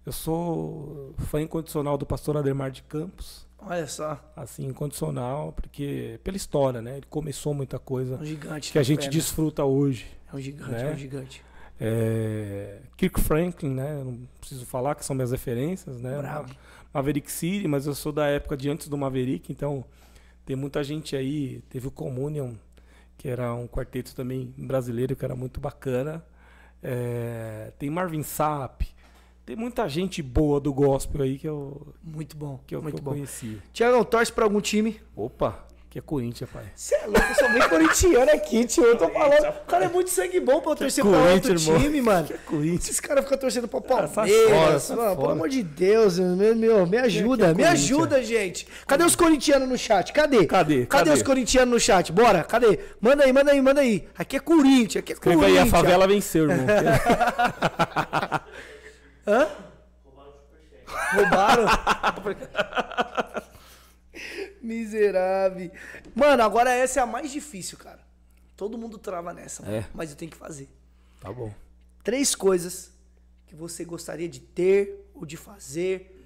Eu sou fã incondicional do pastor Ademar de Campos. Olha só. Assim, incondicional, porque pela história, né? Ele começou muita coisa um que a gente né? desfruta né? hoje. É um gigante, né? é um gigante. É, Kirk Franklin, né? Não preciso falar que são minhas referências, né? Bravo. Maverick City, mas eu sou da época de antes do Maverick, então tem muita gente aí. Teve o Communion, que era um quarteto também brasileiro que era muito bacana. É, tem Marvin Sapp. Tem muita gente boa do gospel aí que eu. Muito bom. Que eu, muito que eu bom. conheci. Tiagão, torce para algum time? Opa! Que é Corinthians, pai. Você é louco, eu sou bem corintiano aqui, tio. Eu tô falando. O cara é muito sangue bom pra eu é torcer que pra outro irmão. time, mano. Que é Corinthians. Esses caras ficam torcendo pra Palmeiras. Ah, mano, pelo amor de Deus, meu, meu me é ajuda. É me ajuda, gente. Cadê os corintianos no chat? Cadê? Cadê? Cadê, Cadê os corintianos no chat? Bora, cadê? Manda aí, manda aí, manda aí. Aqui é Corinthians, aqui é Escreva Corinthians. aí, a favela venceu, irmão. Hã? Roubaram? Miserável. Mano, agora essa é a mais difícil, cara. Todo mundo trava nessa, é. mas eu tenho que fazer. Tá bom. Três coisas que você gostaria de ter ou de fazer,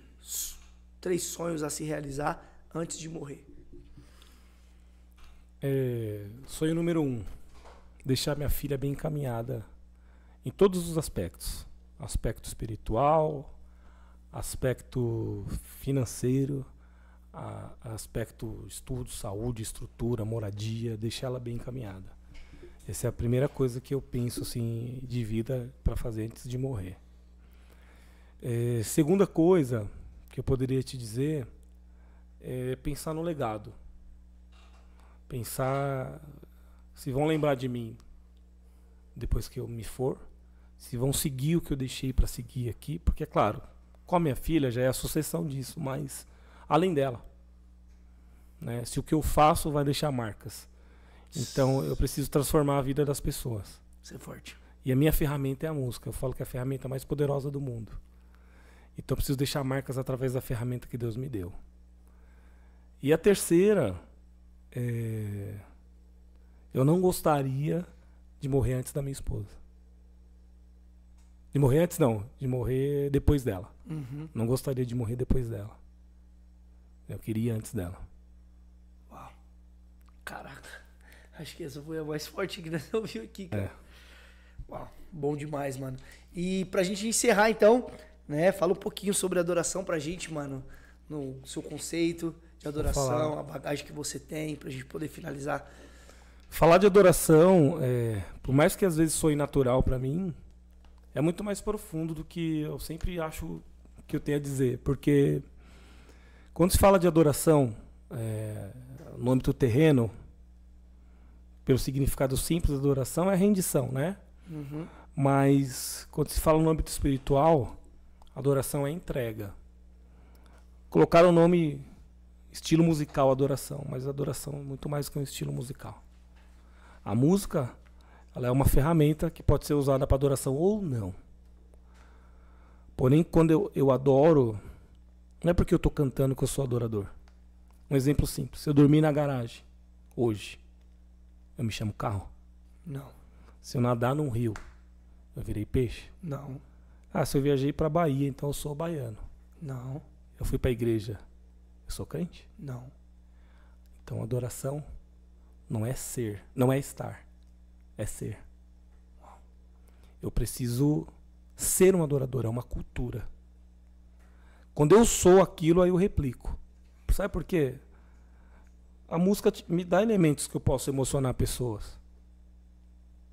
três sonhos a se realizar antes de morrer. É, sonho número um: deixar minha filha bem encaminhada em todos os aspectos, aspecto espiritual, aspecto financeiro, a, aspecto estudo, saúde, estrutura, moradia, deixar ela bem encaminhada. Essa é a primeira coisa que eu penso assim de vida para fazer antes de morrer. É, segunda coisa que eu poderia te dizer é pensar no legado. Pensar se vão lembrar de mim depois que eu me for, se vão seguir o que eu deixei para seguir aqui, porque é claro, com a minha filha já é a sucessão disso, mas além dela. Né? Se o que eu faço vai deixar marcas. Então eu preciso transformar a vida das pessoas. Ser forte. E a minha ferramenta é a música. Eu falo que é a ferramenta mais poderosa do mundo. Então eu preciso deixar marcas através da ferramenta que Deus me deu. E a terceira, é... eu não gostaria de morrer antes da minha esposa. De morrer antes, não. De morrer depois dela. Uhum. Não gostaria de morrer depois dela. Eu queria antes dela. Uau. Caraca. Acho que essa foi a mais forte que nós ouviu aqui, cara. É. Uau, bom demais, mano. E pra gente encerrar, então, né? Fala um pouquinho sobre adoração pra gente, mano. No seu conceito de adoração, a bagagem que você tem, pra gente poder finalizar. Falar de adoração, é, por mais que às vezes soe natural para mim, é muito mais profundo do que eu sempre acho que eu tenho a dizer. Porque quando se fala de adoração é, no âmbito terreno, pelo significado simples, adoração é rendição, né? Uhum. Mas quando se fala no âmbito espiritual, adoração é entrega. Colocaram o nome estilo musical adoração, mas adoração é muito mais que um estilo musical. A música ela é uma ferramenta que pode ser usada para adoração ou não. Porém, quando eu, eu adoro não é porque eu estou cantando que eu sou adorador. Um exemplo simples. Eu dormi na garagem hoje. Eu me chamo carro? Não. Se eu nadar num rio, eu virei peixe? Não. Ah, se eu viajei para Bahia, então eu sou baiano? Não. Eu fui para a igreja, eu sou crente? Não. Então adoração não é ser, não é estar, é ser. Eu preciso ser um adorador, é uma cultura. Quando eu sou aquilo, aí eu replico. Sabe por quê? A música me dá elementos que eu posso emocionar pessoas.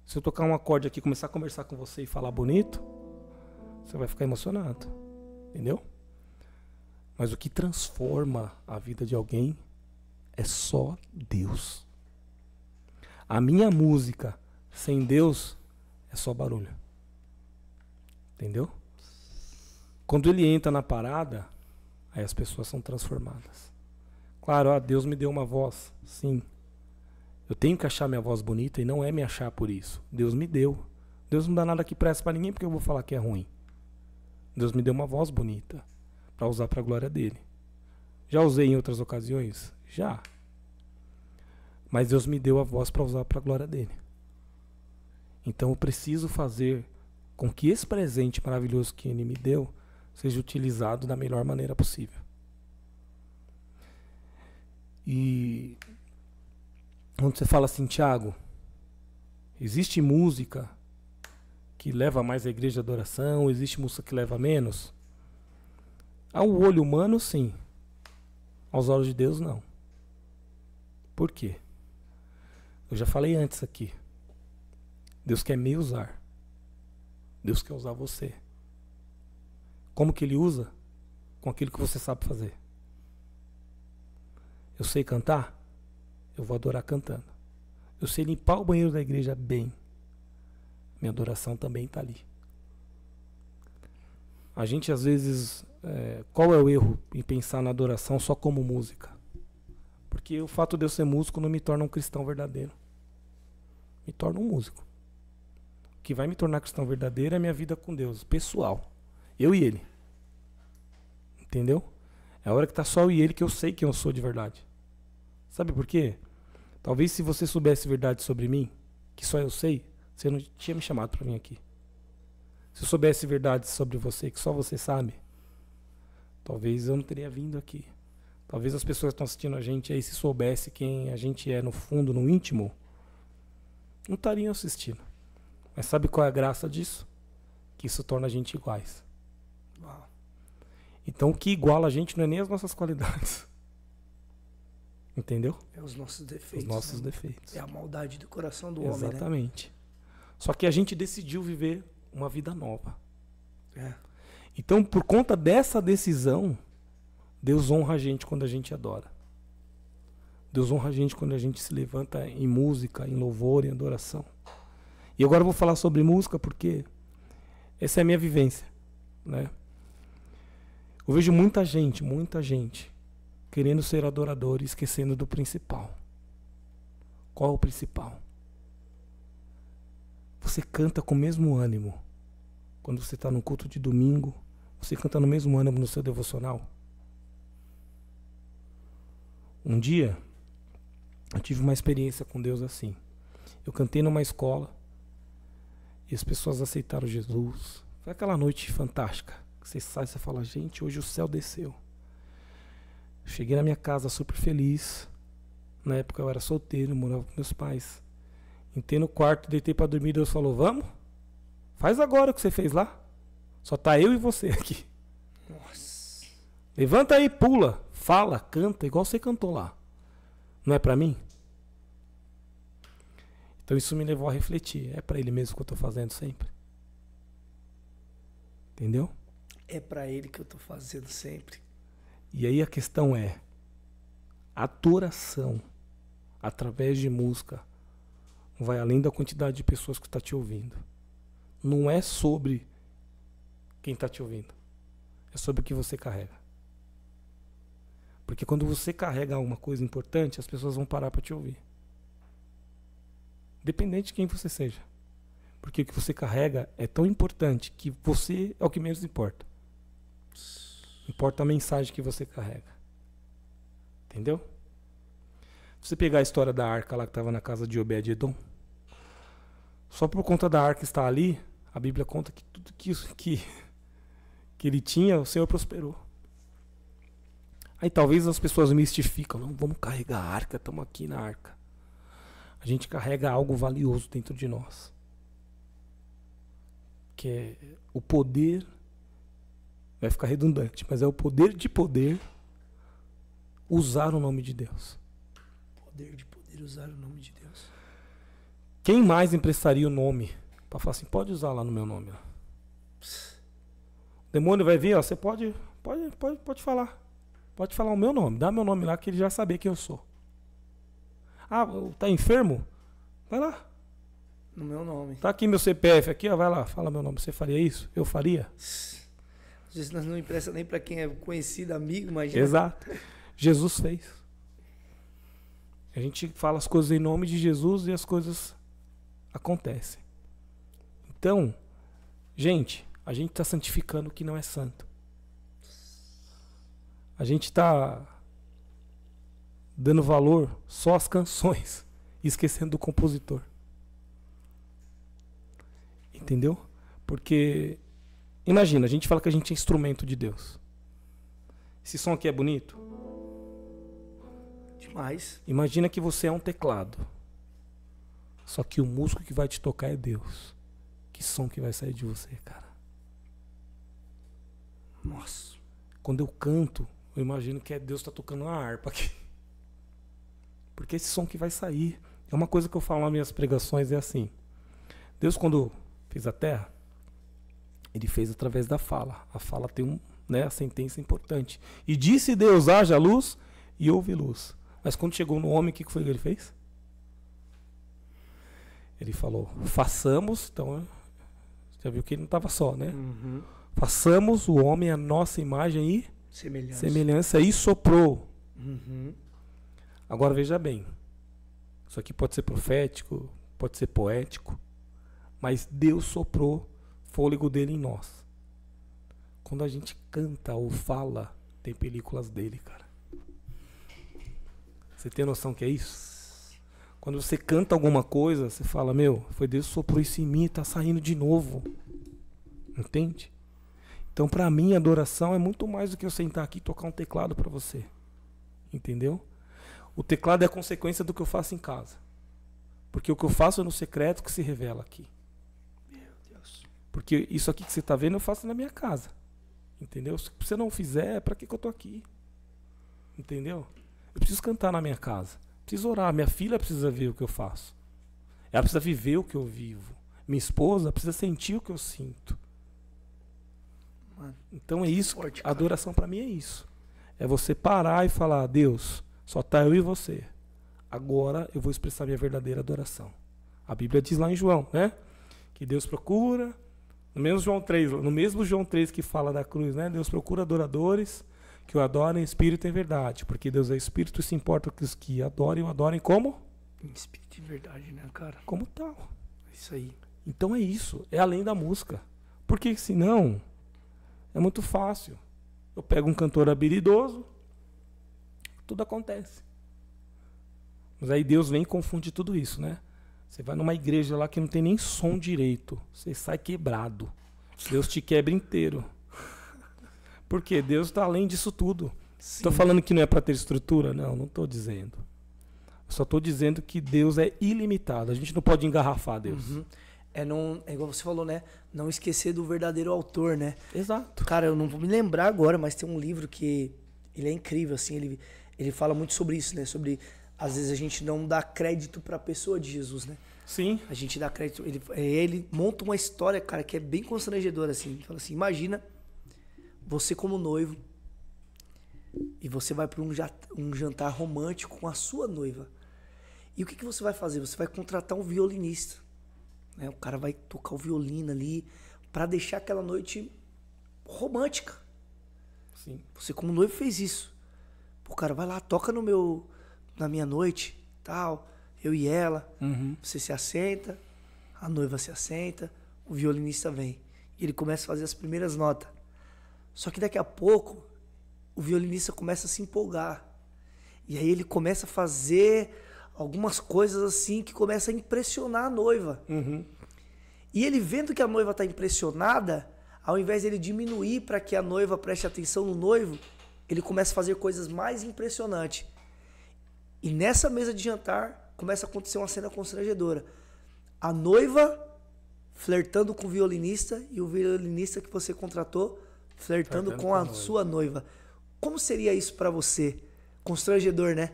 Se eu tocar um acorde aqui, começar a conversar com você e falar bonito, você vai ficar emocionado. Entendeu? Mas o que transforma a vida de alguém é só Deus. A minha música sem Deus é só barulho. Entendeu? Quando ele entra na parada, aí as pessoas são transformadas. Claro, ah, Deus me deu uma voz. Sim. Eu tenho que achar minha voz bonita e não é me achar por isso. Deus me deu. Deus não dá nada que preste para ninguém porque eu vou falar que é ruim. Deus me deu uma voz bonita para usar para a glória dele. Já usei em outras ocasiões? Já. Mas Deus me deu a voz para usar para a glória dele. Então eu preciso fazer com que esse presente maravilhoso que ele me deu seja utilizado da melhor maneira possível. E quando você fala assim, Tiago, existe música que leva mais à igreja de adoração, existe música que leva menos? Ao olho humano, sim. Aos olhos de Deus, não. Por quê? Eu já falei antes aqui. Deus quer me usar. Deus quer usar você. Como que ele usa? Com aquilo que você sabe fazer. Eu sei cantar? Eu vou adorar cantando. Eu sei limpar o banheiro da igreja bem. Minha adoração também está ali. A gente às vezes. É, qual é o erro em pensar na adoração só como música? Porque o fato de eu ser músico não me torna um cristão verdadeiro. Me torna um músico. O que vai me tornar cristão verdadeiro é a minha vida com Deus, pessoal. Eu e ele. Entendeu? É a hora que tá só eu e ele que eu sei quem eu sou de verdade. Sabe por quê? Talvez se você soubesse verdade sobre mim, que só eu sei, você não tinha me chamado para vir aqui. Se eu soubesse verdade sobre você, que só você sabe, talvez eu não teria vindo aqui. Talvez as pessoas que estão assistindo a gente aí, se soubesse quem a gente é no fundo, no íntimo, não estariam assistindo. Mas sabe qual é a graça disso? Que isso torna a gente iguais. Então o que iguala a gente não é nem as nossas qualidades. Entendeu? É os nossos defeitos. Os nossos né? defeitos. É a maldade do coração do né? Exatamente. homem. Exatamente. Né? Só que a gente decidiu viver uma vida nova. É. Então, por conta dessa decisão, Deus honra a gente quando a gente adora. Deus honra a gente quando a gente se levanta em música, em louvor, em adoração. E agora eu vou falar sobre música porque essa é a minha vivência, né? Eu vejo muita gente, muita gente, querendo ser adorador e esquecendo do principal. Qual o principal? Você canta com o mesmo ânimo. Quando você está no culto de domingo, você canta no mesmo ânimo no seu devocional. Um dia, eu tive uma experiência com Deus assim. Eu cantei numa escola e as pessoas aceitaram Jesus. Foi aquela noite fantástica. Você sai e você fala, gente, hoje o céu desceu. Cheguei na minha casa super feliz. Na época eu era solteiro, morava com meus pais. Entrei no quarto, deitei para dormir, Deus falou, vamos? Faz agora o que você fez lá. Só tá eu e você aqui. Nossa. Levanta aí, pula, fala, canta, igual você cantou lá. Não é para mim? Então isso me levou a refletir. É para ele mesmo que eu estou fazendo sempre. Entendeu? é para ele que eu estou fazendo sempre. E aí a questão é: adoração através de música vai além da quantidade de pessoas que está te ouvindo. Não é sobre quem está te ouvindo, é sobre o que você carrega. Porque quando você carrega alguma coisa importante, as pessoas vão parar para te ouvir. Dependente de quem você seja. Porque o que você carrega é tão importante que você é o que menos importa. Importa a mensagem que você carrega. Entendeu? Se você pegar a história da arca lá que estava na casa de Obed-Edom, só por conta da arca estar ali, a Bíblia conta que tudo que, que, que ele tinha, o Senhor prosperou. Aí talvez as pessoas mistificam, não vamos carregar a arca, estamos aqui na arca. A gente carrega algo valioso dentro de nós, que é o poder Vai ficar redundante, mas é o poder de poder usar o nome de Deus. Poder de poder usar o nome de Deus. Quem mais emprestaria o nome? Para falar assim, pode usar lá no meu nome. O demônio vai vir, ó, você pode, pode, pode, pode falar. Pode falar o meu nome, dá meu nome lá que ele já saber quem eu sou. Ah, tá enfermo? Vai lá. No meu nome. Tá aqui meu CPF aqui, ó, vai lá, fala meu nome. Você faria isso? Eu faria? Jesus não empresta nem para quem é conhecido, amigo, mas. Exato. Jesus fez. A gente fala as coisas em nome de Jesus e as coisas acontecem. Então, gente, a gente está santificando o que não é santo. A gente está dando valor só às canções e esquecendo do compositor. Entendeu? Porque Imagina, a gente fala que a gente é instrumento de Deus. Esse som aqui é bonito? Demais. Imagina que você é um teclado. Só que o músico que vai te tocar é Deus. Que som que vai sair de você, cara? Nossa. Quando eu canto, eu imagino que é Deus está tocando uma harpa aqui. Porque esse som que vai sair. É uma coisa que eu falo nas minhas pregações, é assim. Deus, quando fez a terra, ele fez através da fala. A fala tem um, né, a sentença importante. E disse Deus: haja luz e houve luz. Mas quando chegou no homem, o que foi que ele fez? Ele falou: façamos. Então, né, já viu que ele não estava só, né? Uhum. Façamos o homem a nossa imagem e semelhança. semelhança e soprou. Uhum. Agora veja bem: isso aqui pode ser profético, pode ser poético, mas Deus soprou fôlego dele em nós. Quando a gente canta ou fala, tem películas dele, cara. Você tem noção que é isso? Quando você canta alguma coisa, você fala, meu, foi Deus que soprou isso em mim, tá saindo de novo. Entende? Então, para mim, adoração é muito mais do que eu sentar aqui e tocar um teclado para você. Entendeu? O teclado é consequência do que eu faço em casa. Porque o que eu faço é no secreto que se revela aqui. Porque isso aqui que você está vendo eu faço na minha casa. Entendeu? Se você não fizer, para que, que eu tô aqui? Entendeu? Eu preciso cantar na minha casa. Preciso orar. Minha filha precisa ver o que eu faço. Ela precisa viver o que eu vivo. Minha esposa precisa sentir o que eu sinto. Mano, então é isso. Forte, a adoração para mim é isso. É você parar e falar: Deus, só tá eu e você. Agora eu vou expressar minha verdadeira adoração. A Bíblia diz lá em João, né? Que Deus procura no mesmo João 3, no mesmo João 3 que fala da cruz, né? Deus procura adoradores que o adorem em espírito e verdade, porque Deus é espírito e se importa que os que adorem o adorem como em espírito e verdade, né, cara? Como tal. É isso aí. Então é isso, é além da música. Porque senão é muito fácil. Eu pego um cantor habilidoso, tudo acontece. Mas aí Deus vem e confunde tudo isso, né? Você vai numa igreja lá que não tem nem som direito. Você sai quebrado. Deus te quebra inteiro. Porque Deus está além disso tudo. Estou falando que não é para ter estrutura? Não, não estou dizendo. só estou dizendo que Deus é ilimitado. A gente não pode engarrafar Deus. Uhum. É, não, é igual você falou, né? Não esquecer do verdadeiro autor, né? Exato. Cara, eu não vou me lembrar agora, mas tem um livro que ele é incrível, assim. Ele, ele fala muito sobre isso, né? Sobre às vezes a gente não dá crédito para a pessoa de Jesus, né? Sim. A gente dá crédito. Ele, é, ele monta uma história, cara, que é bem constrangedora, assim. Ele fala assim: imagina você como noivo e você vai para um, um jantar romântico com a sua noiva. E o que, que você vai fazer? Você vai contratar um violinista. Né? O cara vai tocar o violino ali para deixar aquela noite romântica. Sim. Você como noivo fez isso. O cara, vai lá, toca no meu na minha noite, tal, eu e ela. Uhum. Você se assenta, a noiva se assenta, o violinista vem. E ele começa a fazer as primeiras notas. Só que daqui a pouco, o violinista começa a se empolgar. E aí ele começa a fazer algumas coisas assim que começa a impressionar a noiva. Uhum. E ele vendo que a noiva está impressionada, ao invés de ele diminuir para que a noiva preste atenção no noivo, ele começa a fazer coisas mais impressionantes. E nessa mesa de jantar começa a acontecer uma cena constrangedora. A noiva flertando com o violinista e o violinista que você contratou flertando com a, com a sua noiva. Como seria isso para você? Constrangedor, né?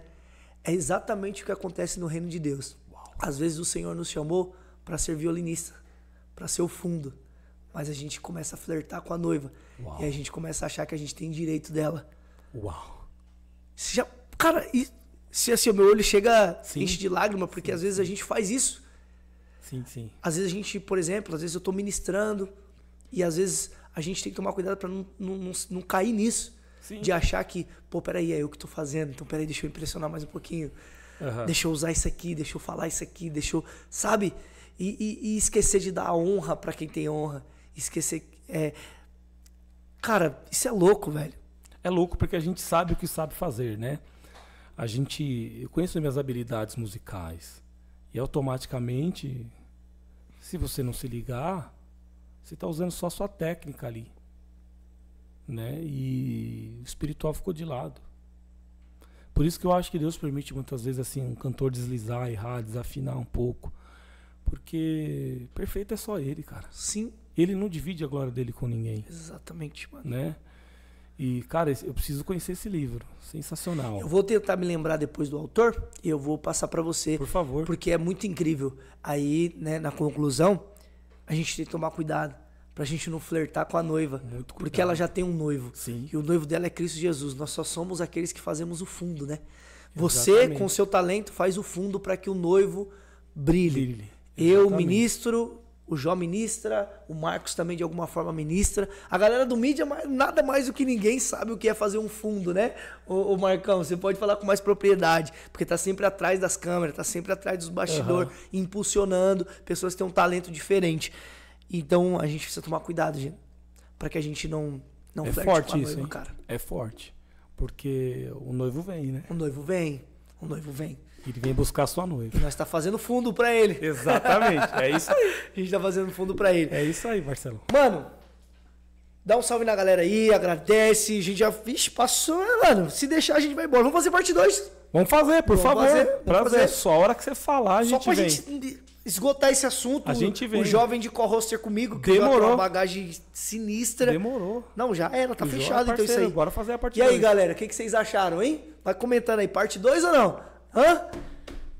É exatamente o que acontece no reino de Deus. Às vezes o Senhor nos chamou para ser violinista, para ser o fundo, mas a gente começa a flertar com a noiva Uau. e a gente começa a achar que a gente tem direito dela. Uau. Já, cara, isso, se assim, o meu olho chega, sim. enche de lágrima, porque sim, às vezes a gente faz isso. Sim, sim. Às vezes a gente, por exemplo, às vezes eu estou ministrando e às vezes a gente tem que tomar cuidado para não, não, não, não, cair nisso. Sim. De achar que, pô, peraí, é eu que estou fazendo, então peraí, deixa eu impressionar mais um pouquinho. Uhum. Deixa eu usar isso aqui, deixa eu falar isso aqui, deixa eu. Sabe? E, e, e esquecer de dar honra para quem tem honra. Esquecer. É... Cara, isso é louco, velho. É louco porque a gente sabe o que sabe fazer, né? a gente eu conheço minhas habilidades musicais e automaticamente se você não se ligar você está usando só a sua técnica ali né e o espiritual ficou de lado por isso que eu acho que Deus permite muitas vezes assim um cantor deslizar errar desafinar um pouco porque perfeito é só ele cara sim ele não divide a glória dele com ninguém exatamente mano. né e, cara, eu preciso conhecer esse livro. Sensacional. Eu vou tentar me lembrar depois do autor e eu vou passar para você. Por favor. Porque é muito incrível. Aí, né, na conclusão, a gente tem que tomar cuidado pra gente não flertar com a noiva. Muito cuidado. Porque ela já tem um noivo. Sim. E o noivo dela é Cristo Jesus. Nós só somos aqueles que fazemos o fundo, né? Você, Exatamente. com seu talento, faz o fundo para que o noivo brilhe. brilhe. Eu ministro o Jó ministra, o Marcos também de alguma forma ministra. A galera do mídia nada mais do que ninguém sabe o que é fazer um fundo, né? O, o Marcão, você pode falar com mais propriedade, porque tá sempre atrás das câmeras, tá sempre atrás dos bastidores, uhum. impulsionando pessoas que têm um talento diferente. Então a gente precisa tomar cuidado, gente, para que a gente não não é forte isso, noiva, cara. É forte, porque o noivo vem, né? O noivo vem, o noivo vem. Ele vem buscar a sua noiva. E nós está fazendo fundo para ele. Exatamente. É isso aí. a gente está fazendo fundo para ele. É isso aí, Marcelo. Mano, dá um salve na galera aí, agradece. A gente já. Vixe, passou, né, mano. Se deixar, a gente vai embora. Vamos fazer parte 2. Vamos fazer, por Vamos favor. Fazer, Prazer. Fazer. Só a hora que você falar, a gente Só pra vem. gente esgotar esse assunto. A gente vem. O jovem de co hoster comigo, que Demorou. tem uma bagagem sinistra. Demorou. Não, já era, tá o fechado é parceiro, então é isso aí. Bora fazer a parte 2. E dois. aí, galera, o que, que vocês acharam, hein? Vai comentando aí, parte 2 ou não? Hã?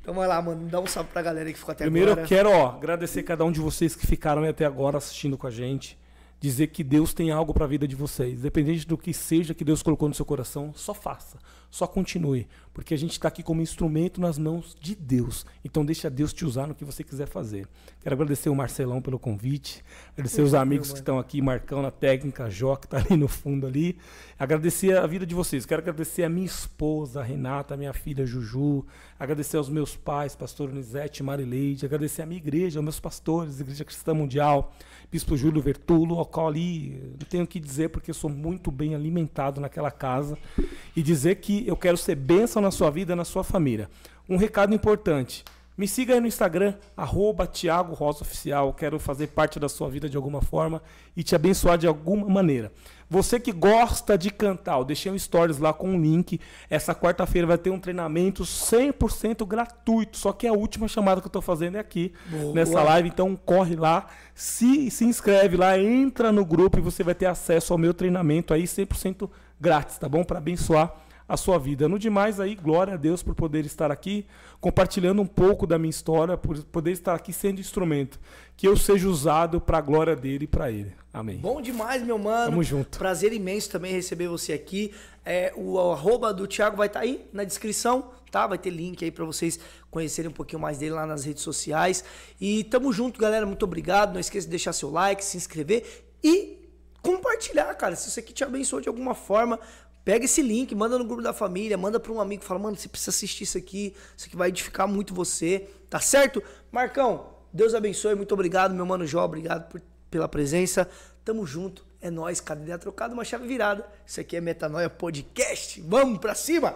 Então vai lá, mano, dá um salve pra galera que ficou até Primeiro agora. Primeiro eu quero, ó, agradecer cada um de vocês que ficaram até agora assistindo com a gente. Dizer que Deus tem algo para a vida de vocês. Independente do que seja que Deus colocou no seu coração, só faça só continue, porque a gente está aqui como instrumento nas mãos de Deus. Então deixa Deus te usar no que você quiser fazer. Quero agradecer o Marcelão pelo convite, agradecer os amigos que estão aqui, Marcão na técnica, Jó que está ali no fundo ali. Agradecer a vida de vocês. Quero agradecer a minha esposa, a Renata, a minha filha Juju, agradecer aos meus pais, pastor Unisete, Marileide, agradecer a minha igreja, aos meus pastores, Igreja Cristã Mundial. Bispo Júlio Vertulo, ao qual ali não eh, tenho que dizer, porque sou muito bem alimentado naquela casa, e dizer que eu quero ser bênção na sua vida, na sua família. Um recado importante. Me siga aí no Instagram, arroba Rosa Oficial. Quero fazer parte da sua vida de alguma forma e te abençoar de alguma maneira. Você que gosta de cantar, eu deixei um stories lá com um link. Essa quarta-feira vai ter um treinamento 100% gratuito. Só que é a última chamada que eu estou fazendo é aqui Boa. nessa live. Então corre lá, se, se inscreve lá, entra no grupo e você vai ter acesso ao meu treinamento aí 100% grátis, tá bom? Para abençoar a sua vida. No demais, aí, glória a Deus por poder estar aqui, compartilhando um pouco da minha história, por poder estar aqui sendo instrumento. Que eu seja usado para a glória dele e para ele. Amém. Bom demais, meu mano. Tamo junto. Prazer imenso também receber você aqui. É, o arroba do Thiago vai estar tá aí na descrição, tá? Vai ter link aí para vocês conhecerem um pouquinho mais dele lá nas redes sociais. E tamo junto, galera. Muito obrigado. Não esqueça de deixar seu like, se inscrever e compartilhar, cara. Se isso aqui te abençoou de alguma forma, Pega esse link, manda no grupo da família, manda para um amigo, fala, mano, você precisa assistir isso aqui, isso aqui vai edificar muito você, tá certo? Marcão, Deus abençoe, muito obrigado, meu mano Jó, obrigado por, pela presença. Tamo junto, é nós, cada a trocada, uma chave virada. Isso aqui é Metanoia Podcast. Vamos pra cima!